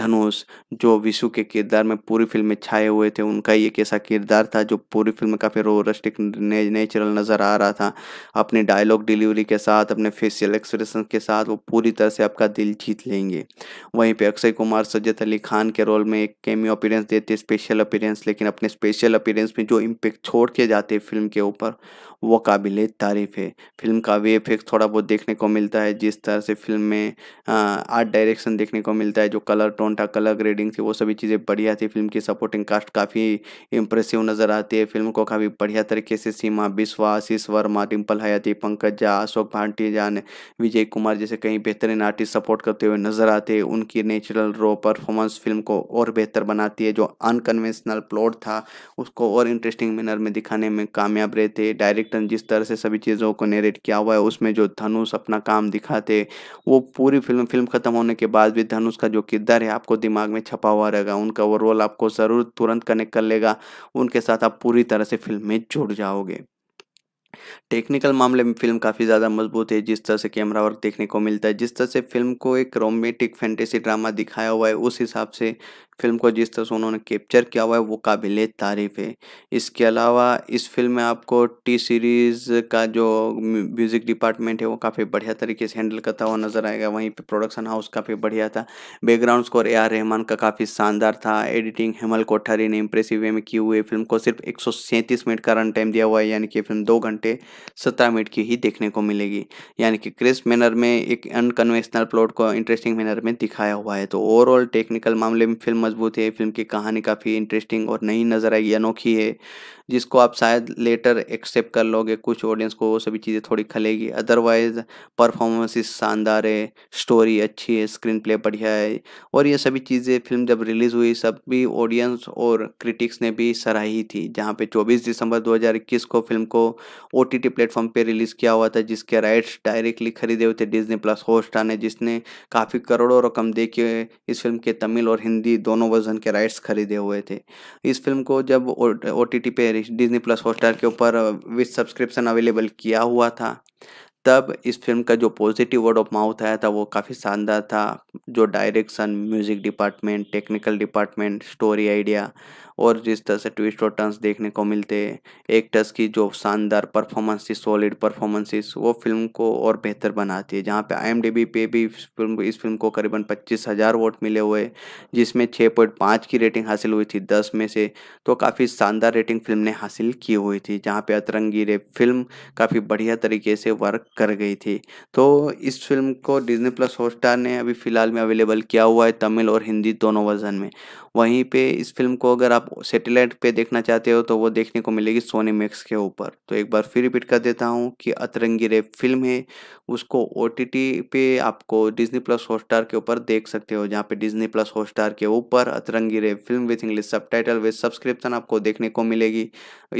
धनुष जो विशु के किरदार में पूरी फिल्म में छाए हुए थे उनका एक ऐसा किरदार था जो पूरी फिल्म में काफ़ी रोरस्टिक ने, नेचुरल नज़र आ रहा था अपने डायलॉग डिलीवरी के साथ अपने फेशियल एक्सप्रेशन के साथ वो पूरी तरह से आपका दिल जीत लेंगे वहीं पे अक्षय कुमार सज्जत अली खान के रोल में एक कैमियो अपीरेंस देते स्पेशल अपीरेंस लेकिन अपने स्पेशल अपीरेंस में जो इम्पेक्ट छोड़ के जाते फिल्म के ऊपर वो काबिल तारीफ़ है फिल्म का वे इफेक्ट थोड़ा बहुत देखने को मिलता है जिस तरह से फिल्म में आर्ट डायरेक्शन देखने को मिलता है जो कलर टोन था कलर ग्रेडिंग थी वो सभी चीज़ें बढ़िया थी फिल्म की सपोर्टिंग कास्ट काफ़ी इंप्रेसिव नज़र आती है फिल्म को काफ़ी बढ़िया तरीके से सीमा बिश्वा आशीष वर्मा डिम्पल हयाती पंकज झा अशोक भाटिया ने विजय कुमार जैसे कई बेहतरीन आर्टिस्ट सपोर्ट करते हुए नजर आते हैं उनकी नेचुरल रो परफॉर्मेंस फिल्म को और बेहतर बनाती है जो अनकन्वेंशनल प्लॉट था उसको और इंटरेस्टिंग मैनर में दिखाने में कामयाब रहे थे डायरेक्ट कैप्टन जिस तरह से सभी चीज़ों को नेरेट किया हुआ है उसमें जो धनुष अपना काम दिखाते वो पूरी फिल्म फिल्म ख़त्म होने के बाद भी धनुष का जो किरदार है आपको दिमाग में छपा हुआ रहेगा उनका वो रोल आपको ज़रूर तुरंत कनेक्ट कर लेगा उनके साथ आप पूरी तरह से फिल्म में जुड़ जाओगे टेक्निकल मामले में फिल्म काफ़ी ज़्यादा मजबूत है जिस तरह से कैमरा वर्क देखने को मिलता है जिस तरह से फिल्म को एक रोमेटिक फैंटेसी ड्रामा दिखाया हुआ है उस हिसाब से फिल्म को जिस तरह से उन्होंने कैप्चर किया हुआ है वो काबिल तारीफ है इसके अलावा इस फिल्म में आपको टी सीरीज़ का जो म्यूज़िक डिपार्टमेंट है वो काफ़ी बढ़िया तरीके से हैंडल करता हुआ नज़र आएगा वहीं पर प्रोडक्शन हाउस काफ़ी बढ़िया था background score A R Rahman का काफ़ी शानदार था एडिटिंग हेमल कोठारी ने इम्प्रेसिव वे में की हुई फिल्म को सिर्फ एक मिनट का रन टाइम दिया हुआ है यानी कि फिल्म दो घंटे सत्रह मिनट की ही देखने को मिलेगी यानी कि क्रिस मैनर में एक अनकन्वेंशनल प्लॉट को इंटरेस्टिंग मैनर में दिखाया हुआ है तो ओवरऑल टेक्निकल मामले में फिल्म मजबूत है फिल्म की कहानी काफ़ी इंटरेस्टिंग और नई नज़र आई अनोखी है जिसको आप शायद लेटर एक्सेप्ट कर लोगे कुछ ऑडियंस को वो सभी चीज़ें थोड़ी खलेगी अदरवाइज परफॉर्मेंसेस शानदार है स्टोरी अच्छी है स्क्रीन प्ले बढ़िया है और ये सभी चीज़ें फिल्म जब रिलीज़ हुई सब भी ऑडियंस और क्रिटिक्स ने भी सराही थी जहाँ पे 24 दिसंबर 2021 को फिल्म को ओ टी टी प्लेटफॉर्म पर रिलीज़ किया हुआ था जिसके राइट्स डायरेक्टली खरीदे हुए थे डिजनी प्लस होस्टा ने जिसने काफ़ी करोड़ों रकम दे के इस फिल्म के तमिल और हिंदी दोनों वर्जन के राइट्स खरीदे हुए थे इस फिल्म को जब ओ टी टी पे डिजनी प्लस हॉटस्टार के ऊपर विथ सब्सक्रिप्शन अवेलेबल किया हुआ था तब इस फिल्म का जो पॉजिटिव वर्ड ऑफ माउथ आया था वो काफ़ी शानदार था जो direction music department technical department story idea और जिस तरह से ट्विस्ट और टर्न्स देखने को मिलते हैं एक्टर्स की जो शानदार परफॉर्मेंसेस सॉलिड परफॉर्मेंसेस वो फिल्म को और बेहतर बनाती है जहाँ पे आई पे भी इस फिल्म इस फिल्म को करीबन पच्चीस हज़ार वोट मिले हुए जिसमें छः पॉइंट पाँच की रेटिंग हासिल हुई थी दस में से तो काफ़ी शानदार रेटिंग फिल्म ने हासिल की हुई थी जहाँ पर अतरंगी रे फिल्म काफ़ी बढ़िया तरीके से वर्क कर गई थी तो इस फिल्म को डिजनी प्लस हॉटस्टार ने अभी फ़िलहाल में अवेलेबल किया हुआ है तमिल और हिंदी दोनों वर्जन में वहीं पे इस फिल्म को अगर आप सेटेलाइट पे देखना चाहते हो तो वो देखने को मिलेगी सोनी मैक्स के ऊपर तो एक बार फिर रिपीट कर देता हूँ कि अतरंगी रेप फिल्म है उसको ओ पे आपको डिजनी प्लस हॉटस्टार के ऊपर देख सकते हो जहाँ पे डिजनी प्लस हॉटस्टार के ऊपर Atrangi Re film with English subtitle with subscription आपको देखने को मिलेगी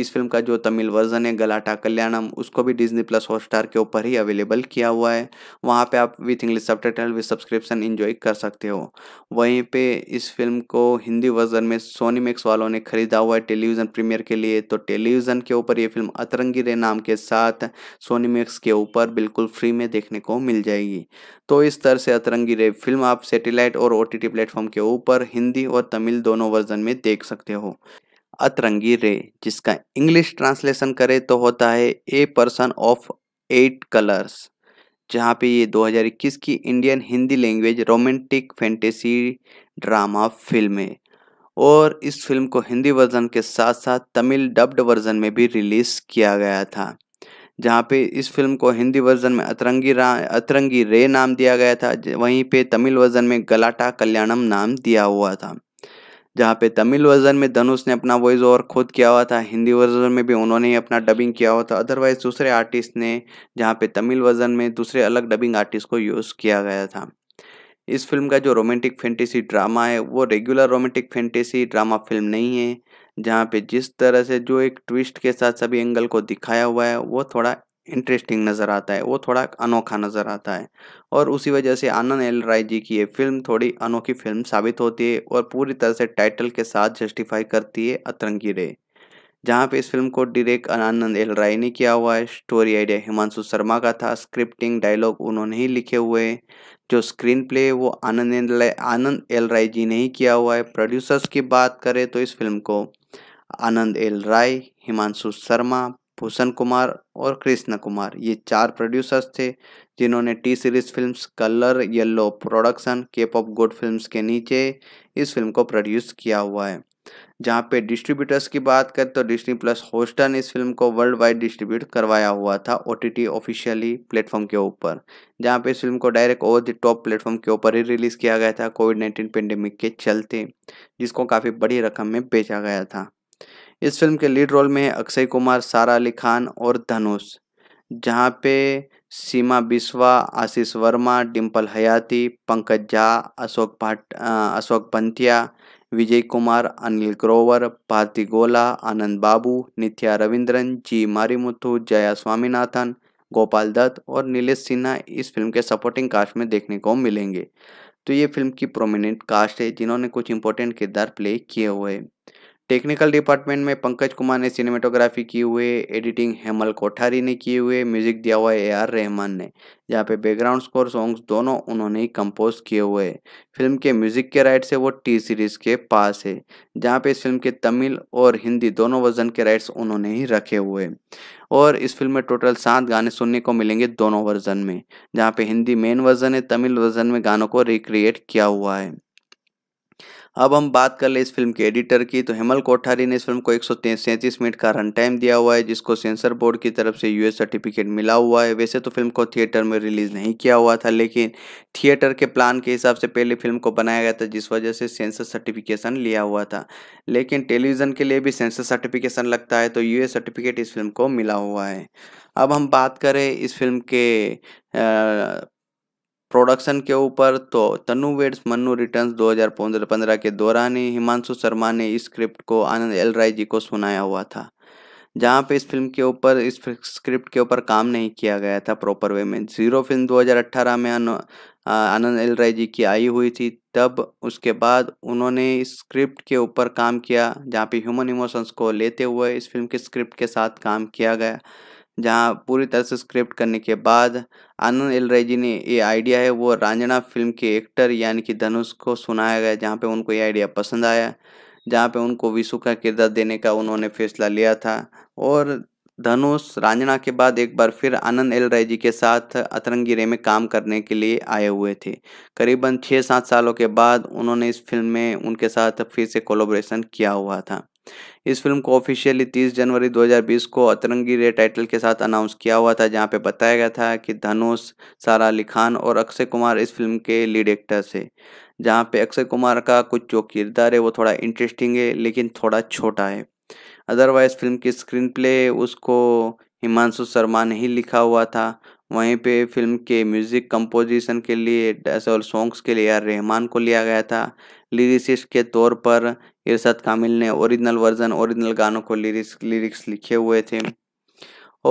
इस फिल्म का जो तमिल वर्जन है गलाटा कल्याणम उसको भी डिजनी प्लस हॉटस्टार के ऊपर ही अवेलेबल किया हुआ है वहाँ पर आप with English subtitle with subscription enjoy कर सकते हो वहीं पर इस फिल्म को हिंदी वर्जन में सोनी मैक्स वालों ने खरीदा हुआ है टेलीविज़न प्रीमियर के लिए तो टेलीविज़न के ऊपर ये फिल्म अतरंगी रे नाम के साथ सोनी मैक्स के ऊपर बिल्कुल फ्री में देखने को मिल जाएगी तो इस तरह से अतरंगी रे फिल्म आप सेटेलाइट और ओ टी प्लेटफॉर्म के ऊपर हिंदी और तमिल दोनों वर्जन में देख सकते हो अतरंगी रे जिसका इंग्लिश ट्रांसलेशन करे तो होता है a person of eight colours जहाँ पे ये 2021 की Indian Hindi language romantic fantasy drama film है और इस फिल्म को हिंदी वर्जन के साथ साथ तमिल डब्ड वर्जन में भी रिलीज़ किया गया था जहाँ पे इस फिल्म को हिंदी वर्जन में अतरंगी रा अतरंगी रे नाम दिया गया था वहीं पे तमिल वर्जन में गलाटा कल्याणम नाम दिया हुआ था जहाँ पे तमिल वर्जन में धनुष ने अपना वॉइस ओवर खुद किया हुआ था हिंदी वर्जन में भी उन्होंने ही अपना डबिंग किया हुआ था अदरवाइज दूसरे आर्टिस्ट ने जहाँ पे तमिल वर्जन में दूसरे अलग डबिंग आर्टिस्ट को यूज़ किया गया था इस फिल्म का जो रोमांटिक फैंटेसी ड्रामा है वो regular romantic fantasy drama film नहीं है जहाँ पे जिस तरह से जो एक ट्विस्ट के साथ सभी एंगल को दिखाया हुआ है वो थोड़ा इंटरेस्टिंग नज़र आता है वो थोड़ा अनोखा नज़र आता है और उसी वजह से आनंद एल राय जी की ये फिल्म थोड़ी अनोखी फिल्म साबित होती है और पूरी तरह से टाइटल के साथ जस्टिफाई करती है अतरंगी रे जहाँ पे इस फिल्म को डायरेक्ट आनंद एल राय ने किया हुआ है स्टोरी आइडिया हिमांशु शर्मा का था स्क्रिप्टिंग डायलॉग उन्होंने ही लिखे हुए जो स्क्रीन प्ले वो आनंद आनंद एल राय जी ने ही किया हुआ है प्रोड्यूसर्स की बात करें तो इस फिल्म को आनंद एल राय हिमांशु शर्मा भूषण कुमार और कृष्ण कुमार ये चार प्रोड्यूसर्स थे जिन्होंने T Series films colour yellow production cap of good films के नीचे इस फिल्म को प्रोड्यूस किया हुआ है जहाँ पे डिस्ट्रीब्यूटर्स की बात करें तो डिस्नी प्लस होस्टन इस फिल्म को वर्ल्ड वाइड डिस्ट्रीब्यूट करवाया हुआ था ओ टी ऑफिशियली प्लेटफॉर्म के ऊपर जहाँ पे इस फिल्म को direct over the top platform के ऊपर ही रिलीज़ किया गया था कोविड नाइन्टीन पेंडेमिक के चलते जिसको काफ़ी बड़ी रकम में बेचा गया था इस फिल्म के लीड रोल में अक्षय कुमार सारा अली खान और धनुष जहाँ पे सीमा बिस्वा आशीष वर्मा डिम्पल हयाती पंकज झा अशोक भाट अशोक पंतिया विजय कुमार अनिल ग्रोवर भारती गोला आनंद बाबू नित्या रविंद्रन जी मारीमुथु जया स्वामीनाथन गोपाल दत्त और नीलेश सिन्हा इस फिल्म के सपोर्टिंग कास्ट में देखने को मिलेंगे तो ये फिल्म की प्रोमिनेंट कास्ट है जिन्होंने कुछ इंपॉर्टेंट किरदार प्ले किए हुए हैं टेक्निकल डिपार्टमेंट में पंकज कुमार ने सिनेमेटोग्राफी की हुए एडिटिंग हेमल कोठारी ने किए हुए म्यूजिक दिया हुआ ए आर रहमान ने जहाँ पे बैकग्राउंड स्कोर सॉन्ग्स दोनों उन्होंने ही कंपोज किए हुए हैं फिल्म के म्यूजिक के राइट्स है वो टी सीरीज के पास है जहाँ पे इस फिल्म के तमिल और हिंदी दोनों वर्जन के राइट्स उन्होंने ही रखे हुए हैं और इस फिल्म में टोटल सात गाने सुनने को मिलेंगे दोनों वर्जन में जहाँ पे हिंदी मेन वर्जन है तमिल वर्जन में गानों को रिक्रिएट किया हुआ है अब हम बात कर ले इस फिल्म के एडिटर की तो हेमल कोठारी ने इस फिल्म को एक मिनट का रन टाइम दिया हुआ है जिसको सेंसर बोर्ड की तरफ से यूएस सर्टिफिकेट मिला हुआ है वैसे तो फिल्म को थिएटर में रिलीज नहीं किया हुआ था लेकिन थिएटर के प्लान के हिसाब से पहले फिल्म को बनाया गया था जिस वजह से सेंसर सर्टिफिकेशन लिया हुआ था लेकिन टेलीविज़न के लिए भी सेंसर सर्टिफिकेशन लगता है तो यूएस सर्टिफिकेट इस फिल्म को मिला हुआ है अब हम बात करें इस फिल्म के प्रोडक्शन के ऊपर तो तनु वेड्स मनु रिटर्न्स 2015 के दौरान ही हिमांशु शर्मा ने इस स्क्रिप्ट को आनंद एल राय जी को सुनाया हुआ था जहाँ पे इस फिल्म के ऊपर इस स्क्रिप्ट के ऊपर काम नहीं किया गया था प्रॉपर वे में जीरो फिल्म 2018 में आनंद एल राय जी की आई हुई थी तब उसके बाद उन्होंने इस स्क्रिप्ट के ऊपर काम किया जहाँ पे ह्यूमन इमोशंस को लेते हुए इस फिल्म के स्क्रिप्ट के साथ काम किया गया जहां पूरी तरह से स्क्रिप्ट करने के बाद आनंद एल रेजी ने ये आइडिया है वो रांझणा फिल्म के एक्टर यानी कि धनुष को सुनाया गया जहाँ पे उनको ये आइडिया पसंद आया जहाँ पे उनको विशु का किरदार देने का उन्होंने फैसला लिया था और धनुष रांझणा के बाद एक बार फिर आनंद एल रेजी के साथ रे में काम करने के लिए आए हुए थे करीबन छः सात सालों के बाद उन्होंने इस फिल्म में उनके साथ फिर से कोलोब्रेशन किया हुआ था इस फिल्म को ऑफिशियली 30 जनवरी 2020 को अतरंगी रे टाइटल के साथ अनाउंस किया हुआ था जहां पे बताया गया था कि धनुष सारा अली खान और अक्षय कुमार इस फिल्म के लीड एक्टर्स है जहां पे अक्षय कुमार का कुछ जो किरदार है वो थोड़ा इंटरेस्टिंग है लेकिन थोड़ा छोटा है अदरवाइज फिल्म की स्क्रीन प्ले उसको हिमांशु शर्मा ने ही लिखा हुआ था वहीं पे फिल्म के म्यूज़िक कंपोजिशन के लिए और सॉन्ग्स के लिए आर रहमान को लिया गया था लिरिसिस्ट के तौर पर इरशाद कामिल ने ओरिजिनल वर्जन ओरिजिनल गानों को लिरिक्स लिरिक्स लिखे हुए थे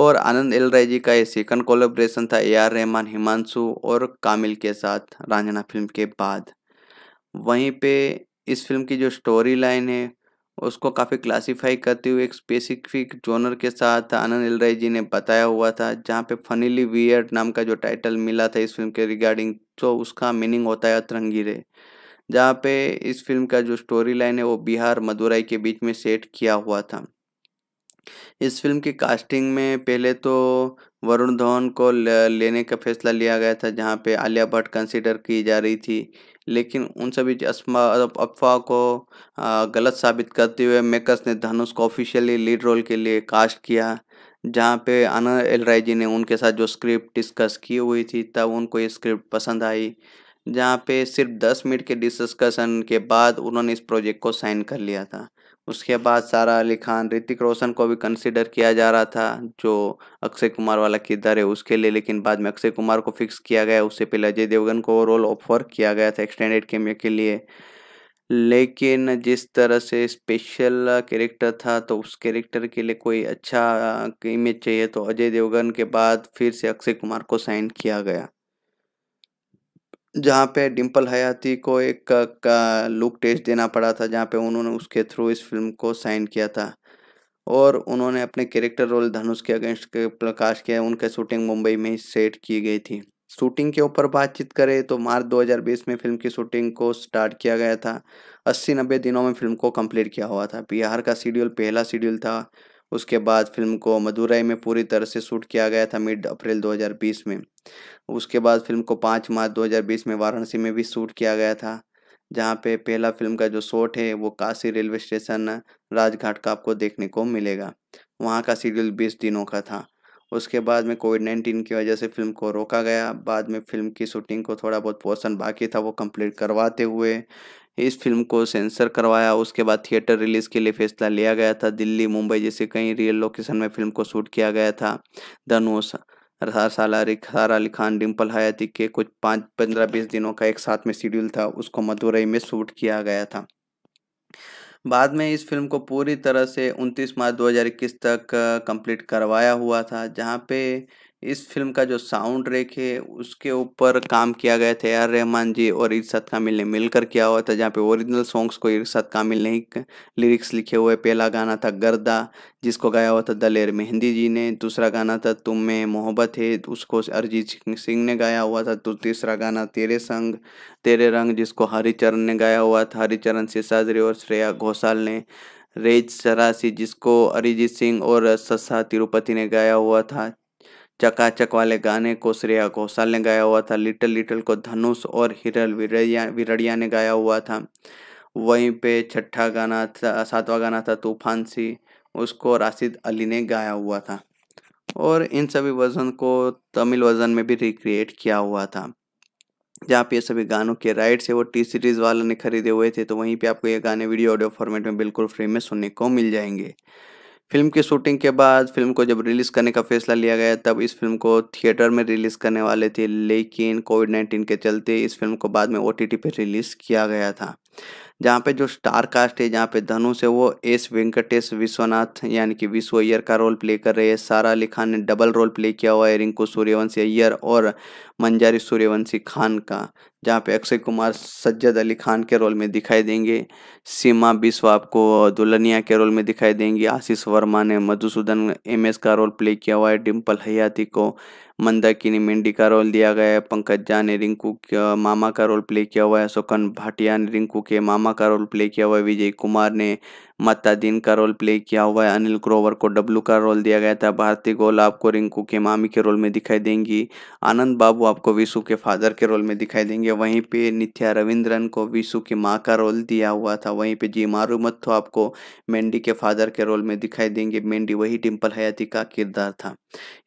और आनंद एल राय जी का ये सेकंड कोलेब्रेशन था ए आर रहमान हिमांशु और कामिल के साथ रांझना फिल्म के बाद वहीं पे इस फिल्म की जो स्टोरी लाइन है उसको काफ़ी क्लासिफाई करते हुए एक स्पेसिफिक जोनर के साथ आनंद एल राय जी ने बताया हुआ था जहाँ पे फनीली वियर्ड नाम का जो टाइटल मिला था इस फिल्म के रिगार्डिंग तो उसका मीनिंग होता है तरंगी रे जहाँ पे इस फिल्म का जो स्टोरी लाइन है वो बिहार मदुराई के बीच में सेट किया हुआ था इस फिल्म की कास्टिंग में पहले तो वरुण धवन को लेने का फैसला लिया गया था जहाँ पे आलिया भट्ट कंसिडर की जा रही थी लेकिन उन सभी अफवाह को गलत साबित करते हुए मेकर्स ने धनुष को ऑफिशियली लीड रोल के लिए कास्ट किया जहाँ पे आनंद एल राय जी ने उनके साथ जो स्क्रिप्ट डिस्कस की हुई थी तब उनको ये स्क्रिप्ट पसंद आई जहाँ पे सिर्फ दस मिनट के डिस्कशन के बाद उन्होंने इस प्रोजेक्ट को साइन कर लिया था उसके बाद सारा अली खान ऋतिक रोशन को भी कंसिडर किया जा रहा था जो अक्षय कुमार वाला किरदार है उसके लिए लेकिन बाद में अक्षय कुमार को फिक्स किया गया उससे पहले अजय देवगन को रोल ऑफर किया गया था एक्सटेंडेड कैमियो के लिए लेकिन जिस तरह से स्पेशल कैरेक्टर था तो उस कैरेक्टर के लिए कोई अच्छा इमेज चाहिए तो अजय देवगन के बाद फिर से अक्षय कुमार को साइन किया गया जहाँ पे डिंपल हयाती को एक का, का लुक टेस्ट देना पड़ा था जहाँ पे उन्होंने उसके थ्रू इस फिल्म को साइन किया था और उन्होंने अपने कैरेक्टर रोल धनुष के अगेंस्ट के प्रकाश किया उनके शूटिंग मुंबई में ही सेट की गई थी शूटिंग के ऊपर बातचीत करें तो मार्च 2020 में फिल्म की शूटिंग को स्टार्ट किया गया था अस्सी नब्बे दिनों में फिल्म को कंप्लीट किया हुआ था बिहार का शेड्यूल पहला शेड्यूल था उसके बाद फिल्म को मदुरई में पूरी तरह से शूट किया गया था मिड अप्रैल 2020 में उसके बाद फिल्म को 5 मार्च 2020 में वाराणसी में भी शूट किया गया था जहाँ पे पहला फिल्म का जो शॉट है वो काशी रेलवे स्टेशन राजघाट का आपको देखने को मिलेगा वहाँ का शेड्यूल बीस दिनों का था उसके बाद में कोविड नाइन्टीन की वजह से फिल्म को रोका गया बाद में फिल्म की शूटिंग को थोड़ा बहुत पोर्सन बाकी था वो कम्प्लीट करवाते हुए इस फिल्म को सेंसर करवाया उसके बाद थिएटर रिलीज के लिए फैसला लिया गया था दिल्ली मुंबई जैसे कई रियल लोकेशन में फिल्म को शूट किया गया था धनुष सारा अली खान डिम्पल हयाती के कुछ पाँच पंद्रह बीस दिनों का एक साथ में शेड्यूल था उसको मदुरई में शूट किया गया था बाद में इस फिल्म को पूरी तरह से 29 मार्च 2021 तक कंप्लीट करवाया हुआ था जहाँ पे इस फिल्म का जो साउंड ट्रैक है उसके ऊपर काम किया गया था आर रहमान जी और इर्शाद कामिल ने मिलकर किया हुआ था जहाँ पे ओरिजिनल सॉन्ग्स को इर्शाद कामिल ने ही लिरिक्स लिखे हुए पहला गाना था गर्दा जिसको गाया हुआ था दलेर मेहंदी जी ने दूसरा गाना था तुम में मोहब्बत है उसको अरिजीत सिंह ने गाया हुआ था तो तीसरा गाना तेरे संग तेरे रंग जिसको हरिचरण ने गाया हुआ था हरिचरण सिसाजरी और श्रेया घोषाल ने रेज सरासी जिसको अरिजीत सिंह और ससा तिरुपति ने गाया हुआ था चकाचक वाले गाने को श्रेया घोषाल ने गाया हुआ था लिटिल लिटिल को धनुष और हिरल विरड़िया विरड़िया ने गाया हुआ था वहीं पे छठा गाना था सातवा गाना था तूफान सी उसको राशिद अली ने गाया हुआ था और इन सभी वजन को तमिल वजन में भी रिक्रिएट किया हुआ था जहाँ पे ये सभी गानों के राइट्स है वो टी सीरीज़ वालों ने खरीदे हुए थे तो वहीं पे आपको ये गाने वीडियो ऑडियो फॉर्मेट में बिल्कुल फ्री में सुनने को मिल जाएंगे फिल्म की शूटिंग के बाद फिल्म को जब रिलीज़ करने का फैसला लिया गया तब इस फिल्म को थिएटर में रिलीज़ करने वाले थे लेकिन कोविड नाइन्टीन के चलते इस फिल्म को बाद में ओ टी पे रिलीज़ किया गया था जहाँ पे जो स्टार कास्ट है जहाँ पे धनुष है वो एस वेंकटेश विश्वनाथ यानी कि विश्व अय्यर का रोल प्ले कर रहे हैं सारा अली खान ने डबल रोल प्ले किया हुआ है रिंकू सूर्यवंशी अय्यर और मंजारी सूर्यवंशी खान का जहाँ पे अक्षय कुमार सज्जद अली खान के रोल में दिखाई देंगे सीमा बिश्व आपको दुल्हनिया के रोल में दिखाई देंगी आशीष वर्मा ने मधुसूदन एम एस का रोल प्ले किया हुआ है डिम्पल हयाती को मंदाकिनी मेंडी का रोल दिया गया है पंकज झा ने रिंकू मामा का रोल प्ले किया हुआ है शोकन भाटिया ने रिंकू के मामा का रोल प्ले किया हुआ है विजय कुमार ने मतादीन का रोल प्ले किया हुआ है अनिल ग्रोवर को डब्लू का रोल दिया गया था भारती गोल आपको रिंकू के मामी के रोल में दिखाई देंगी आनंद बाबू आपको विशु के फादर के रोल में दिखाई देंगे वहीं पे नित्या रविंद्रन को विशु की माँ का रोल दिया हुआ था वहीं पे जी मारू मत्थो आपको मेंडी के फादर के रोल में दिखाई देंगे मेंडी वही टिम्पल हयाती का किरदार था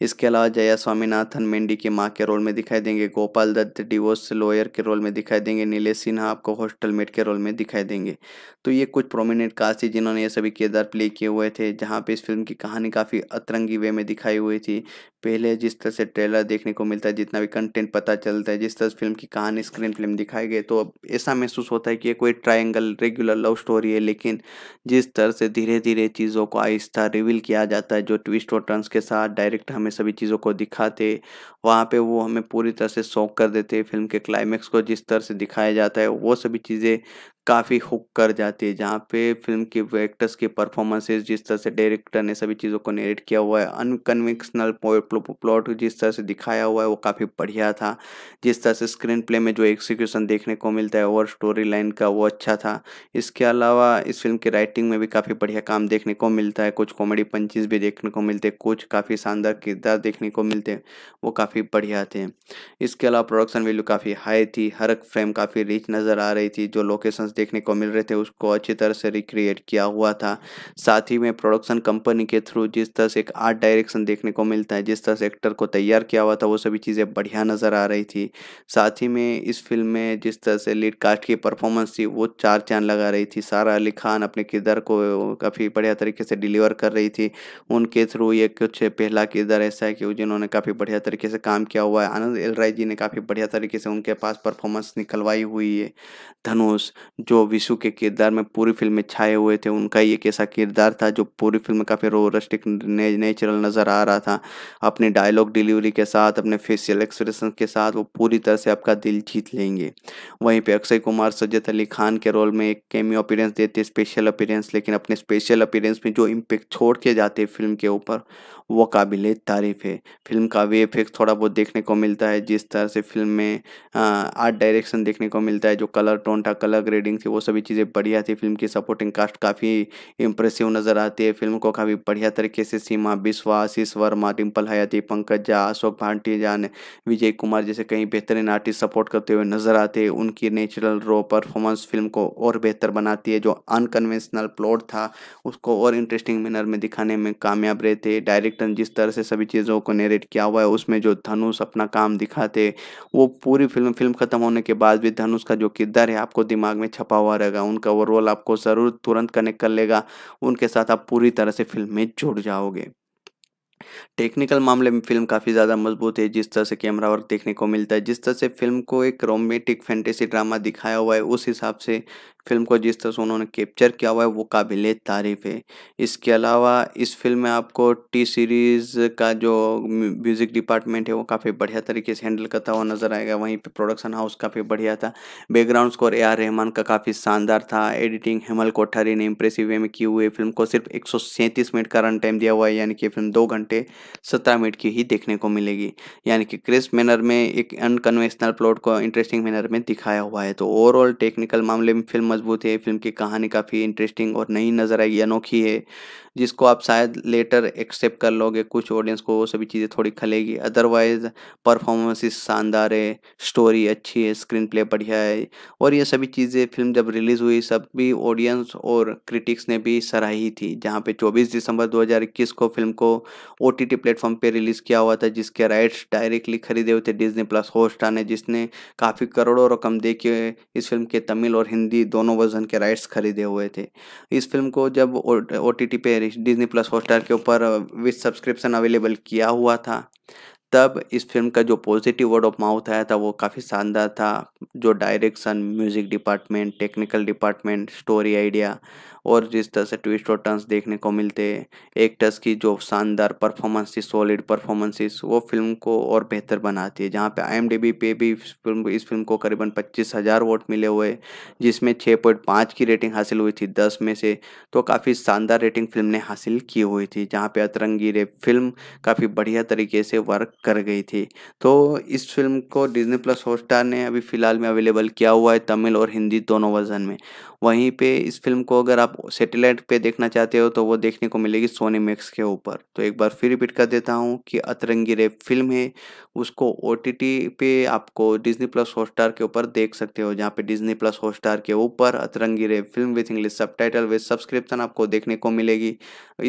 इसके अलावा जया स्वामीनाथन मेंडी की माँ के रोल में दिखाई देंगे गोपाल दत्त डिवोर्स लॉयर के रोल में दिखाई देंगे नीले सिन्हा आपको हॉस्टल मेट के रोल में दिखाई देंगे तो ये कुछ प्रोमिनेंट कास्ट है जिन्होंने ये सभी किरदार प्ले किए हुए थे जहाँ पे इस फिल्म की कहानी काफ़ी अतरंगी वे में दिखाई हुई थी पहले जिस तरह से ट्रेलर देखने को मिलता है जितना भी कंटेंट पता चलता है जिस तरह से फिल्म की कहानी स्क्रीन फिल्म दिखाई गई तो अब ऐसा महसूस होता है कि ये कोई ट्रायंगल रेगुलर लव स्टोरी है लेकिन जिस तरह से धीरे धीरे चीज़ों को आहिस्ता रिवील किया जाता है जो ट्विस्ट और टर्न्स के साथ डायरेक्ट हमें सभी चीज़ों को दिखाते वहाँ पर वो हमें पूरी तरह से शौक कर देते फिल्म के क्लाइमैक्स को जिस तरह से दिखाया जाता है वो सभी चीज़ें काफ़ी हुक कर जाती है जहाँ पे फिल्म के एक्टर्स के परफॉर्मेंसेस जिस तरह से डायरेक्टर ने सभी चीज़ों को नेरेट किया हुआ है अनकन्वेंशनल प्लॉट जिस तरह से दिखाया हुआ है वो काफ़ी बढ़िया था जिस तरह से स्क्रीन प्ले में जो एग्जीक्यूशन देखने को मिलता है और स्टोरी लाइन का वो अच्छा था इसके अलावा इस फिल्म की राइटिंग में भी काफ़ी बढ़िया काम देखने को मिलता है कुछ कॉमेडी पंचीज भी देखने को मिलते कुछ काफ़ी शानदार किरदार देखने को मिलते वो काफ़ी बढ़िया थे इसके अलावा प्रोडक्शन वैल्यू काफ़ी हाई थी हर फ्रेम काफ़ी रिच नज़र आ रही थी जो लोकेशन देखने को मिल रहे थे उसको अच्छी तरह से रिक्रिएट किया हुआ था साथ ही में प्रोडक्शन कंपनी के थ्रू जिस तरह से एक आर्ट डायरेक्शन देखने को मिलता है जिस तरह से एक्टर को तैयार किया हुआ था वो सभी चीज़ें बढ़िया नज़र आ रही थी साथ ही में इस फिल्म में जिस तरह से लीड कास्ट की परफॉर्मेंस थी वो चार चांद लगा रही थी सारा अली खान अपने किरदार को काफ़ी बढ़िया तरीके से डिलीवर कर रही थी उनके थ्रू ये कुछ पहला किरदार ऐसा है कि जिन्होंने काफ़ी बढ़िया तरीके से काम किया हुआ है आनंद एल राय जी ने काफ़ी बढ़िया तरीके से उनके पास परफॉर्मेंस निकलवाई हुई है धनुष जो विशु के किरदार में पूरी फिल्म में छाए हुए थे उनका ही एक ऐसा किरदार था जो पूरी फिल्म में काफ़ी रोरस्टिक नेचुरल नज़र आ रहा था अपने डायलॉग डिलीवरी के साथ अपने फेशियल एक्सप्रेशन के साथ वो पूरी तरह से आपका दिल जीत लेंगे वहीं पे अक्षय कुमार सज्जत अली खान के रोल में एक कैमियो अपीरेंस देते स्पेशल अपीरेंस लेकिन अपने स्पेशल अपीरेंस में जो इम्पेक्ट छोड़ के जाते फिल्म के ऊपर वो काबिल तारीफ़ है फिल्म का वे इफेक्ट थोड़ा बहुत देखने को मिलता है जिस तरह से फिल्म में आर्ट डायरेक्शन देखने को मिलता है जो कलर टोन था कलर ग्रेडिंग एक्टिंग थी वो सभी चीज़ें बढ़िया थी फिल्म की सपोर्टिंग कास्ट काफ़ी इंप्रेसिव नज़र आती है फिल्म को काफ़ी बढ़िया तरीके से सीमा बिस्वा आशीष वर्मा डिम्पल हयाती पंकज झा अशोक भाटिया ने विजय कुमार जैसे कई बेहतरीन आर्टिस्ट सपोर्ट करते हुए नजर आते हैं उनकी नेचुरल रो परफॉर्मेंस फिल्म को और बेहतर बनाती है जो अनकन्वेंशनल प्लॉट था उसको और इंटरेस्टिंग मैनर में दिखाने में कामयाब रहते डायरेक्टर जिस तरह से सभी चीज़ों को नेरेट किया हुआ है उसमें जो धनुष अपना काम दिखाते वो पूरी फिल्म फिल्म ख़त्म होने के बाद भी धनुष का जो किरदार है आपको दिमाग में छप छपा हुआ रहेगा उनका वो रोल आपको ज़रूर तुरंत कनेक्ट कर लेगा उनके साथ आप पूरी तरह से फिल्म में जुड़ जाओगे टेक्निकल मामले में फिल्म काफ़ी ज़्यादा मजबूत है जिस तरह से कैमरा वर्क देखने को मिलता है जिस तरह से फिल्म को एक रोमेटिक फैंटेसी ड्रामा दिखाया हुआ है उस हिसाब से फिल्म को जिस तरह से उन्होंने कैप्चर किया हुआ है वो काबिल तारीफ़ है इसके अलावा इस फिल्म में आपको टी सीरीज़ का जो म्यूज़िक डिपार्टमेंट है वो काफ़ी बढ़िया तरीके से हैंडल करता हुआ नज़र आएगा वहीं पे प्रोडक्शन हाउस काफ़ी बढ़िया था background score A R Rahman का काफ़ी शानदार था एडिटिंग हेमल कोठारी ने इंप्रेसिव वे में की हुई फिल्म को सिर्फ एक मिनट का रन टाइम दिया हुआ है यानी कि फिल्म दो घंटे सत्रह मिनट की ही देखने को मिलेगी यानी कि क्रिस मैनर में एक अनकन्वेंशनल प्लॉट को इंटरेस्टिंग मैनर में दिखाया हुआ है तो ओवरऑल टेक्निकल मामले में फिल्म मजबूत है फिल्म की कहानी काफ़ी इंटरेस्टिंग और नई नज़र आई अनोखी है जिसको आप शायद लेटर एक्सेप्ट कर लोगे कुछ ऑडियंस को वो सभी चीज़ें थोड़ी खलेगी अदरवाइज परफॉर्मेंसेस शानदार है स्टोरी अच्छी है स्क्रीन प्ले बढ़िया है और ये सभी चीज़ें फिल्म जब रिलीज़ हुई सब भी ऑडियंस और क्रिटिक्स ने भी सराही थी जहाँ पे 24 दिसंबर 2021 को फिल्म को ओ टी टी प्लेटफॉर्म पर रिलीज़ किया हुआ था जिसके राइट्स डायरेक्टली खरीदे हुए थे डिजनी प्लस होस्टा ने जिसने काफ़ी करोड़ों रकम दे के इस फिल्म के तमिल और हिंदी दोनों वर्जन के राइट्स खरीदे हुए थे इस फिल्म को जब ओ टी पे सीरीज डिज्नी प्लस हॉटस्टार के ऊपर विथ सब्सक्रिप्शन अवेलेबल किया हुआ था तब इस फिल्म का जो पॉजिटिव वर्ड ऑफ माउथ आया था वो काफ़ी शानदार था जो direction music department technical department story idea और जिस तरह से ट्विस्ट और टर्न्स देखने को मिलते हैं टर्स की जो शानदार परफॉर्मेंसेस सॉलिड परफॉर्मेंसेस वो फिल्म को और बेहतर बनाती है जहाँ पे आई पे भी इस फिल्म इस फिल्म को करीबन पच्चीस हज़ार वोट मिले हुए जिसमें छः पॉइंट पाँच की रेटिंग हासिल हुई थी दस में से तो काफ़ी शानदार रेटिंग फिल्म ने हासिल की हुई थी जहाँ पे अतरंगी रे फिल्म काफ़ी बढ़िया तरीके से वर्क कर गई थी तो इस फिल्म को डिजनी प्लस हॉटस्टार ने अभी फ़िलहाल में अवेलेबल किया हुआ है तमिल और हिंदी दोनों वर्जन में वहीं पे इस फिल्म को अगर आप सेटेलाइट पे देखना चाहते हो तो वो देखने को मिलेगी सोनी मैक्स के ऊपर तो एक बार फिर रिपीट कर देता हूँ कि अतरंगी रेप फिल्म है उसको ओ पे आपको डिजनी प्लस हॉटस्टार के ऊपर देख सकते हो जहाँ पे डिजनी प्लस हॉटस्टार के ऊपर Atrangi Re film with English subtitle with subscription आपको देखने को मिलेगी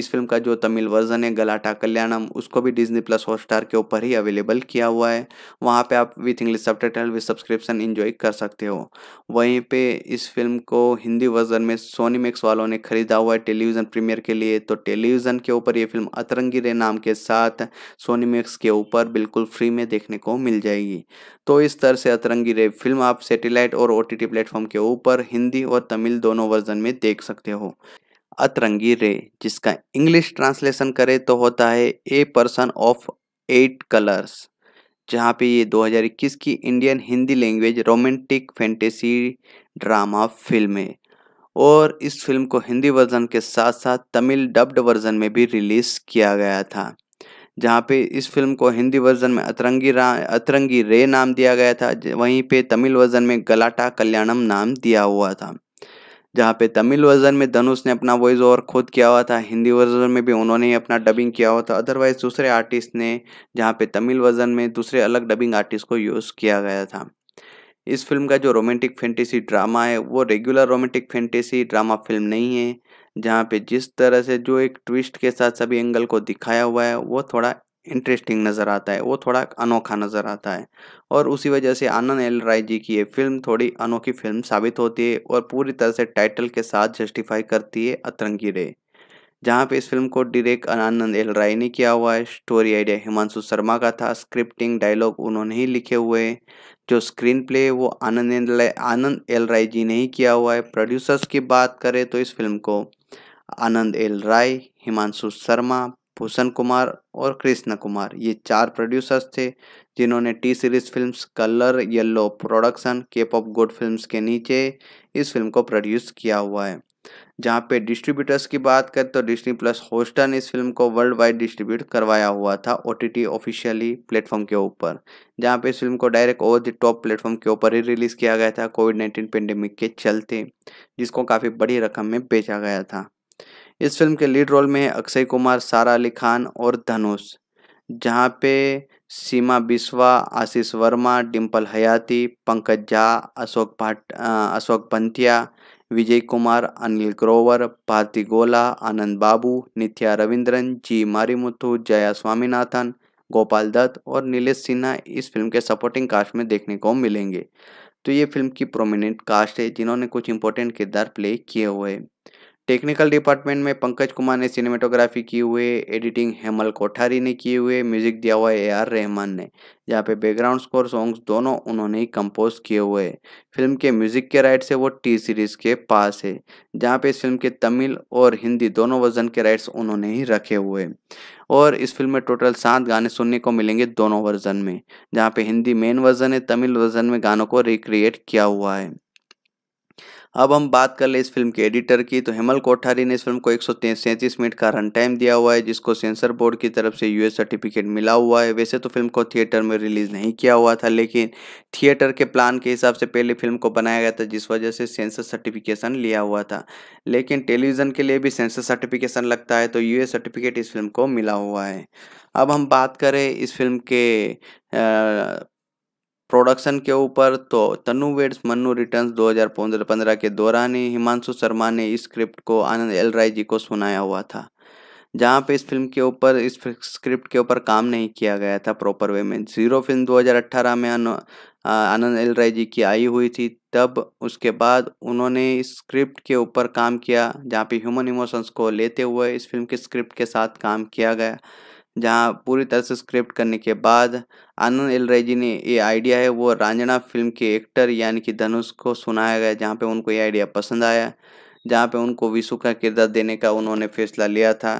इस फिल्म का जो तमिल वर्जन है गलाटा कल्याणम उसको भी डिजनी प्लस हॉटस्टार के ऊपर ही अवेलेबल किया हुआ है वहाँ पर आप with English subtitle with subscription enjoy कर सकते हो वहीं पर इस फिल्म को हिंदी वर्जन में सोनी मैक्स वालों ने खरीदा हुआ है टेलीविज़न प्रीमियर के लिए तो टेलीविज़न के ऊपर ये फिल्म अतरंगी रे नाम के साथ सोनी मैक्स के ऊपर बिल्कुल फ्री में देखने को मिल जाएगी तो इस तरह से अतरंगी रे फिल्म आप सेटेलाइट और ओ टी प्लेटफॉर्म के ऊपर हिंदी और तमिल दोनों वर्जन में देख सकते हो अतरंगी रे जिसका इंग्लिश ट्रांसलेशन करे तो होता है a person of eight colours जहाँ पे ये 2021 की Indian Hindi language romantic fantasy drama film है और इस फिल्म को हिंदी वर्जन के साथ साथ तमिल डब्ड वर्जन में भी रिलीज़ किया गया था जहाँ पे इस फिल्म को हिंदी वर्जन में अतरंगी रा अतरंगी रे नाम दिया गया था वहीं पे तमिल वर्जन में गलाटा कल्याणम नाम दिया हुआ था जहाँ पे तमिल वर्जन में धनुष ने अपना वॉइस ओवर खुद किया हुआ था हिंदी वर्जन में भी उन्होंने ही अपना डबिंग किया हुआ था अदरवाइज दूसरे आर्टिस्ट ने जहाँ पे तमिल वर्जन में दूसरे अलग डबिंग आर्टिस्ट को यूज़ किया गया था इस फिल्म का जो रोमांटिक फैंटेसी ड्रामा है वो regular romantic fantasy drama film नहीं है जहाँ पे जिस तरह से जो एक ट्विस्ट के साथ सभी एंगल को दिखाया हुआ है वो थोड़ा इंटरेस्टिंग नज़र आता है वो थोड़ा अनोखा नज़र आता है और उसी वजह से आनंद एल राय जी की ये फिल्म थोड़ी अनोखी फिल्म साबित होती है और पूरी तरह से टाइटल के साथ जस्टिफाई करती है अतरंगी रे जहाँ पे इस फिल्म को डायरेक्ट आनंद एल राय ने किया हुआ है स्टोरी आइडिया हिमांशु शर्मा का था स्क्रिप्टिंग डायलॉग उन्होंने ही लिखे हुए जो स्क्रीन प्ले वो आनंद एल आनंद एल राय जी ने ही किया हुआ है प्रोड्यूसर्स की बात करें तो इस फिल्म को आनंद एल राय हिमांशु शर्मा भूषण कुमार और कृष्ण कुमार ये चार प्रोड्यूसर्स थे जिन्होंने T Series films colour yellow production cap of good films के नीचे इस फिल्म को प्रोड्यूस किया हुआ है जहाँ पे डिस्ट्रीब्यूटर्स की बात करें तो डिस्नी प्लस होस्टन इस फिल्म को वर्ल्ड वाइड डिस्ट्रीब्यूट करवाया हुआ था ओ टी ऑफिशियली प्लेटफॉर्म के ऊपर जहाँ पे इस फिल्म को direct over the top platform के ऊपर ही रिलीज़ किया गया था कोविड नाइन्टीन पेंडेमिक के चलते जिसको काफ़ी बड़ी रकम में बेचा गया था इस फिल्म के लीड रोल में अक्षय कुमार सारा अली खान और धनुष जहाँ पे सीमा बिस्वा आशीष वर्मा डिम्पल हयाती पंकज झा अशोक भाट अशोक पंथिया विजय कुमार अनिल ग्रोवर भारती गोला आनंद बाबू नित्या रविंद्रन जी मारीमुथु जया स्वामीनाथन गोपाल दत्त और नीलेश सिन्हा इस फिल्म के सपोर्टिंग कास्ट में देखने को मिलेंगे तो ये फिल्म की प्रोमिनेंट कास्ट है जिन्होंने कुछ इंपॉर्टेंट किरदार प्ले किए हुए हैं टेक्निकल डिपार्टमेंट में पंकज कुमार ने सिनेमेटोग्राफी की हुए एडिटिंग हेमल कोठारी ने किए हुए म्यूजिक दिया हुआ ए आर रहमान ने जहाँ पे बैकग्राउंड स्कोर सॉन्ग्स दोनों उन्होंने ही कंपोज किए हुए हैं फिल्म के म्यूजिक के राइट्स है वो टी सीरीज़ के पास है जहाँ पे इस फिल्म के तमिल और हिंदी दोनों वर्जन के राइट्स उन्होंने ही रखे हुए हैं और इस फिल्म में टोटल सात गाने सुनने को मिलेंगे दोनों वर्जन में जहाँ पे हिंदी मेन वर्जन है तमिल वर्जन में गानों को रिक्रिएट किया हुआ है अब हम बात कर ले इस फिल्म के एडिटर की तो हेमल कोठारी ने इस फिल्म को एक मिनट का रन टाइम दिया हुआ है जिसको सेंसर बोर्ड की तरफ से यूएस सर्टिफिकेट मिला हुआ है वैसे तो फिल्म को थिएटर में रिलीज नहीं किया हुआ था लेकिन थिएटर के प्लान के हिसाब से पहले फिल्म को बनाया गया था जिस वजह से सेंसर सर्टिफिकेशन लिया हुआ था लेकिन टेलीविज़न के लिए भी सेंसर सर्टिफिकेशन लगता है तो यू सर्टिफिकेट इस फिल्म को मिला हुआ है अब हम बात करें इस फिल्म के प्रोडक्शन के ऊपर तो तनु वेड्स मन्नू रिटर्न्स 2015 के दौरान ही हिमांशु शर्मा ने इस स्क्रिप्ट को आनंद एल राय जी को सुनाया हुआ था जहाँ पे इस फिल्म के ऊपर इस स्क्रिप्ट के ऊपर काम नहीं किया गया था प्रॉपर वे में जीरो फिल्म 2018 में आनंद एल राय जी की आई हुई थी तब उसके बाद उन्होंने इस स्क्रिप्ट के ऊपर काम किया जहाँ पे ह्यूमन इमोशंस को लेते हुए इस फिल्म के स्क्रिप्ट के साथ काम किया गया जहां पूरी तरह से स्क्रिप्ट करने के बाद आनंद एल रेजी ने ये आइडिया है वो रांझना फिल्म के एक्टर यानी कि धनुष को सुनाया गया जहाँ पे उनको ये आइडिया पसंद आया जहाँ पे उनको विशु का किरदार देने का उन्होंने फैसला लिया था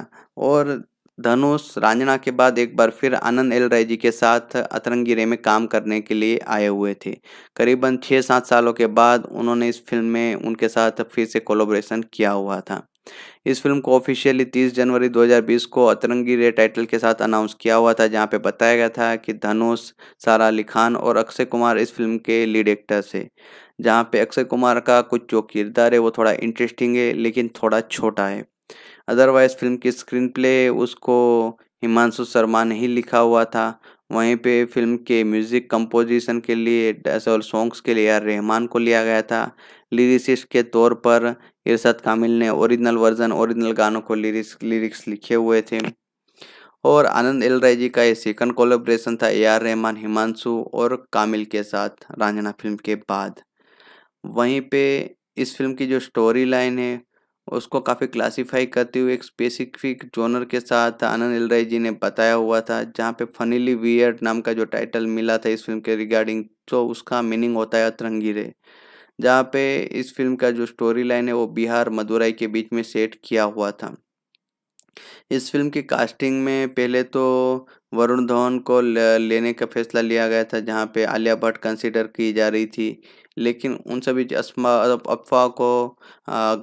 और धनुष रांझना के बाद एक बार फिर आनंद एल रेजी के साथ अतरंगिरे में काम करने के लिए आए हुए थे करीबन छः सात सालों के बाद उन्होंने इस फिल्म में उनके साथ फिर से कोलोब्रेशन किया हुआ था इस फिल्म को ऑफिशियली 30 जनवरी 2020 को अतरंगी रे टाइटल के साथ अनाउंस किया हुआ था जहां पे बताया गया था कि धनुष सारा अली खान और अक्षय कुमार इस फिल्म के लीड एक्टर्स है जहां पे अक्षय कुमार का कुछ जो किरदार है वो थोड़ा इंटरेस्टिंग है लेकिन थोड़ा छोटा है अदरवाइज फिल्म की स्क्रीन प्ले उसको हिमांशु शर्मा ने ही लिखा हुआ था वहीं पे फिल्म के म्यूज़िक कंपोजिशन के लिए सॉन्ग्स के लिए आर रहमान को लिया गया था लिरिसिस्ट के तौर पर इरशाद कामिल ने ओरिजिनल वर्जन ओरिजिनल गानों को लिरिक्स लिरिक्स लिखे हुए थे और आनंद एल राय का ये सेकंड कोलेब्रेशन था ए आर रहमान हिमांशु और कामिल के साथ रांझना फिल्म के बाद वहीं पे इस फिल्म की जो स्टोरी लाइन है उसको काफ़ी क्लासिफाई करते हुए एक स्पेसिफिक जोनर के साथ आनंद राय जी ने बताया हुआ था जहाँ पे फनीली वियर्ड नाम का जो टाइटल मिला था इस फिल्म के रिगार्डिंग तो उसका मीनिंग होता है अतरंगी रे जहाँ पे इस फिल्म का जो स्टोरी लाइन है वो बिहार मदुराई के बीच में सेट किया हुआ था इस फिल्म की कास्टिंग में पहले तो वरुण धवन को लेने का फैसला लिया गया था जहाँ पे आलिया भट्ट कंसिडर की जा रही थी लेकिन उन सभी अफवाह को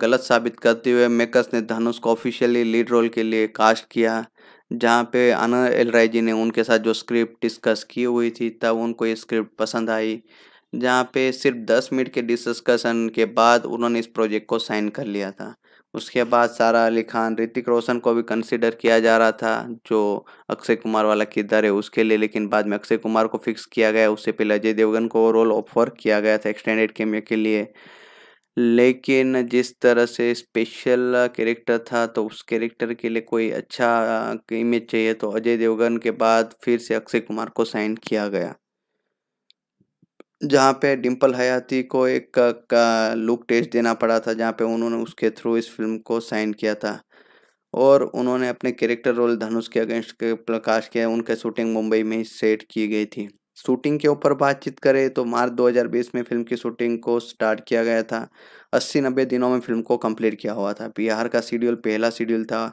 गलत साबित करते हुए मेकर्स ने धनुष को ऑफिशियली लीड रोल के लिए कास्ट किया जहाँ पे आनंद एल राय जी ने उनके साथ जो स्क्रिप्ट डिस्कस की हुई थी तब उनको ये स्क्रिप्ट पसंद आई जहाँ पे सिर्फ दस मिनट के डिस्कशन के बाद उन्होंने इस प्रोजेक्ट को साइन कर लिया था उसके बाद सारा अली खान ऋतिक रोशन को भी कंसिडर किया जा रहा था जो अक्षय कुमार वाला किरदार है उसके लिए लेकिन बाद में अक्षय कुमार को फिक्स किया गया उससे पहले अजय देवगन को रोल ऑफर किया गया था एक्सटेंडेड कैमियो के लिए लेकिन जिस तरह से स्पेशल कैरेक्टर था तो उस कैरेक्टर के लिए कोई अच्छा इमेज चाहिए तो अजय देवगन के बाद फिर से अक्षय कुमार को साइन किया गया जहाँ पे डिम्पल हयाती को एक का, का लुक टेस्ट देना पड़ा था जहाँ पे उन्होंने उसके थ्रू इस फिल्म को साइन किया था और उन्होंने अपने कैरेक्टर रोल धनुष के अगेंस्ट के प्रकाश किया उनके शूटिंग मुंबई में सेट की गई थी शूटिंग के ऊपर बातचीत करें तो मार्च 2020 में फिल्म की शूटिंग को स्टार्ट किया गया था अस्सी नब्बे दिनों में फिल्म को कंप्लीट किया हुआ था बिहार का शेड्यूल पहला शेड्यूल था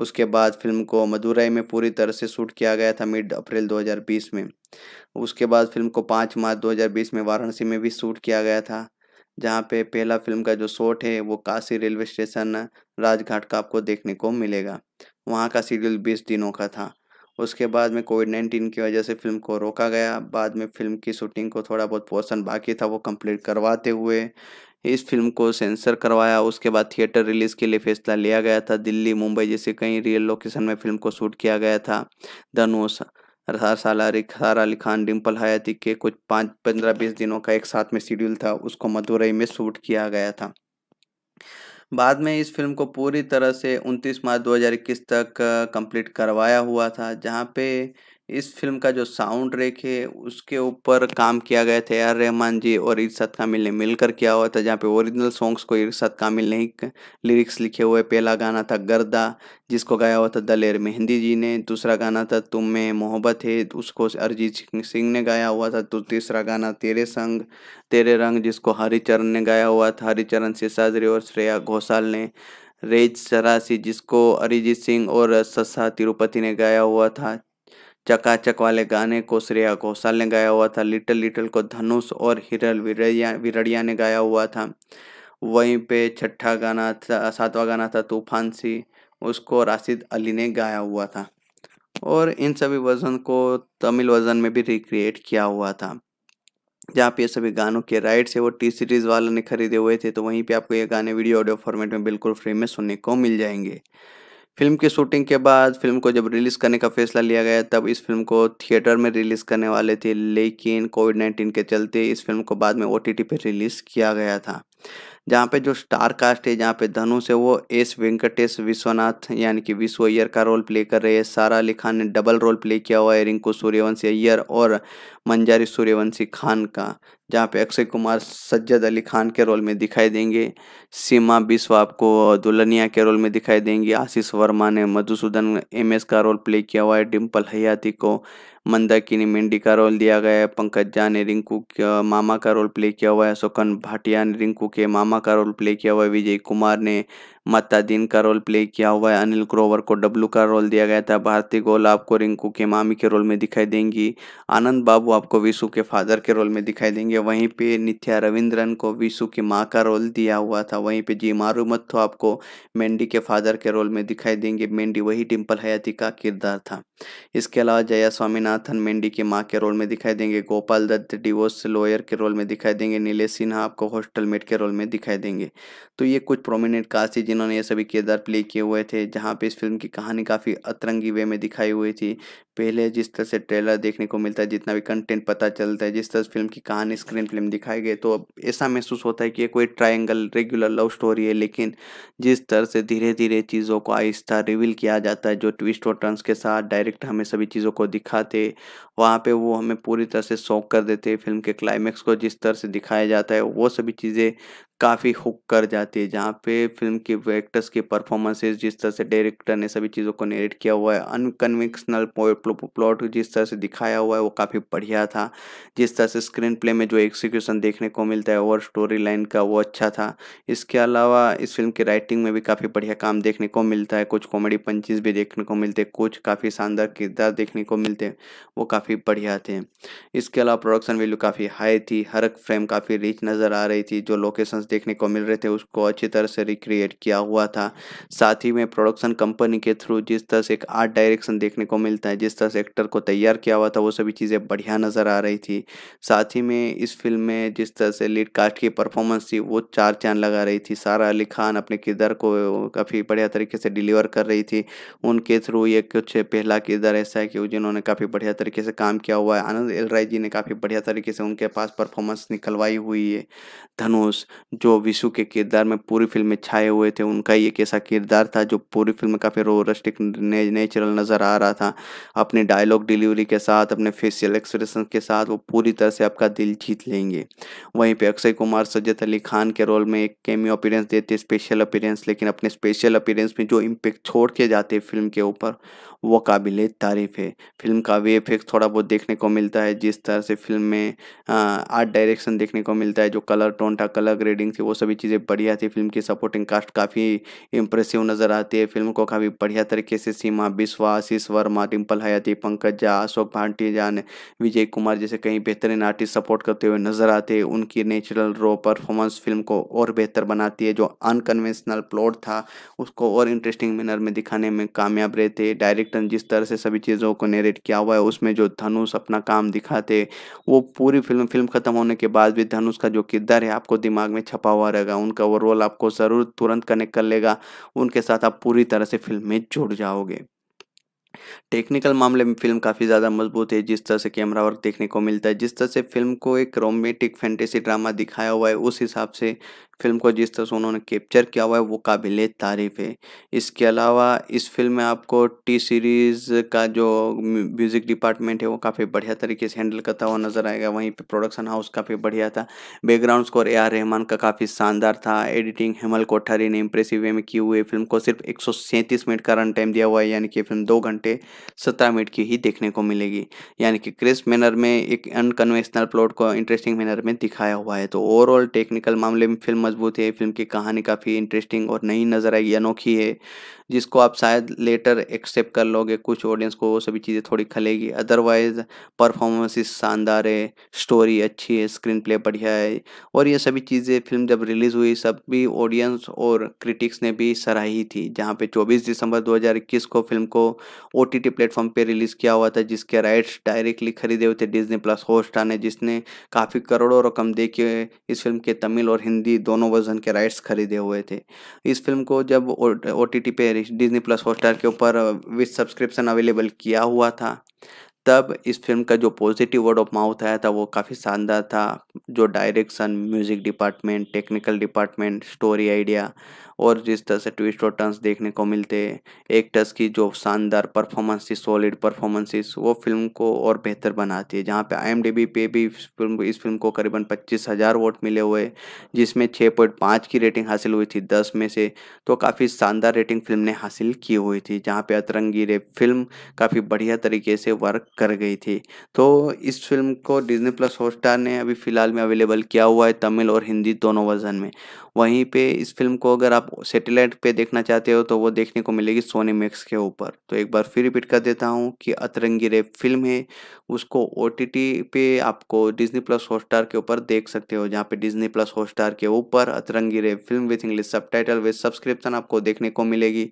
उसके बाद फिल्म को मदुरई में पूरी तरह से शूट किया गया था मिड अप्रैल 2020 में उसके बाद फिल्म को पाँच मार्च 2020 में वाराणसी में भी शूट किया गया था जहाँ पे पहला फिल्म का जो शॉट है वो काशी रेलवे स्टेशन राजघाट का आपको देखने को मिलेगा वहाँ का शेड्यूल बीस दिनों का था उसके बाद में कोविड नाइन्टीन की वजह से फिल्म को रोका गया बाद में फिल्म की शूटिंग को थोड़ा बहुत पोर्सन बाकी था वो कंप्लीट करवाते हुए इस फिल्म को सेंसर करवाया उसके बाद थिएटर रिलीज़ के लिए फैसला लिया गया था दिल्ली मुंबई जैसे कई रियल लोकेशन में फिल्म को शूट किया गया था धनुष साला अली खान डिम्पल हयाती के कुछ पाँच पंद्रह बीस दिनों का एक साथ में शेड्यूल था उसको मदुरई में शूट किया गया था बाद में इस फिल्म को पूरी तरह से 29 मार्च 2021 तक कंप्लीट करवाया हुआ था जहाँ पे इस फिल्म का जो साउंड ट्रैक है उसके ऊपर काम किया गया था आर रहमान जी और इर्शाद कामिल ने मिलकर किया हुआ था जहाँ पे ओरिजिनल सॉन्ग्स को इर्शाद कामिल ने लिरिक्स लिखे हुए पहला गाना था गर्दा जिसको गाया हुआ था दलेर मेहंदी जी ने दूसरा गाना था तुम में मोहब्बत है उसको अरिजीत सिंह ने गाया हुआ था तो तीसरा गाना तेरे संग तेरे रंग जिसको हरिचरण ने गाया हुआ था हरिचरण सिसाजरी और श्रेया घोषाल ने रेज सरासी जिसको अरिजीत सिंह और ससा तिरुपति ने गाया हुआ था चकाचक वाले गाने को श्रेया घोषाल ने गाया हुआ था लिटिल लिटिल को धनुष और हिरल विरड़िया विरड़िया ने गाया हुआ था वहीं पे छठा गाना था सातवां गाना था तूफान सी उसको राशिद अली ने गाया हुआ था और इन सभी वजन को तमिल वजन में भी रिक्रिएट किया हुआ था जहाँ पे ये सभी गानों के राइट्स है वो टी सीरीज़ वालों ने खरीदे हुए थे तो वहीं पे आपको ये गाने वीडियो ऑडियो फॉर्मेट में बिल्कुल फ्री में सुनने को मिल जाएंगे फिल्म की शूटिंग के बाद फिल्म को जब रिलीज़ करने का फैसला लिया गया तब इस फिल्म को थिएटर में रिलीज़ करने वाले थे लेकिन कोविड नाइन्टीन के चलते इस फिल्म को बाद में ओ टी पर रिलीज़ किया गया था जहाँ पे जो स्टार कास्ट है जहाँ पे धनुष है वो एस वेंकटेश विश्वनाथ यानी कि विश्व अय्यर का रोल प्ले कर रहे हैं सारा अली खान ने डबल रोल प्ले किया हुआ है रिंकू सूर्यवंशी अय्यर और मंजारी सूर्यवंशी खान का जहाँ पे अक्षय कुमार सज्जद अली खान के रोल में दिखाई देंगे सीमा बिश्व आपको दुल्हनिया के रोल में दिखाई देंगी आशीष वर्मा ने मधुसूदन एम का रोल प्ले किया हुआ है डिम्पल हयाती को मंदाकिनी मेंडी का रोल दिया गया है पंकज झा ने रिंकू मामा का रोल प्ले किया हुआ है सोकन भाटिया ने रिंकू के मामा का रोल प्ले किया हुआ है विजय कुमार ने मतादीन का रोल प्ले किया हुआ है अनिल ग्रोवर को डब्लू का रोल दिया गया था भारती गोल आपको रिंकू के मामी के रोल में दिखाई देंगी आनंद बाबू आपको विशु के फादर के रोल में दिखाई देंगे वहीं पे नित्या रविंद्रन को विशु की माँ का रोल दिया हुआ था वहीं पे जी मारू मत्थो आपको मेंडी के फादर के रोल में दिखाई देंगे मेंडी वही डिम्पल हयाती का किरदार था इसके अलावा जया स्वामीनाथन मेंडी की माँ के रोल में दिखाई देंगे गोपाल दत्त डिवोर्स लॉयर के रोल में दिखाई देंगे नीले सिन्हा आपको हॉस्टल मेट के रोल में दिखाई देंगे तो ये कुछ प्रोमिनेंट कास्ट है जिन्होंने ये सभी किरदार प्ले किए हुए थे जहाँ पे इस फिल्म की कहानी काफ़ी अतरंगी वे में दिखाई हुई थी पहले जिस तरह से ट्रेलर देखने को मिलता है जितना भी कंटेंट पता चलता है जिस तरह फिल्म की कहानी स्क्रीन फिल्म दिखाई गई तो अब ऐसा महसूस होता है कि ये कोई ट्रायंगल रेगुलर लव स्टोरी है लेकिन जिस तरह से धीरे धीरे चीज़ों को आहिस्ता रिवील किया जाता है जो ट्विस्ट और टर्न्स के साथ डायरेक्ट हमें सभी चीज़ों को दिखाते वहाँ पे वो हमें पूरी तरह से शौक कर देते फिल्म के क्लाइमैक्स को जिस तरह से दिखाया जाता है वो सभी चीज़ें काफ़ी हुक कर जाती है जहाँ पे फिल्म की एक्टर्स की परफॉर्मेंसेज जिस तरह से डायरेक्टर ने सभी चीज़ों को नेरेट किया हुआ है अनकन्वेंशनल प्लॉट जिस तरह से दिखाया हुआ है वो काफ़ी बढ़िया था जिस तरह से स्क्रीन प्ले में जो एग्जीक्यूशन देखने को मिलता है और स्टोरी लाइन का वो अच्छा था इसके अलावा इस फिल्म की राइटिंग में भी काफ़ी बढ़िया काम देखने को मिलता है कुछ कॉमेडी पंचीज भी देखने को मिलते कुछ काफ़ी शानदार किरदार देखने को मिलते वो काफ़ी बढ़िया थे इसके अलावा प्रोडक्शन वैल्यू काफ़ी हाई थी हर फ्रेम काफ़ी रिच नज़र आ रही थी जो लोकेशन सिक्वेंस देखने को मिल रहे थे उसको अच्छी तरह से रिक्रिएट किया हुआ था साथ ही में प्रोडक्शन कंपनी के थ्रू जिस तरह से एक आर्ट डायरेक्शन देखने को मिलता है जिस तरह से एक्टर को तैयार किया हुआ था वो सभी चीज़ें बढ़िया नज़र आ रही थी साथ ही में इस फिल्म में जिस तरह से लीड कास्ट की परफॉर्मेंस थी वो चार चांद लगा रही थी सारा अली खान अपने किरदार को काफ़ी बढ़िया तरीके से डिलीवर कर रही थी उनके थ्रू ये कुछ पहला किरदार ऐसा है कि जिन्होंने काफ़ी बढ़िया तरीके से काम किया हुआ है आनंद एल राय जी ने काफ़ी बढ़िया तरीके से उनके पास परफॉर्मेंस निकलवाई हुई है धनुष जो विशु के किरदार में पूरी फिल्म में छाए हुए थे उनका एक ऐसा किरदार था जो पूरी फिल्म में काफ़ी रोरस्टिक ने, नेचुरल नज़र आ रहा था अपने डायलॉग डिलीवरी के साथ अपने फेशियल एक्सप्रेशन के साथ वो पूरी तरह से आपका दिल जीत लेंगे वहीं पे अक्षय कुमार सज्जत अली खान के रोल में एक कैमियो अपीरेंस देते स्पेशल अपीरेंस लेकिन अपने स्पेशल अपीरेंस में जो इम्पेक्ट छोड़ के जाते फिल्म के ऊपर वो काबिल तारीफ है फिल्म का वे इफेक्ट थोड़ा बहुत देखने को मिलता है जिस तरह से फिल्म में आर्ट डायरेक्शन देखने को मिलता है जो कलर टोन था कलर ग्रेडिंग एक्टिंग थी वो सभी चीज़ें बढ़िया थी फिल्म की सपोर्टिंग कास्ट काफ़ी इंप्रेसिव नज़र आती है फिल्म को काफ़ी बढ़िया तरीके से सीमा बिस्वा आशीष वर्मा डिम्पल हयाती पंकज झा अशोक भांटी ने विजय कुमार जैसे कई बेहतरीन आर्टिस्ट सपोर्ट करते हुए नजर आते हैं उनकी नेचुरल रो परफॉर्मेंस फिल्म को और बेहतर बनाती है जो अनकन्वेंशनल प्लॉट था उसको और इंटरेस्टिंग मैनर में दिखाने में कामयाब रहे थे डायरेक्टर ने जिस तरह से सभी चीज़ों को नेरेट किया हुआ है उसमें जो धनुष अपना काम दिखाते वो पूरी फिल्म फिल्म खत्म होने के बाद भी धनुष का जो किरदार है आपको दिमाग में छपा हुआ रहेगा उनका वो रोल आपको ज़रूर तुरंत कनेक्ट कर लेगा उनके साथ आप पूरी तरह से फिल्म में जुड़ जाओगे टेक्निकल मामले में फिल्म काफ़ी ज़्यादा मजबूत है जिस तरह से कैमरा वर्क देखने को मिलता है जिस तरह से फिल्म को एक रोमेंटिक फैंटेसी ड्रामा दिखाया हुआ है उस हिसाब से फिल्म को जिस तरह से उन्होंने कैप्चर किया हुआ है वो काबिल तारीफ है इसके अलावा इस फिल्म में आपको टी सीरीज़ का जो म्यूज़िक डिपार्टमेंट है वो काफ़ी बढ़िया तरीके से हैंडल करता हुआ नज़र आएगा वहीं पे प्रोडक्शन हाउस काफ़ी बढ़िया था background score A R Rahman का काफ़ी शानदार था एडिटिंग हेमल कोठारी ने इम्प्रेसिव वे में की हुई फिल्म को सिर्फ एक मिनट का रन टाइम दिया हुआ है यानी कि फिल्म दो घंटे घंटे सत्रह मिनट की ही देखने को मिलेगी यानी कि क्रिस्प मैनर में एक अनकन्वेंशनल प्लॉट को इंटरेस्टिंग मैनर में दिखाया हुआ है तो ओवरऑल टेक्निकल मामले में फिल्म मजबूत है फिल्म की कहानी काफ़ी इंटरेस्टिंग और नई नज़र आई अनोखी है जिसको आप शायद लेटर एक्सेप्ट कर लोगे कुछ ऑडियंस को वो सभी चीज़ें थोड़ी खलेगी अदरवाइज परफॉर्मेंसेस शानदार है स्टोरी अच्छी है स्क्रीन प्ले बढ़िया है और ये सभी चीज़ें फिल्म जब रिलीज़ हुई सब भी ऑडियंस और क्रिटिक्स ने भी सराही थी जहाँ पे 24 दिसंबर 2021 को फिल्म को ओ टी टी प्लेटफॉर्म पर रिलीज़ किया हुआ था जिसके राइट्स डायरेक्टली खरीदे हुए थे डिजनी प्लस होस्टा ने जिसने काफ़ी करोड़ों रकम दे के इस फिल्म के तमिल और हिंदी दोनों वर्जन के राइट्स खरीदे हुए थे इस फिल्म को जब ओ टी पे डिज्नी प्लस हॉटस्टार के ऊपर विथ सब्सक्रिप्शन अवेलेबल किया हुआ था तब इस फिल्म का जो पॉजिटिव वर्ड ऑफ माउथ आया था वो काफ़ी शानदार था जो direction music department technical department story idea और जिस तरह से ट्विस्ट और टर्न्स देखने को मिलते हैं एक्टर्स की जो शानदार परफॉर्मेंसेस सॉलिड परफॉर्मेंसेस वो फिल्म को और बेहतर बनाती है जहाँ पे आई पे भी इस फिल्म इस फिल्म को करीबन पच्चीस हज़ार वोट मिले हुए जिसमें छः पॉइंट पाँच की रेटिंग हासिल हुई थी दस में से तो काफ़ी शानदार रेटिंग फिल्म ने हासिल की हुई थी जहाँ पे अतरंगी रे फिल्म काफ़ी बढ़िया तरीके से वर्क कर गई थी तो इस फिल्म को डिजनी प्लस हॉटस्टार ने अभी फ़िलहाल में अवेलेबल किया हुआ है तमिल और हिंदी दोनों वर्जन में वहीं पे इस फिल्म को अगर आप सेटेलाइट पे देखना चाहते हो तो वो देखने को मिलेगी सोनी मैक्स के ऊपर तो एक बार फिर रिपीट कर देता हूँ कि अतरंगी रेप फिल्म है उसको ओ पे आपको डिजनी प्लस हॉटस्टार के ऊपर देख सकते हो जहाँ पे डिजनी प्लस हॉटस्टार के ऊपर Atrangi Re film with English subtitle with subscription आपको देखने को मिलेगी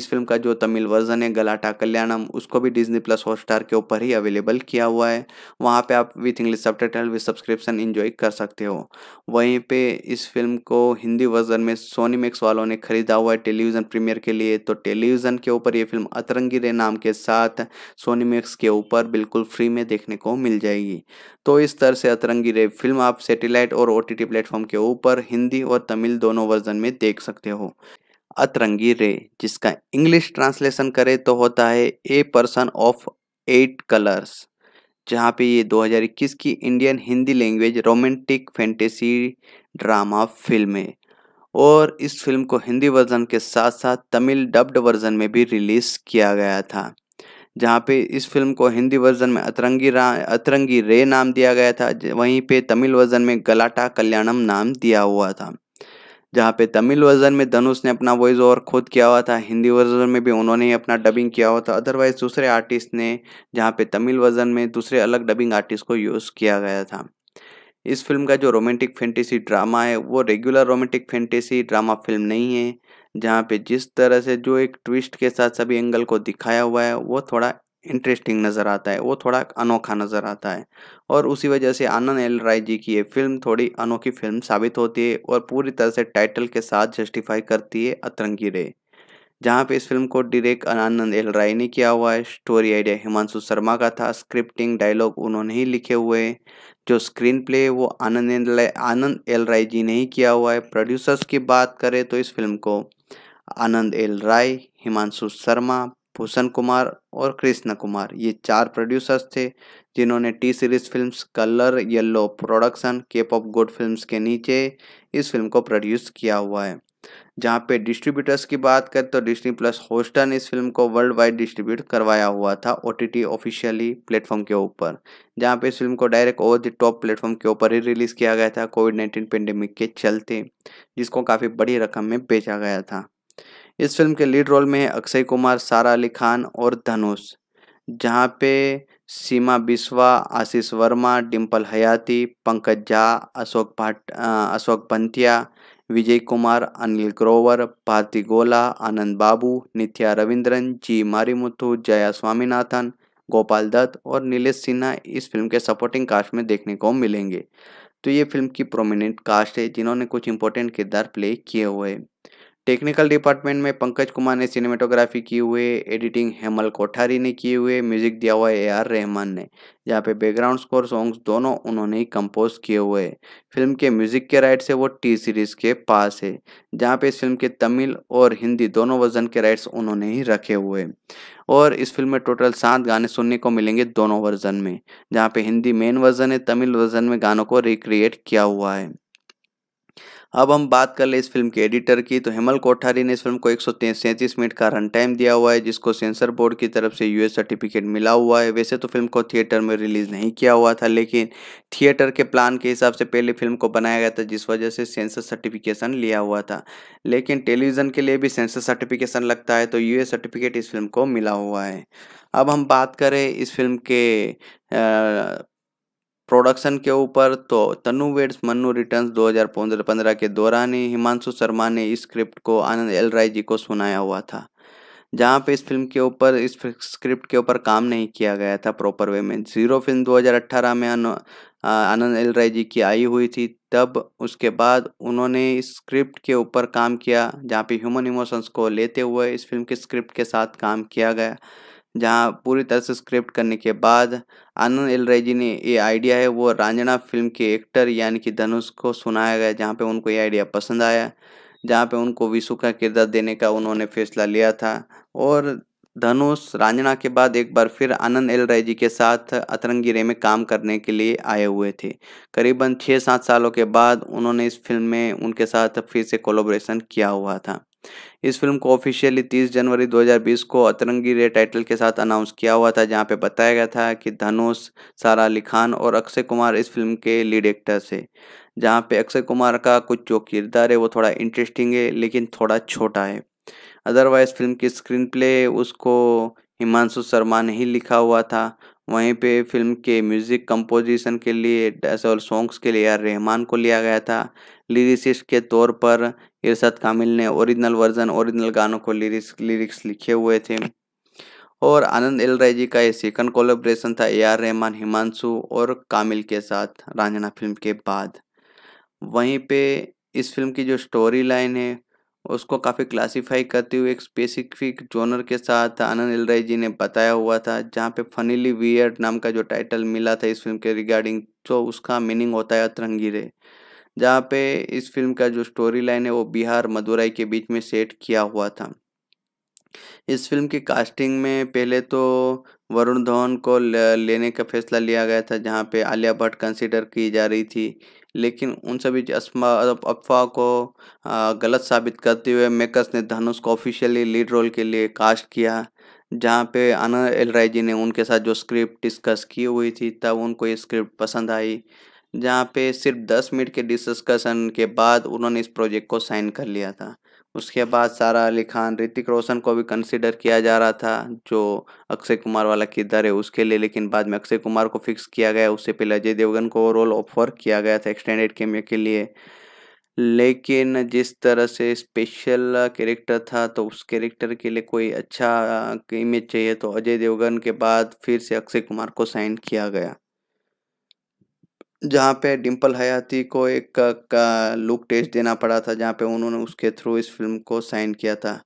इस फिल्म का जो तमिल वर्जन है गलाटा कल्याणम उसको भी डिजनी प्लस हॉटस्टार के ऊपर ही अवेलेबल किया हुआ है वहाँ पर आप with English subtitle with subscription enjoy कर सकते हो वहीं पर इस फिल्म को हिंदी वर्जन में सोनी मैक्स वालों ने खरीदा हुआ है टेलीविज़न प्रीमियर के लिए तो टेलीविज़न के ऊपर ये फिल्म अतरंगी रे नाम के साथ सोनी मैक्स के ऊपर बिल्कुल फ्री में देखने को मिल जाएगी तो इस तरह से अतरंगी रे फिल्म आप सेटेलाइट और ओ टी प्लेटफॉर्म के ऊपर हिंदी और तमिल दोनों वर्जन में देख सकते हो अतरंगी रे जिसका इंग्लिश ट्रांसलेशन करे तो होता है a person of eight colours जहाँ पे ये 2021 की Indian Hindi language romantic fantasy drama film है और इस फिल्म को हिंदी वर्जन के साथ साथ तमिल डब्ड वर्जन में भी रिलीज़ किया गया था जहाँ पे इस फिल्म को हिंदी वर्जन में अतरंगी रा अतरंगी रे नाम दिया गया था वहीं पे तमिल वर्जन में गलाटा कल्याणम नाम दिया हुआ था जहाँ पे तमिल वर्जन में धनुष ने अपना वॉइस ओवर खुद किया हुआ था हिंदी वर्जन में भी उन्होंने ही अपना डबिंग किया हुआ था अदरवाइज दूसरे आर्टिस्ट ने जहाँ पे तमिल वर्जन में दूसरे अलग डबिंग आर्टिस्ट को यूज़ किया गया था इस फिल्म का जो रोमांटिक फैंटेसी ड्रामा है वो regular romantic fantasy drama film नहीं है जहाँ पे जिस तरह से जो एक ट्विस्ट के साथ सभी एंगल को दिखाया हुआ है वो थोड़ा इंटरेस्टिंग नज़र आता है वो थोड़ा अनोखा नज़र आता है और उसी वजह से आनंद एल राय जी की ये फिल्म थोड़ी अनोखी फिल्म साबित होती है और पूरी तरह से टाइटल के साथ जस्टिफाई करती है अतरंगी रे जहाँ पे इस फिल्म को डायरेक्ट आनंद एल राय ने किया हुआ है स्टोरी आइडिया हिमांशु शर्मा का था स्क्रिप्टिंग डायलॉग उन्होंने ही लिखे हुए हैं जो स्क्रीन प्ले वो आनंद एल आनंद एल राय जी ने ही किया हुआ है प्रोड्यूसर्स की बात करें तो इस फिल्म को आनंद एल राय हिमांशु शर्मा भूषण कुमार और कृष्ण कुमार ये चार प्रोड्यूसर्स थे जिन्होंने T Series films colour yellow production cap of good films के नीचे इस फिल्म को प्रोड्यूस किया हुआ है जहाँ पे डिस्ट्रीब्यूटर्स की बात करें तो डिस्नी प्लस होस्टन इस फिल्म को वर्ल्ड वाइड डिस्ट्रीब्यूट करवाया हुआ था ओ टी ऑफिशियली प्लेटफॉर्म के ऊपर जहाँ पे इस फिल्म को direct over the top platform के ऊपर ही रिलीज़ किया गया था कोविड नाइन्टीन पेंडेमिक के चलते जिसको काफ़ी बड़ी रकम में बेचा गया था इस फिल्म के लीड रोल में है अक्षय कुमार सारा अली खान और धनुष जहाँ पे सीमा बिस्वा आशीष वर्मा डिम्पल हयाती पंकज झा अशोक भाट अशोक पंथिया विजय कुमार अनिल ग्रोवर भारती गोला आनंद बाबू नित्या रविंद्रन जी मारीमुथु जया स्वामीनाथन गोपाल दत्त और नीलेश सिन्हा इस फिल्म के सपोर्टिंग कास्ट में देखने को मिलेंगे तो ये फिल्म की प्रोमिनेंट कास्ट है जिन्होंने कुछ इंपॉर्टेंट किरदार प्ले किए हुए हैं टेक्निकल डिपार्टमेंट में पंकज कुमार ने सिनेमेटोग्राफी की हुए एडिटिंग हेमल कोठारी ने किए हुए म्यूजिक दिया हुआ है ए आर रहमान ने जहाँ पे बैकग्राउंड स्कोर सॉन्ग्स दोनों उन्होंने ही कंपोज किए हुए हैं फिल्म के म्यूजिक के राइट्स है वो टी सीरीज़ के पास है जहाँ पे इस फिल्म के तमिल और हिंदी दोनों वर्जन के राइट्स उन्होंने ही रखे हुए और इस फिल्म में टोटल सात गाने सुनने को मिलेंगे दोनों वर्जन में जहाँ पे हिंदी मेन वर्जन है तमिल वर्जन में गानों को रिक्रिएट किया हुआ है अब हम बात कर ले इस फिल्म के एडिटर की तो हेमल कोठारी ने इस फिल्म को एक मिनट का रन टाइम दिया हुआ है जिसको सेंसर बोर्ड की तरफ से यूएस सर्टिफिकेट मिला हुआ है वैसे तो फिल्म को थिएटर में रिलीज नहीं किया हुआ था लेकिन थिएटर के प्लान के हिसाब से पहले फिल्म को बनाया गया था जिस वजह से सेंसर सर्टिफिकेशन लिया हुआ था लेकिन टेलीविज़न के लिए भी सेंसर सर्टिफिकेशन लगता है तो यू सर्टिफिकेट इस फिल्म को मिला हुआ है अब हम बात करें इस फिल्म के प्रोडक्शन के ऊपर तो तनु वेड्स मनु रिटर्न्स 2015 के दौरान ही हिमांशु शर्मा ने इस स्क्रिप्ट को आनंद एल राय जी को सुनाया हुआ था जहाँ पे इस फिल्म के ऊपर इस स्क्रिप्ट के ऊपर काम नहीं किया गया था प्रॉपर वे में जीरो फिल्म 2018 में आनंद एल राय जी की आई हुई थी तब उसके बाद उन्होंने इस स्क्रिप्ट के ऊपर काम किया जहाँ पे ह्यूमन इमोशंस को लेते हुए इस फिल्म के स्क्रिप्ट के साथ काम किया गया जहां पूरी तरह से स्क्रिप्ट करने के बाद आनंद एल रेजी ने ये आइडिया है वो रांझणा फिल्म के एक्टर यानी कि धनुष को सुनाया गया जहाँ पे उनको ये आइडिया पसंद आया जहाँ पे उनको विशु का किरदार देने का उन्होंने फैसला लिया था और धनुष रांझणा के बाद एक बार फिर आनंद एल राय जी के साथ रे में काम करने के लिए आए हुए थे करीबन छः सात सालों के बाद उन्होंने इस फिल्म में उनके साथ फिर से कोलोब्रेशन किया हुआ था इस फिल्म को ऑफिशियली 30 जनवरी 2020 को अतरंगी रे टाइटल के साथ अनाउंस किया हुआ था जहां पे बताया गया था कि धनुष सारा अली खान और अक्षय कुमार इस फिल्म के लीड एक्टर्स है जहां पे अक्षय कुमार का कुछ जो किरदार है वो थोड़ा इंटरेस्टिंग है लेकिन थोड़ा छोटा है अदरवाइज फिल्म की स्क्रीन प्ले उसको हिमांशु शर्मा ने ही लिखा हुआ था वहीं पे फिल्म के म्यूज़िक कंपोजिशन के लिए और सॉन्ग्स के लिए आर रहमान को लिया गया था लिरिसिस्ट के तौर पर इरशद कामिल ने ओरिजिनल वर्जन ओरिजिनल गानों को लिरिक्स लिरिक्स लिखे हुए थे और आनंद एल राय जी का ये सेकंड कोलेब्रेशन था ए आर रहमान हिमांशु और कामिल के साथ रांझना फिल्म के बाद वहीं पे इस फिल्म की जो स्टोरी लाइन है उसको काफ़ी क्लासिफाई करते हुए एक स्पेसिफिक जोनर के साथ आनंद एल जी ने बताया हुआ था जहाँ पे फनीली वियर्ड नाम का जो टाइटल मिला था इस फिल्म के रिगार्डिंग तो उसका मीनिंग होता है रे जहाँ पे इस फिल्म का जो स्टोरी लाइन है वो बिहार मदुराई के बीच में सेट किया हुआ था इस फिल्म की कास्टिंग में पहले तो वरुण धवन को लेने का फैसला लिया गया था जहाँ पे आलिया भट्ट कंसिडर की जा रही थी लेकिन उन सभी अफवाह को गलत साबित करते हुए मेकर्स ने धनुष को ऑफिशियली लीड रोल के लिए कास्ट किया जहाँ पे अनर एल राय जी ने उनके साथ जो स्क्रिप्ट डिस्कस की हुई थी तब उनको ये स्क्रिप्ट पसंद आई जहाँ पे सिर्फ दस मिनट के डिस्कशन के बाद उन्होंने इस प्रोजेक्ट को साइन कर लिया था उसके बाद सारा अली खान ऋतिक रोशन को भी कंसिडर किया जा रहा था जो अक्षय कुमार वाला किरदार है उसके लिए लेकिन बाद में अक्षय कुमार को फिक्स किया गया उससे पहले अजय देवगन को रोल ऑफर किया गया था एक्सटेंडेड कैमियो के लिए लेकिन जिस तरह से स्पेशल कैरेक्टर था तो उस कैरेक्टर के लिए कोई अच्छा इमेज चाहिए तो अजय देवगन के बाद फिर से अक्षय कुमार को साइन किया गया जहाँ पे डिंपल हयाती को एक का, का लुक टेस्ट देना पड़ा था जहाँ पे उन्होंने उसके थ्रू इस फिल्म को साइन किया था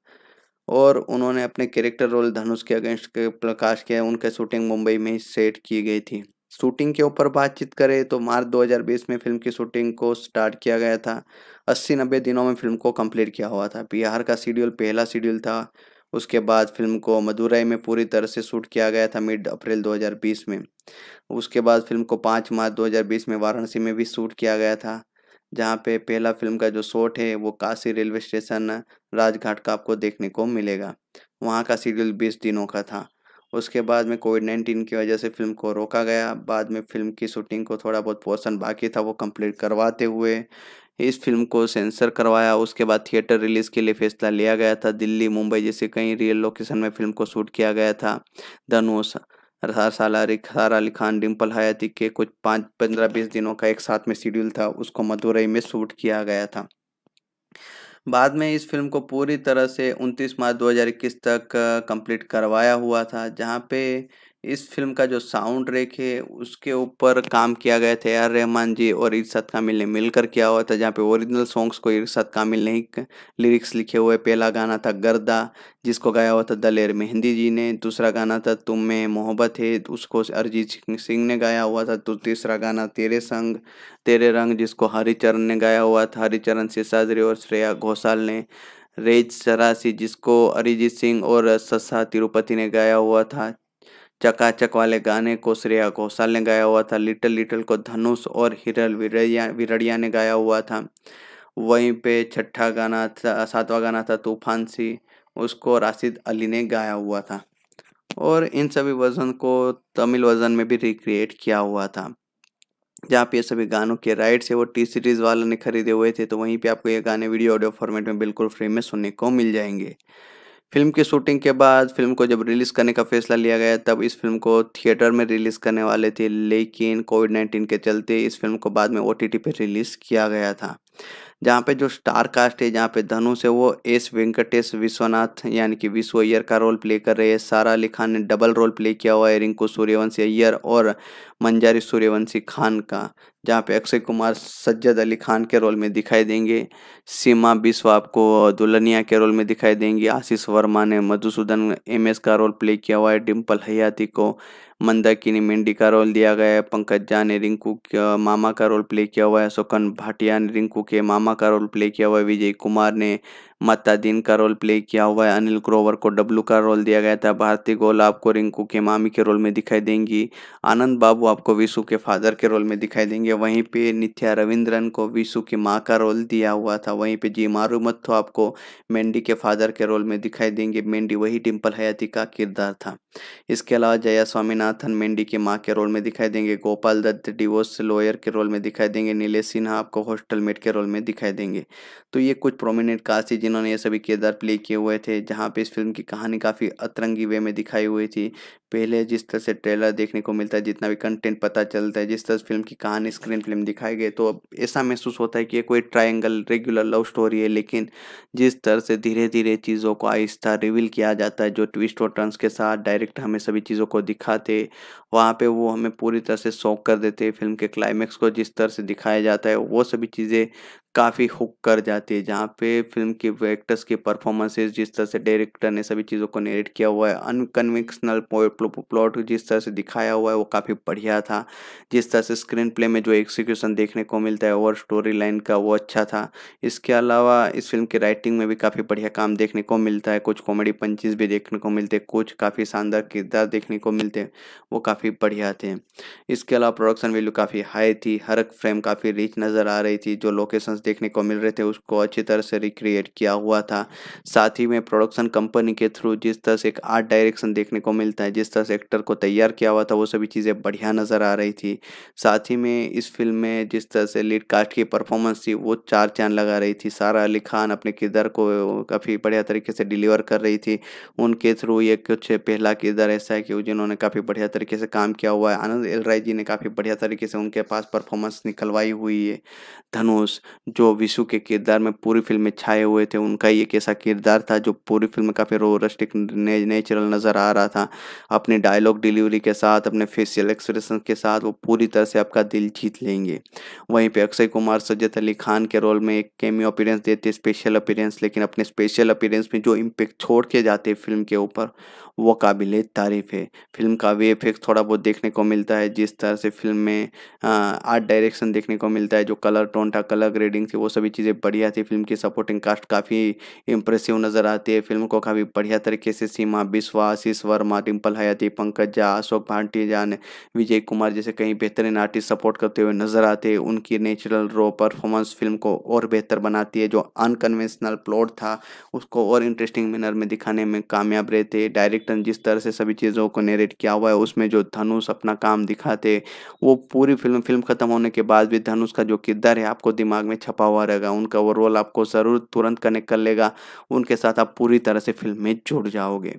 और उन्होंने अपने कैरेक्टर रोल धनुष के अगेंस्ट के प्रकाश के उनके शूटिंग मुंबई में सेट की गई थी शूटिंग के ऊपर बातचीत करें तो मार्च 2020 में फिल्म की शूटिंग को स्टार्ट किया गया था अस्सी नब्बे दिनों में फिल्म को कंप्लीट किया हुआ था बिहार का शेड्यूल पहला शेड्यूल था उसके बाद फिल्म को मदुरई में पूरी तरह से शूट किया गया था मिड अप्रैल 2020 में उसके बाद फिल्म को 5 मार्च 2020 में वाराणसी में भी शूट किया गया था जहाँ पे पहला फिल्म का जो शॉट है वो काशी रेलवे स्टेशन राजघाट का आपको देखने को मिलेगा वहाँ का शेड्यूल बीस दिनों का था उसके बाद में कोविड नाइन्टीन की वजह से फिल्म को रोका गया बाद में फिल्म की शूटिंग को थोड़ा बहुत पोर्सन बाकी था वो कम्प्लीट करवाते हुए इस फिल्म को सेंसर करवाया उसके बाद थिएटर रिलीज के लिए फैसला लिया गया था दिल्ली मुंबई जैसे कई रियल लोकेशन में फिल्म को शूट किया गया था धनुष रसाला रिखार अली खान डिम्पल हयाती के कुछ पाँच पंद्रह बीस दिनों का एक साथ में शेड्यूल था उसको मदुरई में शूट किया गया था बाद में इस फिल्म को पूरी तरह से 29 मार्च 2021 तक कंप्लीट करवाया हुआ था जहाँ पे इस फिल्म का जो साउंड ट्रैक है उसके ऊपर काम किया गया था आर रहमान जी और इर्शाद कामिल ने मिलकर किया हुआ था जहाँ पे ओरिजिनल सॉन्ग्स को इर्शाद कामिल ने ही लिरिक्स लिखे हुए पहला गाना था गर्दा जिसको गाया हुआ था दलेर मेहंदी जी ने दूसरा गाना था तुम में मोहब्बत है उसको अरिजीत सिंह ने गाया हुआ था तो तीसरा गाना तेरे संग तेरे रंग जिसको हरिचरण ने गाया हुआ था हरिचरण सिसाजरी और श्रेया घोषाल ने रेज सरासी जिसको अरिजीत सिंह और ससा तिरुपति ने गाया हुआ था चकाचक वाले गाने को श्रेया घोषाल ने गाया हुआ था लिटिल लिटिल को धनुष और हिरल विरड़िया विरड़िया ने गाया हुआ था वहीं पे छठा गाना था सातवां गाना था तूफान सी उसको राशिद अली ने गाया हुआ था और इन सभी वजन को तमिल वजन में भी रिक्रिएट किया हुआ था जहाँ पे ये सभी गानों के राइट्स है वो टी सीरीज़ वालों ने खरीदे हुए थे तो वहीं पे आपको ये गाने वीडियो ऑडियो फॉर्मेट में बिल्कुल फ्री में सुनने को मिल जाएंगे फिल्म की शूटिंग के बाद फिल्म को जब रिलीज़ करने का फैसला लिया गया तब इस फिल्म को थिएटर में रिलीज़ करने वाले थे लेकिन कोविड नाइन्टीन के चलते इस फिल्म को बाद में ओ टी पे रिलीज़ किया गया था जहाँ पे जो स्टार कास्ट है जहाँ पे धनुष है वो एस वेंकटेश विश्वनाथ यानी कि विश्व अय्यर का रोल प्ले कर रहे हैं सारा अली खान ने डबल रोल प्ले किया हुआ है रिंकू सूर्यवंशी अय्यर और मंजारी सूर्यवंशी खान का जहाँ पे अक्षय कुमार सज्जद अली खान के रोल में दिखाई देंगे सीमा बिश्व आपको दुल्हनिया के रोल में दिखाई देंगी आशीष वर्मा ने मधुसूदन एम एस का रोल प्ले किया हुआ है डिम्पल हयाती को मंदाकिनी मेंडी का रोल दिया गया है पंकज झा ने रिंकू मामा का रोल प्ले किया हुआ है सोकन भाटिया ने रिंकू के मामा का रोल प्ले किया हुआ है विजय कुमार ने मतादीन का रोल प्ले किया हुआ है अनिल ग्रोवर को डब्लू का रोल दिया गया था भारती गोल आपको रिंकू के मामी के रोल में दिखाई देंगी आनंद बाबू आपको विशु के फादर के रोल में दिखाई देंगे वहीं पे नित्या रविंद्रन को विशु की माँ का रोल दिया हुआ था वहीं पे जी मारू मत्थो आपको मेंडी के फादर के रोल में दिखाई देंगे मेंडी वही टिम्पल हयाती का किरदार था इसके अलावा जया स्वामीनाथन मेंडी के माँ के रोल में दिखाई देंगे गोपाल दत्त डिवोर्स लॉयर के रोल में दिखाई देंगे नीले सिन्हा आपको हॉस्टल मेट के रोल में दिखाई देंगे तो ये कुछ प्रोमिनेंट कास्ट जिन्होंने ये सभी किरदार प्ले किए हुए थे जहाँ पे इस फिल्म की कहानी काफ़ी अतरंगी वे में दिखाई हुई थी पहले जिस तरह से ट्रेलर देखने को मिलता है जितना भी कंटेंट पता चलता है जिस तरह से फिल्म की कहानी स्क्रीन फिल्म दिखाई गई तो अब ऐसा महसूस होता है कि ये कोई ट्रायंगल रेगुलर लव स्टोरी है लेकिन जिस तरह से धीरे धीरे चीज़ों को आहिस्ता रिवील किया जाता है जो ट्विस्ट और टर्न्स के साथ डायरेक्ट हमें सभी चीज़ों को दिखाते वहाँ पर वो हमें पूरी तरह से शौक कर देते फिल्म के क्लाइमैक्स को जिस तरह से दिखाया जाता है वो सभी चीज़ें काफ़ी हुक कर जाती है जहाँ पे फिल्म के एक्टर्स के परफॉर्मेंसेस जिस तरह से डायरेक्टर ने सभी चीज़ों को नेरेट किया हुआ है अनकन्वेंशनल प्लॉट जिस तरह से दिखाया हुआ है वो काफ़ी बढ़िया था जिस तरह से स्क्रीन प्ले में जो एग्जीक्यूशन देखने को मिलता है और स्टोरी लाइन का वो अच्छा था इसके अलावा इस फिल्म की राइटिंग में भी काफ़ी बढ़िया काम देखने को मिलता है कुछ कॉमेडी पंचेज भी देखने को मिलते कुछ काफ़ी शानदार किरदार देखने को मिलते वो काफ़ी बढ़िया थे इसके अलावा प्रोडक्शन वैल्यू काफ़ी हाई थी हर फ्रेम काफ़ी रिच नज़र आ रही थी जो लोकेशन देखने को मिल रहे थे उसको अच्छी तरह से रिक्रिएट किया हुआ था साथ ही में प्रोडक्शन कंपनी के थ्रू जिस तरह से एक आर्ट डायरेक्शन देखने को मिलता है जिस तरह से एक्टर को तैयार किया हुआ था वो सभी चीज़ें बढ़िया नज़र आ रही थी साथ ही में इस फिल्म में जिस तरह से लीड कास्ट की परफॉर्मेंस थी वो चार चांद लगा रही थी सारा अली खान अपने किरदार को काफ़ी बढ़िया तरीके से डिलीवर कर रही थी उनके थ्रू ये कुछ पहला किरदार ऐसा है कि जिन्होंने काफ़ी बढ़िया तरीके से काम किया हुआ है आनंद एल राय जी ने काफ़ी बढ़िया तरीके से उनके पास परफॉर्मेंस निकलवाई हुई है धनुष जो विशु के किरदार में पूरी फिल्म में छाए हुए थे उनका ही एक ऐसा किरदार था जो पूरी फिल्म में काफ़ी रोरस्टिक ने, नेचुरल नज़र आ रहा था अपने डायलॉग डिलीवरी के साथ अपने फेशियल एक्सप्रेशन के साथ वो पूरी तरह से आपका दिल जीत लेंगे वहीं पे अक्षय कुमार सज्जत अली खान के रोल में एक कैमियो अपीरेंस देते स्पेशल अपीरेंस लेकिन अपने स्पेशल अपीरेंस में जो इम्पेक्ट छोड़ के जाते फिल्म के ऊपर वो काबिल तारीफ़ है फिल्म का वे इफेक्ट थोड़ा बहुत देखने को मिलता है जिस तरह से फिल्म में आर्ट डायरेक्शन देखने को मिलता है जो कलर टोन था कलर ग्रेडिंग थी वो सभी चीज़ें बढ़िया थी फिल्म की सपोर्टिंग कास्ट काफ़ी इंप्रेसिव नज़र आती है फिल्म को काफ़ी बढ़िया तरीके से सीमा बिश्वा आशीष वर्मा टिम्पल हयाती पंकज झा अशोक भाटिया ने विजय कुमार जैसे कई बेहतरीन आर्टिस्ट सपोर्ट करते हुए नज़र आते हैं उनकी नेचुरल रो परफॉर्मेंस फिल्म को और बेहतर बनाती है जो अनकन्वेंशनल प्लॉट था उसको और इंटरेस्टिंग मैनर में दिखाने में कामयाब रहते डायरेक्ट पैटर्न जिस तरह से सभी चीज़ों को नेरेट किया हुआ है उसमें जो धनुष अपना काम दिखाते वो पूरी फिल्म फिल्म ख़त्म होने के बाद भी धनुष का जो किरदार है आपको दिमाग में छपा हुआ रहेगा उनका वो रोल आपको ज़रूर तुरंत कनेक्ट कर लेगा उनके साथ आप पूरी तरह से फिल्म में जुड़ जाओगे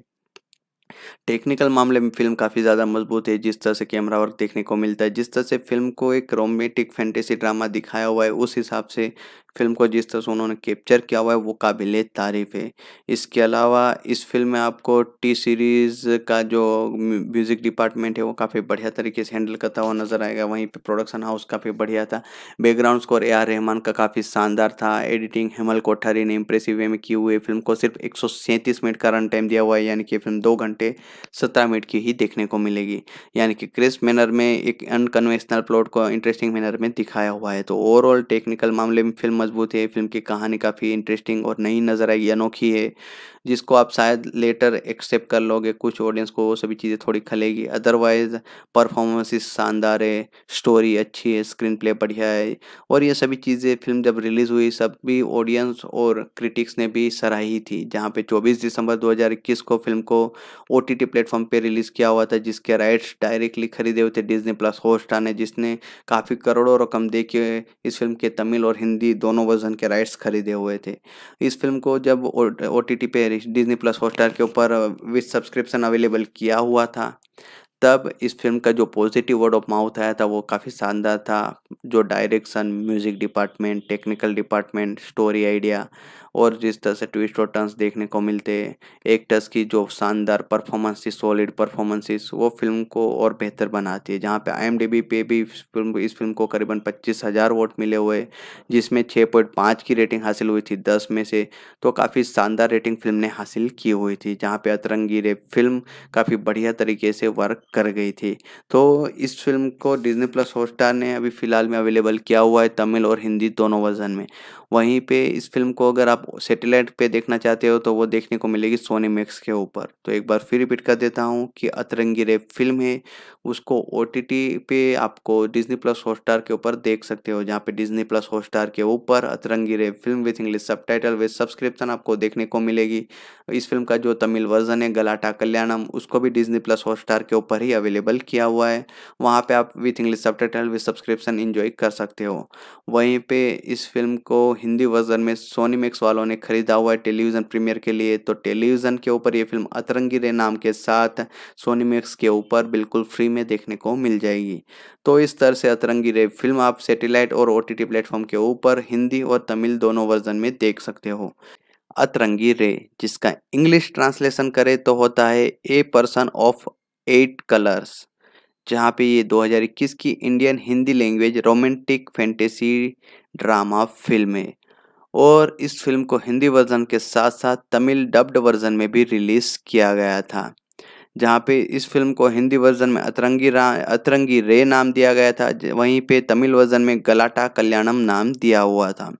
टेक्निकल मामले में फिल्म काफ़ी ज़्यादा मजबूत है जिस तरह से कैमरा वर्क देखने को मिलता है जिस तरह से फिल्म को एक रोमेंटिक फैंटेसी ड्रामा दिखाया हुआ है उस हिसाब से फिल्म को जिस तरह से उन्होंने कैप्चर किया हुआ है वो काबिल तारीफ़ है इसके अलावा इस फिल्म में आपको टी सीरीज़ का जो म्यूज़िक डिपार्टमेंट है वो काफ़ी बढ़िया तरीके से हैंडल करता हुआ नज़र आएगा वहीं पर प्रोडक्शन हाउस काफ़ी बढ़िया था background score A R Rahman का काफ़ी शानदार था एडिटिंग हेमल कोठारी ने इम्प्रेसिव वे में की हुई फिल्म को सिर्फ एक मिनट का रन टाइम दिया हुआ है यानी कि फिल्म दो घंटे घंटे सत्रह मिनट की ही देखने को मिलेगी यानी कि क्रिस्प मैनर में एक अनकन्वेंशनल प्लॉट को इंटरेस्टिंग मैनर में दिखाया हुआ है तो ओवरऑल टेक्निकल मामले में फिल्म मजबूत है फिल्म की कहानी काफ़ी इंटरेस्टिंग और नई नज़र आई अनोखी है जिसको आप शायद लेटर एक्सेप्ट कर लोगे कुछ ऑडियंस को वो सभी चीज़ें थोड़ी खलेगी अदरवाइज परफॉर्मेंसेस शानदार है स्टोरी अच्छी है स्क्रीन प्ले बढ़िया है और ये सभी चीज़ें फिल्म जब रिलीज़ हुई सब भी ऑडियंस और क्रिटिक्स ने भी सराही थी जहाँ पे 24 दिसंबर 2021 को फिल्म को ओ टी टी प्लेटफॉर्म पर रिलीज़ किया हुआ था जिसके राइट्स डायरेक्टली खरीदे हुए थे डिजनी प्लस होस्टा ने जिसने काफ़ी करोड़ों रकम दे के इस फिल्म के तमिल और हिंदी दोनों वर्जन के राइट्स खरीदे हुए थे इस फिल्म को जब ओ टी पे सीरीज डिज्नी प्लस हॉटस्टार के ऊपर विथ सब्सक्रिप्शन अवेलेबल किया हुआ था तब इस फिल्म का जो पॉजिटिव वर्ड ऑफ माउथ आया था वो काफ़ी शानदार था जो direction music department technical department story idea और जिस तरह से ट्विस्ट और टर्न्स देखने को मिलते हैं एक्टर्स की जो शानदार परफॉर्मेंसेस सॉलिड परफॉर्मेंसेस वो फिल्म को और बेहतर बनाती है जहाँ पे आई पे भी इस फिल्म इस फिल्म को करीबन पच्चीस हज़ार वोट मिले हुए जिसमें छः पॉइंट पाँच की रेटिंग हासिल हुई थी दस में से तो काफ़ी शानदार रेटिंग फिल्म ने हासिल की हुई थी जहाँ पे अतरंगी रे फिल्म काफ़ी बढ़िया तरीके से वर्क कर गई थी तो इस फिल्म को डिजनी प्लस हॉटस्टार ने अभी फ़िलहाल में अवेलेबल किया हुआ है तमिल और हिंदी दोनों वर्जन में वहीं पे इस फिल्म को अगर आप सेटेलाइट पे देखना चाहते हो तो वो देखने को मिलेगी सोनी मैक्स के ऊपर तो एक बार फिर रिपीट कर देता हूँ कि अतरंगी रेप फिल्म है उसको ओ पे आपको डिजनी प्लस हॉटस्टार के ऊपर देख सकते हो जहाँ पे डिजनी प्लस हॉटस्टार के ऊपर Atrangi Re film with English sub with subscription आपको देखने को मिलेगी इस फिल्म का जो तमिल वर्जन है गलाटा कल्याणम उसको भी डिजनी प्लस हॉटस्टार के ऊपर ही अवेलेबल किया हुआ है वहाँ पे आप with English sub with subscription enjoy कर सकते हो वहीं पे इस फिल्म को हिंदी वर्जन में सोनी मैक्स वालों ने खरीदा हुआ है टेलीविज़न प्रीमियर के लिए तो टेलीविज़न के ऊपर ये फिल्म अतरंगी रे नाम के साथ सोनी मैक्स के ऊपर बिल्कुल फ्री में देखने को मिल जाएगी तो इस तरह से अतरंगी रे फिल्म आप सेटेलाइट और ओ टी प्लेटफॉर्म के ऊपर हिंदी और तमिल दोनों वर्जन में देख सकते हो अतरंगी रे जिसका इंग्लिश ट्रांसलेशन करे तो होता है a person of eight colours जहाँ पे ये 2021 की Indian Hindi language romantic fantasy drama film है और इस फिल्म को हिंदी वर्जन के साथ साथ तमिल डब्ड वर्जन में भी रिलीज़ किया गया था जहाँ पे इस फिल्म को हिंदी वर्जन में अतरंगी रा अतरंगी रे नाम दिया गया था वहीं पे तमिल वर्जन में गलाटा कल्याणम नाम दिया हुआ था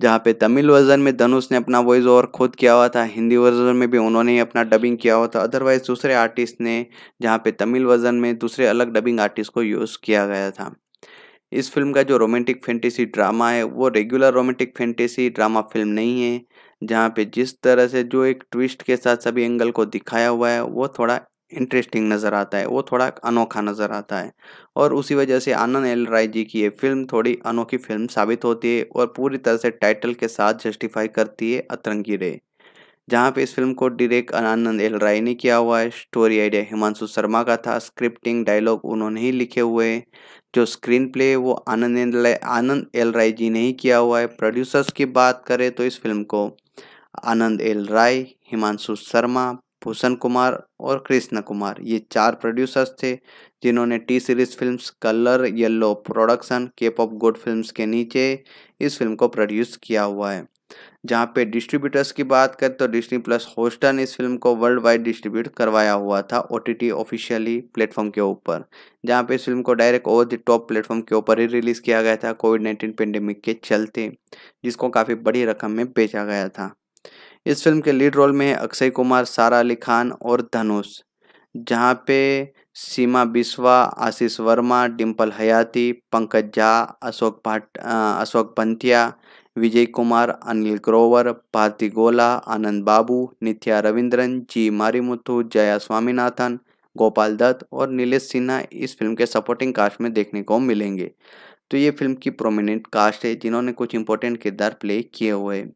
जहाँ पे तमिल वर्जन में धनुष ने अपना वॉइस ओवर खुद किया हुआ था हिंदी वर्जन में भी उन्होंने ही अपना डबिंग किया हुआ था अदरवाइज दूसरे आर्टिस्ट ने जहाँ पे तमिल वर्जन में दूसरे अलग डबिंग आर्टिस्ट को यूज़ किया गया था इस फिल्म का जो रोमांटिक फैंटेसी ड्रामा है वो regular romantic fantasy drama film नहीं है जहाँ पे जिस तरह से जो एक ट्विस्ट के साथ सभी एंगल को दिखाया हुआ है वो थोड़ा इंटरेस्टिंग नज़र आता है वो थोड़ा अनोखा नज़र आता है और उसी वजह से आनंद एल राय जी की ये फिल्म थोड़ी अनोखी फिल्म साबित होती है और पूरी तरह से टाइटल के साथ जस्टिफाई करती है अतरंगी रे जहाँ पे इस फिल्म को डायरेक्ट आनंद एल राय ने किया हुआ है स्टोरी आइडिया हिमांशु शर्मा का था स्क्रिप्टिंग डायलॉग उन्होंने ही लिखे हुए हैं जो स्क्रीन प्ले वो आनंद एल आनंद एल राय जी ने ही किया हुआ है प्रोड्यूसर्स की बात करें तो इस फिल्म को आनंद एल राय हिमांशु शर्मा भूषण कुमार और कृष्ण कुमार ये चार प्रोड्यूसर्स थे जिन्होंने T Series films colour yellow production cap of good films के नीचे इस फिल्म को प्रोड्यूस किया हुआ है जहाँ पे डिस्ट्रीब्यूटर्स की बात करें तो डिस्नी प्लस होस्टन इस फिल्म को वर्ल्ड वाइड डिस्ट्रीब्यूट करवाया हुआ था ओ टी ऑफिशियली प्लेटफॉर्म के ऊपर जहाँ पे इस फिल्म को direct over the top platform के ऊपर ही रिलीज़ किया गया था कोविड नाइन्टीन पेंडेमिक के चलते जिसको काफ़ी बड़ी रकम में बेचा गया था इस फिल्म के लीड रोल में है अक्षय कुमार सारा अली खान और धनुष जहाँ पे सीमा बिस्वा आशीष वर्मा डिम्पल हयाती पंकज झा अशोक भाट अशोक पंथिया विजय कुमार अनिल ग्रोवर भारती गोला आनंद बाबू नित्या रविंद्रन जी मारीमुथु जया स्वामीनाथन गोपाल दत्त और नीलेश सिन्हा इस फिल्म के सपोर्टिंग कास्ट में देखने को मिलेंगे तो ये फिल्म की प्रोमिनेंट कास्ट है जिन्होंने कुछ इंपॉर्टेंट किरदार प्ले किए हुए हैं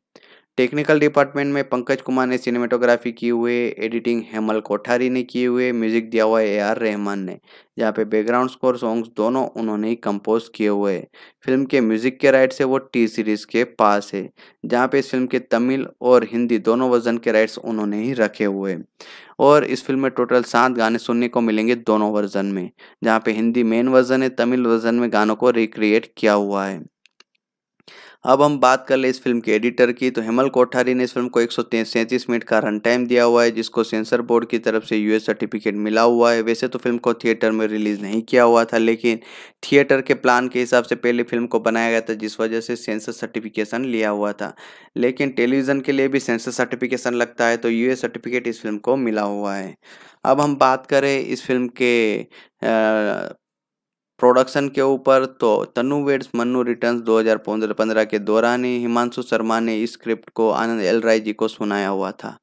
टेक्निकल डिपार्टमेंट में पंकज कुमार ने सिनेमेटोग्राफी की हुए एडिटिंग हेमल कोठारी ने किए हुए म्यूजिक दिया हुआ ए आर रहमान ने जहाँ पे बैकग्राउंड स्कोर सॉन्ग्स दोनों उन्होंने ही कंपोज किए हुए हैं फिल्म के म्यूजिक के राइट्स है वो टी सीरीज के पास है जहाँ पे इस फिल्म के तमिल और हिंदी दोनों वर्जन के राइट्स उन्होंने ही रखे हुए हैं और इस फिल्म में टोटल सात गाने सुनने को मिलेंगे दोनों वर्जन में जहाँ पे हिंदी मेन वर्जन है तमिल वर्जन में गानों को रिक्रिएट किया हुआ है अब हम बात कर ले इस फिल्म के एडिटर की तो हेमल कोठारी ने इस फिल्म को एक मिनट का रन टाइम दिया हुआ है जिसको सेंसर बोर्ड की तरफ से यूएस सर्टिफिकेट मिला हुआ है वैसे तो फिल्म को थिएटर में रिलीज नहीं किया हुआ था लेकिन थिएटर के प्लान के हिसाब से पहले फिल्म को बनाया गया था जिस वजह से सेंसर सर्टिफिकेशन लिया हुआ था लेकिन टेलीविज़न के लिए भी सेंसर सर्टिफिकेशन लगता है तो यू सर्टिफिकेट इस फिल्म को मिला हुआ है अब हम बात करें इस फिल्म के आ, प्रोडक्शन के ऊपर तो तनु वेड्स मन्नू रिटर्न्स 2015 के दौरान ही हिमांशु शर्मा ने इस स्क्रिप्ट को आनंद एल राय जी को सुनाया हुआ था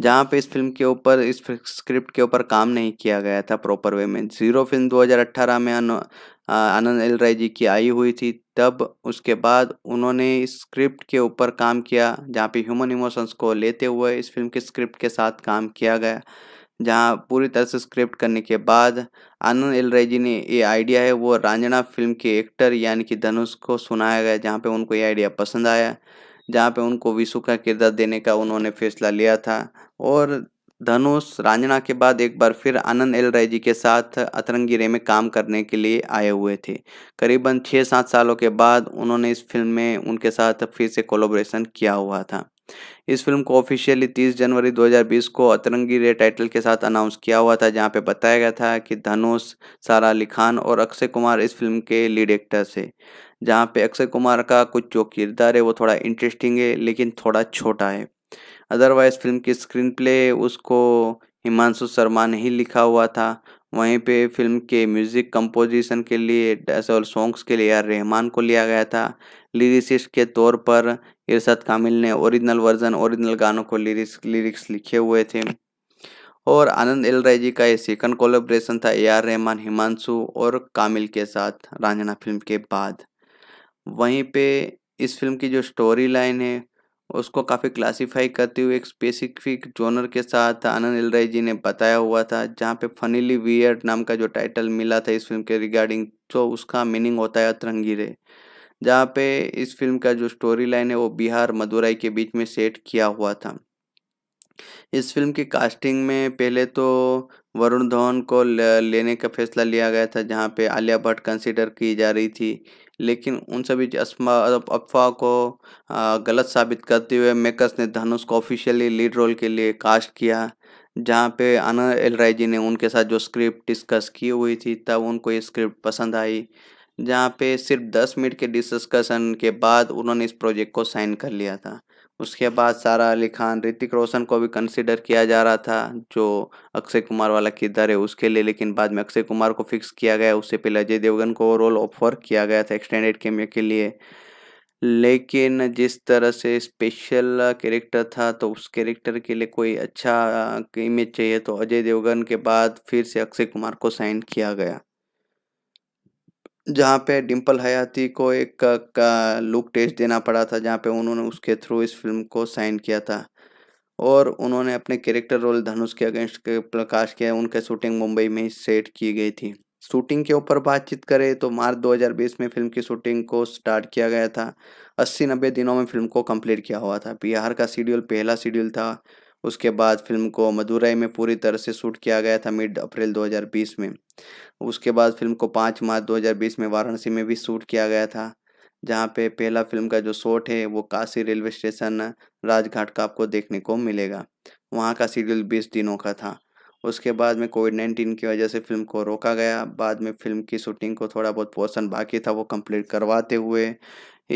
जहाँ पे इस फिल्म के ऊपर इस स्क्रिप्ट के ऊपर काम नहीं किया गया था प्रॉपर वे में जीरो फिल्म 2018 में आनंद एल राय जी की आई हुई थी तब उसके बाद उन्होंने इस स्क्रिप्ट के ऊपर काम किया जहाँ पे ह्यूमन इमोशंस को लेते हुए इस फिल्म के स्क्रिप्ट के साथ काम किया गया जहां पूरी तरह से स्क्रिप्ट करने के बाद आनंद एल रेजी ने ये आइडिया है वो रांझना फिल्म के एक्टर यानी कि धनुष को सुनाया गया जहाँ पे उनको ये आइडिया पसंद आया जहाँ पे उनको विशु का किरदार देने का उन्होंने फैसला लिया था और धनुष रांझना के बाद एक बार फिर आनंद एल राय जी के साथ रे में काम करने के लिए आए हुए थे करीबन छः सात सालों के बाद उन्होंने इस फिल्म में उनके साथ फिर से कोलोब्रेशन किया हुआ था इस फिल्म को ऑफिशियली 30 जनवरी 2020 को अतरंगी रे टाइटल के साथ अनाउंस किया हुआ था जहां पे बताया गया था कि धनुष सारा अली खान और अक्षय कुमार इस फिल्म के लीड एक्टर्स है जहां पे अक्षय कुमार का कुछ जो किरदार है वो थोड़ा इंटरेस्टिंग है लेकिन थोड़ा छोटा है अदरवाइज फिल्म की स्क्रीन प्ले उसको हिमांशु शर्मा ने ही लिखा हुआ था वहीं पे फिल्म के म्यूज़िक कंपोजिशन के लिए सॉन्ग्स के लिए आर रहमान को लिया गया था लिरिसिस्ट के तौर पर इरशाद कामिल ने ओरिजिनल वर्जन ओरिजिनल गानों को लिरिक्स लिरिक्स लिखे हुए थे और आनंद एल राय जी का ये सेकंड कोलेब्रेशन था ए आर रहमान हिमांशु और कामिल के साथ रांझना फिल्म के बाद वहीं पे इस फिल्म की जो स्टोरी लाइन है उसको काफ़ी क्लासिफाई करते हुए एक स्पेसिफिक जोनर के साथ आनंद एल राय जी ने बताया हुआ था जहाँ पे फनीली वियर्ड नाम का जो टाइटल मिला था इस फिल्म के रिगार्डिंग जो तो उसका मीनिंग होता है अतरंगी रे जहाँ पे इस फिल्म का जो स्टोरी लाइन है वो बिहार मदुराई के बीच में सेट किया हुआ था इस फिल्म की कास्टिंग में पहले तो वरुण धवन को लेने का फैसला लिया गया था जहाँ पे आलिया भट्ट कंसिडर की जा रही थी लेकिन उन सभी अफवाह को गलत साबित करते हुए मेकर्स ने धनुष को ऑफिशियली लीड रोल के लिए कास्ट किया जहाँ पे आनंद एल राय जी ने उनके साथ जो स्क्रिप्ट डिस्कस की हुई थी तब उनको ये स्क्रिप्ट पसंद आई जहाँ पे सिर्फ दस मिनट के डिस्कशन के बाद उन्होंने इस प्रोजेक्ट को साइन कर लिया था उसके बाद सारा अली खान ऋतिक रोशन को भी कंसिडर किया जा रहा था जो अक्षय कुमार वाला किरदार है उसके लिए लेकिन बाद में अक्षय कुमार को फिक्स किया गया उससे पहले अजय देवगन को रोल ऑफर किया गया था एक्सटेंडेड कैमियो के लिए लेकिन जिस तरह से स्पेशल कैरेक्टर था तो उस कैरेक्टर के लिए कोई अच्छा इमेज चाहिए तो अजय देवगन के बाद फिर से अक्षय कुमार को साइन किया गया जहाँ पे डिम्पल हयाती को एक का लुक टेस्ट देना पड़ा था जहाँ पे उन्होंने उसके थ्रू इस फिल्म को साइन किया था और उन्होंने अपने कैरेक्टर रोल धनुष के अगेंस्ट प्रकाश किया उनके शूटिंग मुंबई में सेट की गई थी शूटिंग के ऊपर बातचीत करें तो मार्च 2020 में फिल्म की शूटिंग को स्टार्ट किया गया था अस्सी नब्बे दिनों में फिल्म को कंप्लीट किया हुआ था बिहार का शेड्यूल पहला शेड्यूल था उसके बाद फिल्म को मदुरई में पूरी तरह से शूट किया गया था मिड अप्रैल 2020 में उसके बाद फिल्म को 5 मार्च 2020 में वाराणसी में भी शूट किया गया था जहाँ पे पहला फिल्म का जो शॉट है वो काशी रेलवे स्टेशन राजघाट का आपको देखने को मिलेगा वहाँ का शेड्यूल बीस दिनों का था उसके बाद में कोविड नाइन्टीन की वजह से फिल्म को रोका गया बाद में फिल्म की शूटिंग को थोड़ा बहुत पोर्सन बाकी था वो कंप्लीट करवाते हुए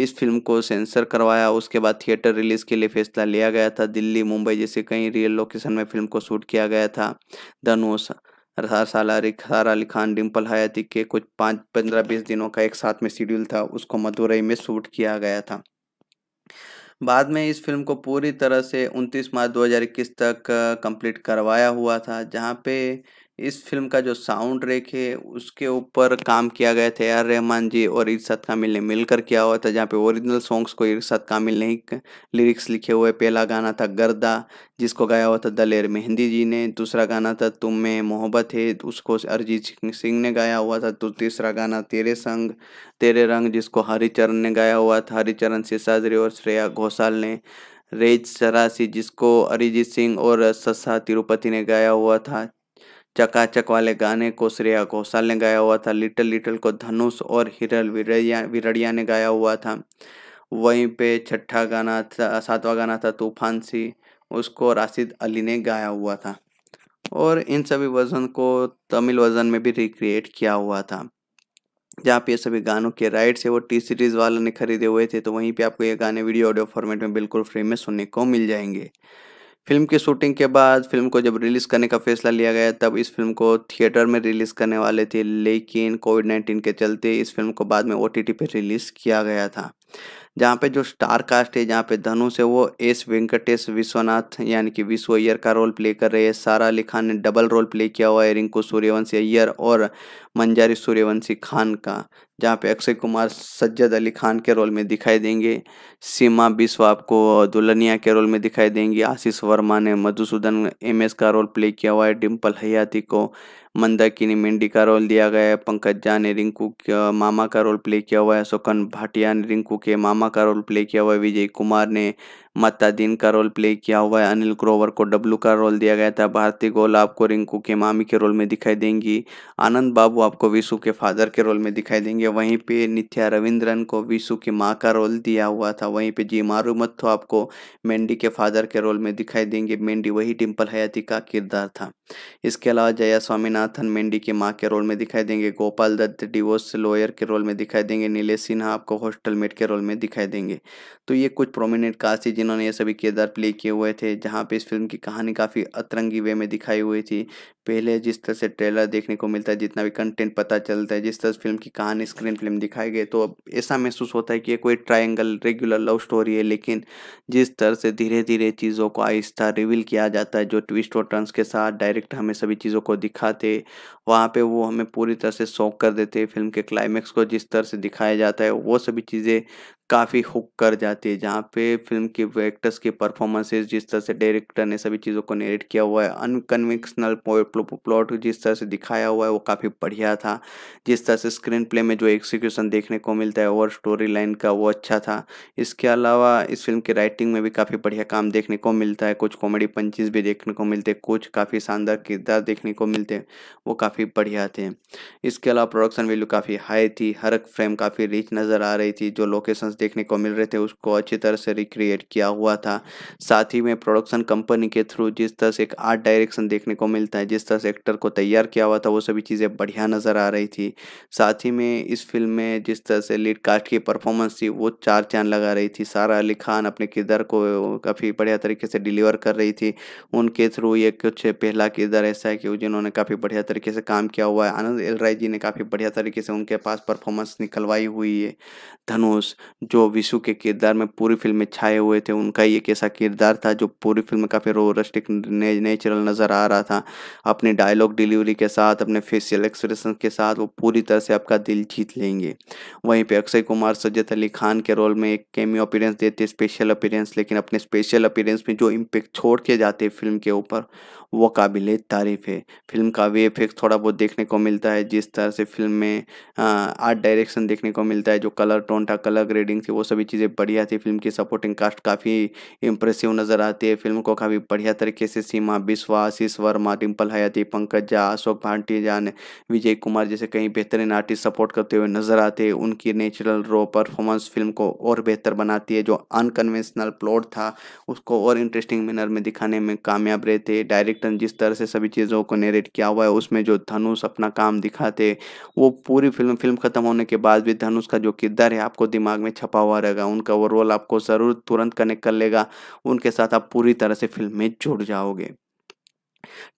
इस फिल्म को सेंसर करवाया उसके बाद थिएटर रिलीज़ के लिए फैसला लिया गया था दिल्ली मुंबई जैसे कई रियल लोकेशन में फिल्म को शूट किया गया था धनुष साला अली खान डिम्पल हयाती के कुछ पाँच पंद्रह बीस दिनों का एक साथ में शेड्यूल था उसको मदुरई में शूट किया गया था बाद में इस फिल्म को पूरी तरह से 29 मार्च 2021 तक कंप्लीट करवाया हुआ था जहाँ पे इस फिल्म का जो साउंड ट्रैक है उसके ऊपर काम किया गया था आर रहमान जी और इर्शाद कामिल ने मिलकर किया हुआ था जहाँ पे ओरिजिनल सॉन्ग्स को इर्शाद कामिल ने लिरिक्स लिखे हुए पहला गाना था गर्दा जिसको गाया हुआ था दलेर मेहंदी जी ने दूसरा गाना था तुम में मोहब्बत है उसको अरिजीत सिंह ने गाया हुआ था तो तीसरा गाना तेरे संग तेरे रंग जिसको हरिचरण ने गाया हुआ था हरिचरण सिसाजरी और श्रेया घोषाल ने रेज सरासी जिसको अरिजीत सिंह और सस्सा तिरुपति ने गाया हुआ था चकाचक वाले गाने को श्रेया घोषाल ने गाया हुआ था लिटिल लिटिल को धनुष और हिरल विरड़िया विरड़िया ने गाया हुआ था वहीं पे छठा गाना था सातवां गाना था तूफान सी उसको राशिद अली ने गाया हुआ था और इन सभी वजन को तमिल वजन में भी रिक्रिएट किया हुआ था जहाँ पे ये सभी गानों के राइट्स है वो टी सीरीज़ वालों ने खरीदे हुए थे तो वहीं पे आपको ये गाने वीडियो ऑडियो फॉर्मेट में बिल्कुल फ्री में सुनने को मिल जाएंगे फिल्म की शूटिंग के बाद फिल्म को जब रिलीज़ करने का फैसला लिया गया तब इस फिल्म को थिएटर में रिलीज़ करने वाले थे लेकिन कोविड नाइन्टीन के चलते इस फिल्म को बाद में ओ टी टी पर रिलीज़ किया गया था जहाँ पे जो स्टार कास्ट है जहाँ पे धनुष है वो एस वेंकटेश विश्वनाथ यानी कि विश्व अय्यर का रोल प्ले कर रहे हैं सारा अली खान ने डबल रोल प्ले किया हुआ है रिंकू सूर्यवंशी अय्यर और मंजारी सूर्यवंशी खान का जहाँ पे अक्षय कुमार सज्जद अली खान के रोल में दिखाई देंगे सीमा बिश्व आपको दुल्हनिया के रोल में दिखाई देंगी आशीष वर्मा ने मधुसूदन एम एस का रोल प्ले किया हुआ है डिम्पल हयाती को मंदाकिनी मेंडी का रोल दिया गया है पंकज झा ने रिंकू के मामा का रोल प्ले किया हुआ है शोकन भाटिया ने रिंकू के मामा का रोल प्ले किया हुआ है विजय कुमार ने मतदीन का रोल प्ले किया हुआ है अनिल ग्रोवर को डब्लू का रोल दिया गया था भारती गोल आपको रिंकू के मामी के रोल में दिखाई देंगी आनंद बाबू आपको विशु के फादर के रोल में दिखाई देंगे वहीं पे नित्या रविंद्रन को विशु की माँ का रोल दिया हुआ था वहीं पे जी मारू मत्थो आपको मेंडी के फादर के रोल में दिखाई देंगे मेंडी वही टिम्पल हयाती का किरदार था इसके अलावा जया स्वामीनाथन मेंडी की माँ के रोल में दिखाई देंगे गोपाल दत्त डिवोर्स लॉयर के रोल में दिखाई देंगे नीले सिन्हा आपको हॉस्टल मेट के रोल में दिखाई देंगे तो ये कुछ प्रोमिनेंट कास्ट थी जिन्होंने ये सभी किरदार प्ले किए हुए थे जहाँ पे इस फिल्म की कहानी काफ़ी अतरंगी वे में दिखाई हुई थी पहले जिस तरह से ट्रेलर देखने को मिलता है जितना भी कंटेंट पता चलता है जिस तरह फिल्म की कहानी स्क्रीन फिल्म दिखाई गई तो अब ऐसा महसूस होता है कि ये कोई ट्राइंगल रेगुलर लव स्टोरी है लेकिन जिस तरह से धीरे धीरे चीज़ों को आहिस्ता रिवील किया जाता है जो ट्विस्ट और टर्न्स के साथ डायरेक्ट डायरेक्ट हमें सभी चीज़ों को दिखाते वहाँ पे वो हमें पूरी तरह से शौक कर देते फिल्म के क्लाइमेक्स को जिस तरह से दिखाया जाता है वो सभी चीज़ें काफ़ी हुक कर जाती है जहाँ पे फिल्म की एक्टर्स की परफॉर्मेंसेज जिस तरह से डायरेक्टर ने सभी चीज़ों को नेरेट किया हुआ है अनकन्वेंशनल प्लॉट जिस तरह से दिखाया हुआ है वो काफ़ी बढ़िया था जिस तरह से स्क्रीन प्ले में जो एग्जीक्यूशन देखने को मिलता है और स्टोरी लाइन का वो अच्छा था इसके अलावा इस फिल्म की राइटिंग में भी काफ़ी बढ़िया काम देखने को मिलता है कुछ कॉमेडी पंचीज भी देखने को मिलते कुछ काफ़ी शानदार किरदार देखने को मिलते वो काफ़ी बढ़िया थे इसके अलावा प्रोडक्शन वैल्यू काफ़ी हाई थी हर फ्रेम काफ़ी रिच नज़र आ रही थी जो लोकेशन कलर्स देखने को मिल रहे थे उसको अच्छी तरह से रिक्रिएट किया हुआ था साथ ही में प्रोडक्शन कंपनी के थ्रू जिस तरह से एक आर्ट डायरेक्शन देखने को मिलता है जिस तरह से एक्टर को तैयार किया हुआ था वो सभी चीज़ें बढ़िया नज़र आ रही थी साथ ही में इस फिल्म में जिस तरह से लीड कास्ट की परफॉर्मेंस थी वो चार चांद लगा रही थी सारा अली खान अपने किरदार को काफ़ी बढ़िया तरीके से डिलीवर कर रही थी उनके थ्रू ये कुछ पहला किरदार ऐसा है कि जिन्होंने काफ़ी बढ़िया तरीके से काम किया हुआ है आनंद एल राय जी ने काफ़ी बढ़िया तरीके से उनके पास परफॉर्मेंस निकलवाई हुई है धनुष जो विशु के किरदार में पूरी फिल्म में छाए हुए थे उनका ही एक ऐसा किरदार था जो पूरी फिल्म में काफ़ी रोरस्टिक ने, नेचुरल नज़र आ रहा था अपने डायलॉग डिलीवरी के साथ अपने फेशियल एक्सप्रेशन के साथ वो पूरी तरह से आपका दिल जीत लेंगे वहीं पे अक्षय कुमार सज्जत अली खान के रोल में एक कैमियो अपीरेंस देते स्पेशल अपीरेंस लेकिन अपने स्पेशल अपीरेंस में जो इम्पेक्ट छोड़ के जाते फिल्म के ऊपर वो काबिल तारीफ है फिल्म का वे इफेक्ट थोड़ा बहुत देखने को मिलता है जिस तरह से फिल्म में आर्ट डायरेक्शन देखने को मिलता है जो कलर टोन था कलर ग्रेडिंग एक्टिंग थी वो सभी चीज़ें बढ़िया थी फिल्म की सपोर्टिंग कास्ट काफ़ी इंप्रेसिव नज़र आती है फिल्म को काफ़ी बढ़िया तरीके से सीमा बिश्वा आशीष वर्मा डिम्पल हयाती पंकज झा अशोक भांटी ने विजय कुमार जैसे कई बेहतरीन आर्टिस्ट सपोर्ट करते हुए नजर आते हैं उनकी नेचुरल रो परफॉर्मेंस फिल्म को और बेहतर बनाती है जो अनकन्वेंशनल प्लॉट था उसको और इंटरेस्टिंग मैनर में दिखाने में कामयाब रहे थे डायरेक्टर ने जिस तरह से सभी चीज़ों को नेरेट किया हुआ है उसमें जो धनुष अपना काम दिखाते वो पूरी फिल्म फिल्म खत्म होने के बाद भी धनुष का जो किरदार है आपको दिमाग में छपा हुआ रहेगा उनका वो रोल आपको ज़रूर तुरंत कनेक्ट कर लेगा उनके साथ आप पूरी तरह से फिल्म में जुड़ जाओगे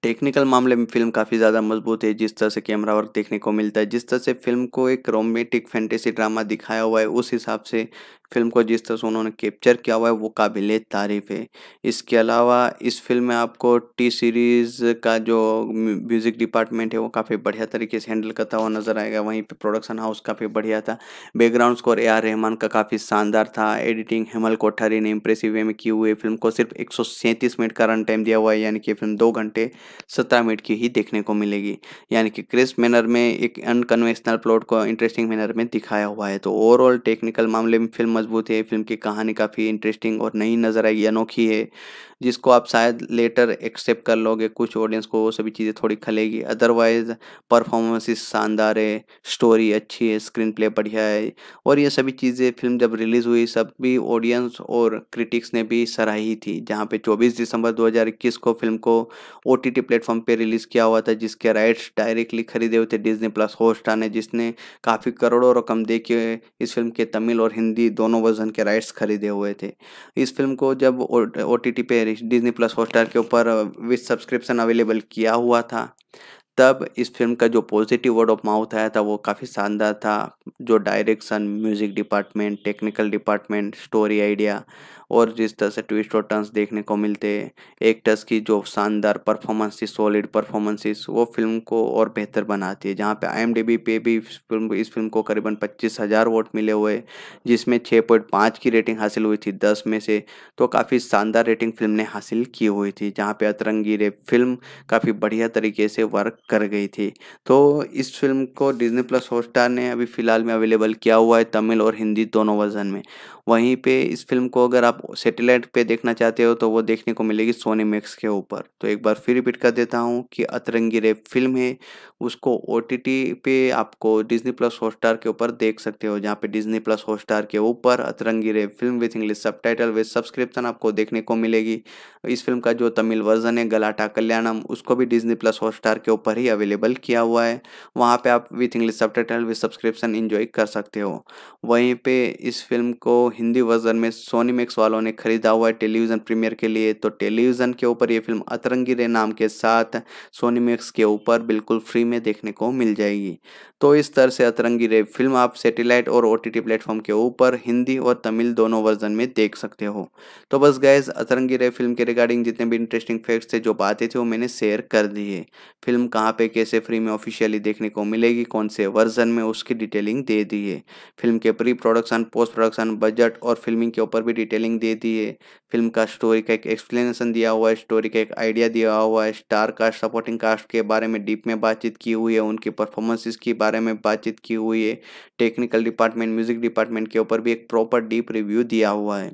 टेक्निकल मामले में फिल्म काफ़ी ज़्यादा मजबूत है जिस तरह से कैमरा वर्क देखने को मिलता है जिस तरह से फिल्म को एक रोमेंटिक फैंटेसी ड्रामा दिखाया हुआ है उस हिसाब से फिल्म को जिस तरह से उन्होंने कैप्चर किया हुआ है वो काबिल तारीफ़ है इसके अलावा इस फिल्म में आपको टी सीरीज़ का जो म्यूज़िक डिपार्टमेंट है वो काफ़ी बढ़िया तरीके से हैंडल करता हुआ नज़र आएगा वहीं पे प्रोडक्शन हाउस काफ़ी बढ़िया था background score A R Rahman का काफ़ी शानदार था एडिटिंग हेमल कोठारी ने इम्प्रेसिव वे में की हुई फिल्म को सिर्फ एक मिनट का रन टाइम दिया हुआ है यानी कि फिल्म दो घंटे बटे सत्रह मिनट की ही देखने को मिलेगी यानी कि क्रिस्प मैनर में एक अनकन्वेंशनल प्लॉट को इंटरेस्टिंग मैनर में दिखाया हुआ है तो ओवरऑल टेक्निकल मामले में फिल्म मजबूत है फिल्म की कहानी काफ़ी इंटरेस्टिंग और नई नज़र आई अनोखी है जिसको आप शायद लेटर एक्सेप्ट कर लोगे कुछ ऑडियंस को वो सभी चीज़ें थोड़ी खलेगी अदरवाइज परफॉर्मेंसेस शानदार है स्टोरी अच्छी है स्क्रीन प्ले बढ़िया है और ये सभी चीज़ें फिल्म जब रिलीज़ हुई सब भी ऑडियंस और क्रिटिक्स ने भी सराही थी जहाँ पे 24 दिसंबर 2021 को फिल्म को ओ टी टी प्लेटफॉर्म पर रिलीज़ किया हुआ था जिसके राइट्स डायरेक्टली खरीदे हुए थे डिजनी प्लस होस्टा ने जिसने काफ़ी करोड़ों रकम दे के इस फिल्म के तमिल और हिंदी दोनों वर्जन के राइट्स खरीदे हुए थे इस फिल्म को जब ओ टी पे डिज्नी प्लस हॉटस्टार के ऊपर विथ सब्सक्रिप्शन अवेलेबल किया हुआ था तब इस फिल्म का जो पॉजिटिव वर्ड ऑफ माउथ आया था वो काफ़ी शानदार था जो direction music department technical department story idea और जिस तरह से ट्विस्ट और टर्न्स देखने को मिलते हैं एक्टर्स की जो शानदार परफॉर्मेंसेस सॉलिड परफॉर्मेंसेस वो फिल्म को और बेहतर बनाती है जहाँ पे आई पे भी इस फिल्म इस फिल्म को करीबन पच्चीस हज़ार वोट मिले हुए जिसमें छः पॉइंट पाँच की रेटिंग हासिल हुई थी दस में से तो काफ़ी शानदार रेटिंग फिल्म ने हासिल की हुई थी जहाँ पे अतरंगी रे फिल्म काफ़ी बढ़िया तरीके से वर्क कर गई थी तो इस फिल्म को डिजनी प्लस हॉटस्टार ने अभी फ़िलहाल में अवेलेबल किया हुआ है तमिल और हिंदी दोनों वर्जन में वहीं पे इस फिल्म को अगर आप सेटेलाइट पे देखना चाहते हो तो वो देखने को मिलेगी सोनी मैक्स के ऊपर तो एक बार फिर रिपीट कर देता हूँ कि अतरंगी रेप फिल्म है उसको ओ पे आपको डिजनी प्लस हॉटस्टार के ऊपर देख सकते हो जहाँ पे डिजनी प्लस हॉटस्टार के ऊपर Atrangi Re film with English subtitle with subscription आपको देखने को मिलेगी इस फिल्म का जो तमिल वर्जन है गलाटा कल्याणम उसको भी डिजनी प्लस हॉटस्टार के ऊपर ही अवेलेबल किया हुआ है वहाँ पर आप with English subtitle with subscription enjoy कर सकते हो वहीं पर इस फिल्म को हिंदी वर्जन में सोनी मैक्स वालों ने खरीदा हुआ है टेलीविज़न प्रीमियर के लिए तो टेलीविज़न के ऊपर ये फिल्म अतरंगी रे नाम के साथ सोनी मैक्स के ऊपर बिल्कुल फ्री में देखने को मिल जाएगी तो इस तरह से अतरंगी रे फिल्म आप सेटेलाइट और ओ टी प्लेटफॉर्म के ऊपर हिंदी और तमिल दोनों वर्जन में देख सकते हो तो बस गैस अतरंगी रे फिल्म के रिगार्डिंग जितने भी इंटरेस्टिंग फैक्ट्स थे जो बातें थी वो मैंने शेयर कर दी है फिल्म कहाँ पे कैसे फ्री में ऑफिशियली देखने को मिलेगी कौन से वर्जन में उसकी डिटेलिंग दे दी है फिल्म के pre production post production budget budget और फिल्मिंग के ऊपर भी डिटेलिंग दे दी है फिल्म का स्टोरी का एक एक्सप्लेनेशन दिया हुआ है स्टोरी का एक आइडिया दिया हुआ है स्टार कास्ट सपोर्टिंग कास्ट के बारे में डीप में बातचीत की हुई है उनकी परफॉर्मेंसेस के बारे में बातचीत की हुई है टेक्निकल डिपार्टमेंट म्यूजिक डिपार्टमेंट के ऊपर भी एक प्रॉपर डीप रिव्यू दिया हुआ है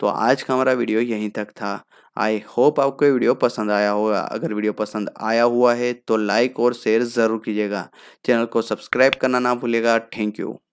तो आज का हमारा वीडियो यहीं तक था आई होप आपको ये वीडियो पसंद आया होगा अगर वीडियो पसंद आया हुआ है तो लाइक और शेयर ज़रूर कीजिएगा चैनल को सब्सक्राइब करना ना भूलेगा थैंक यू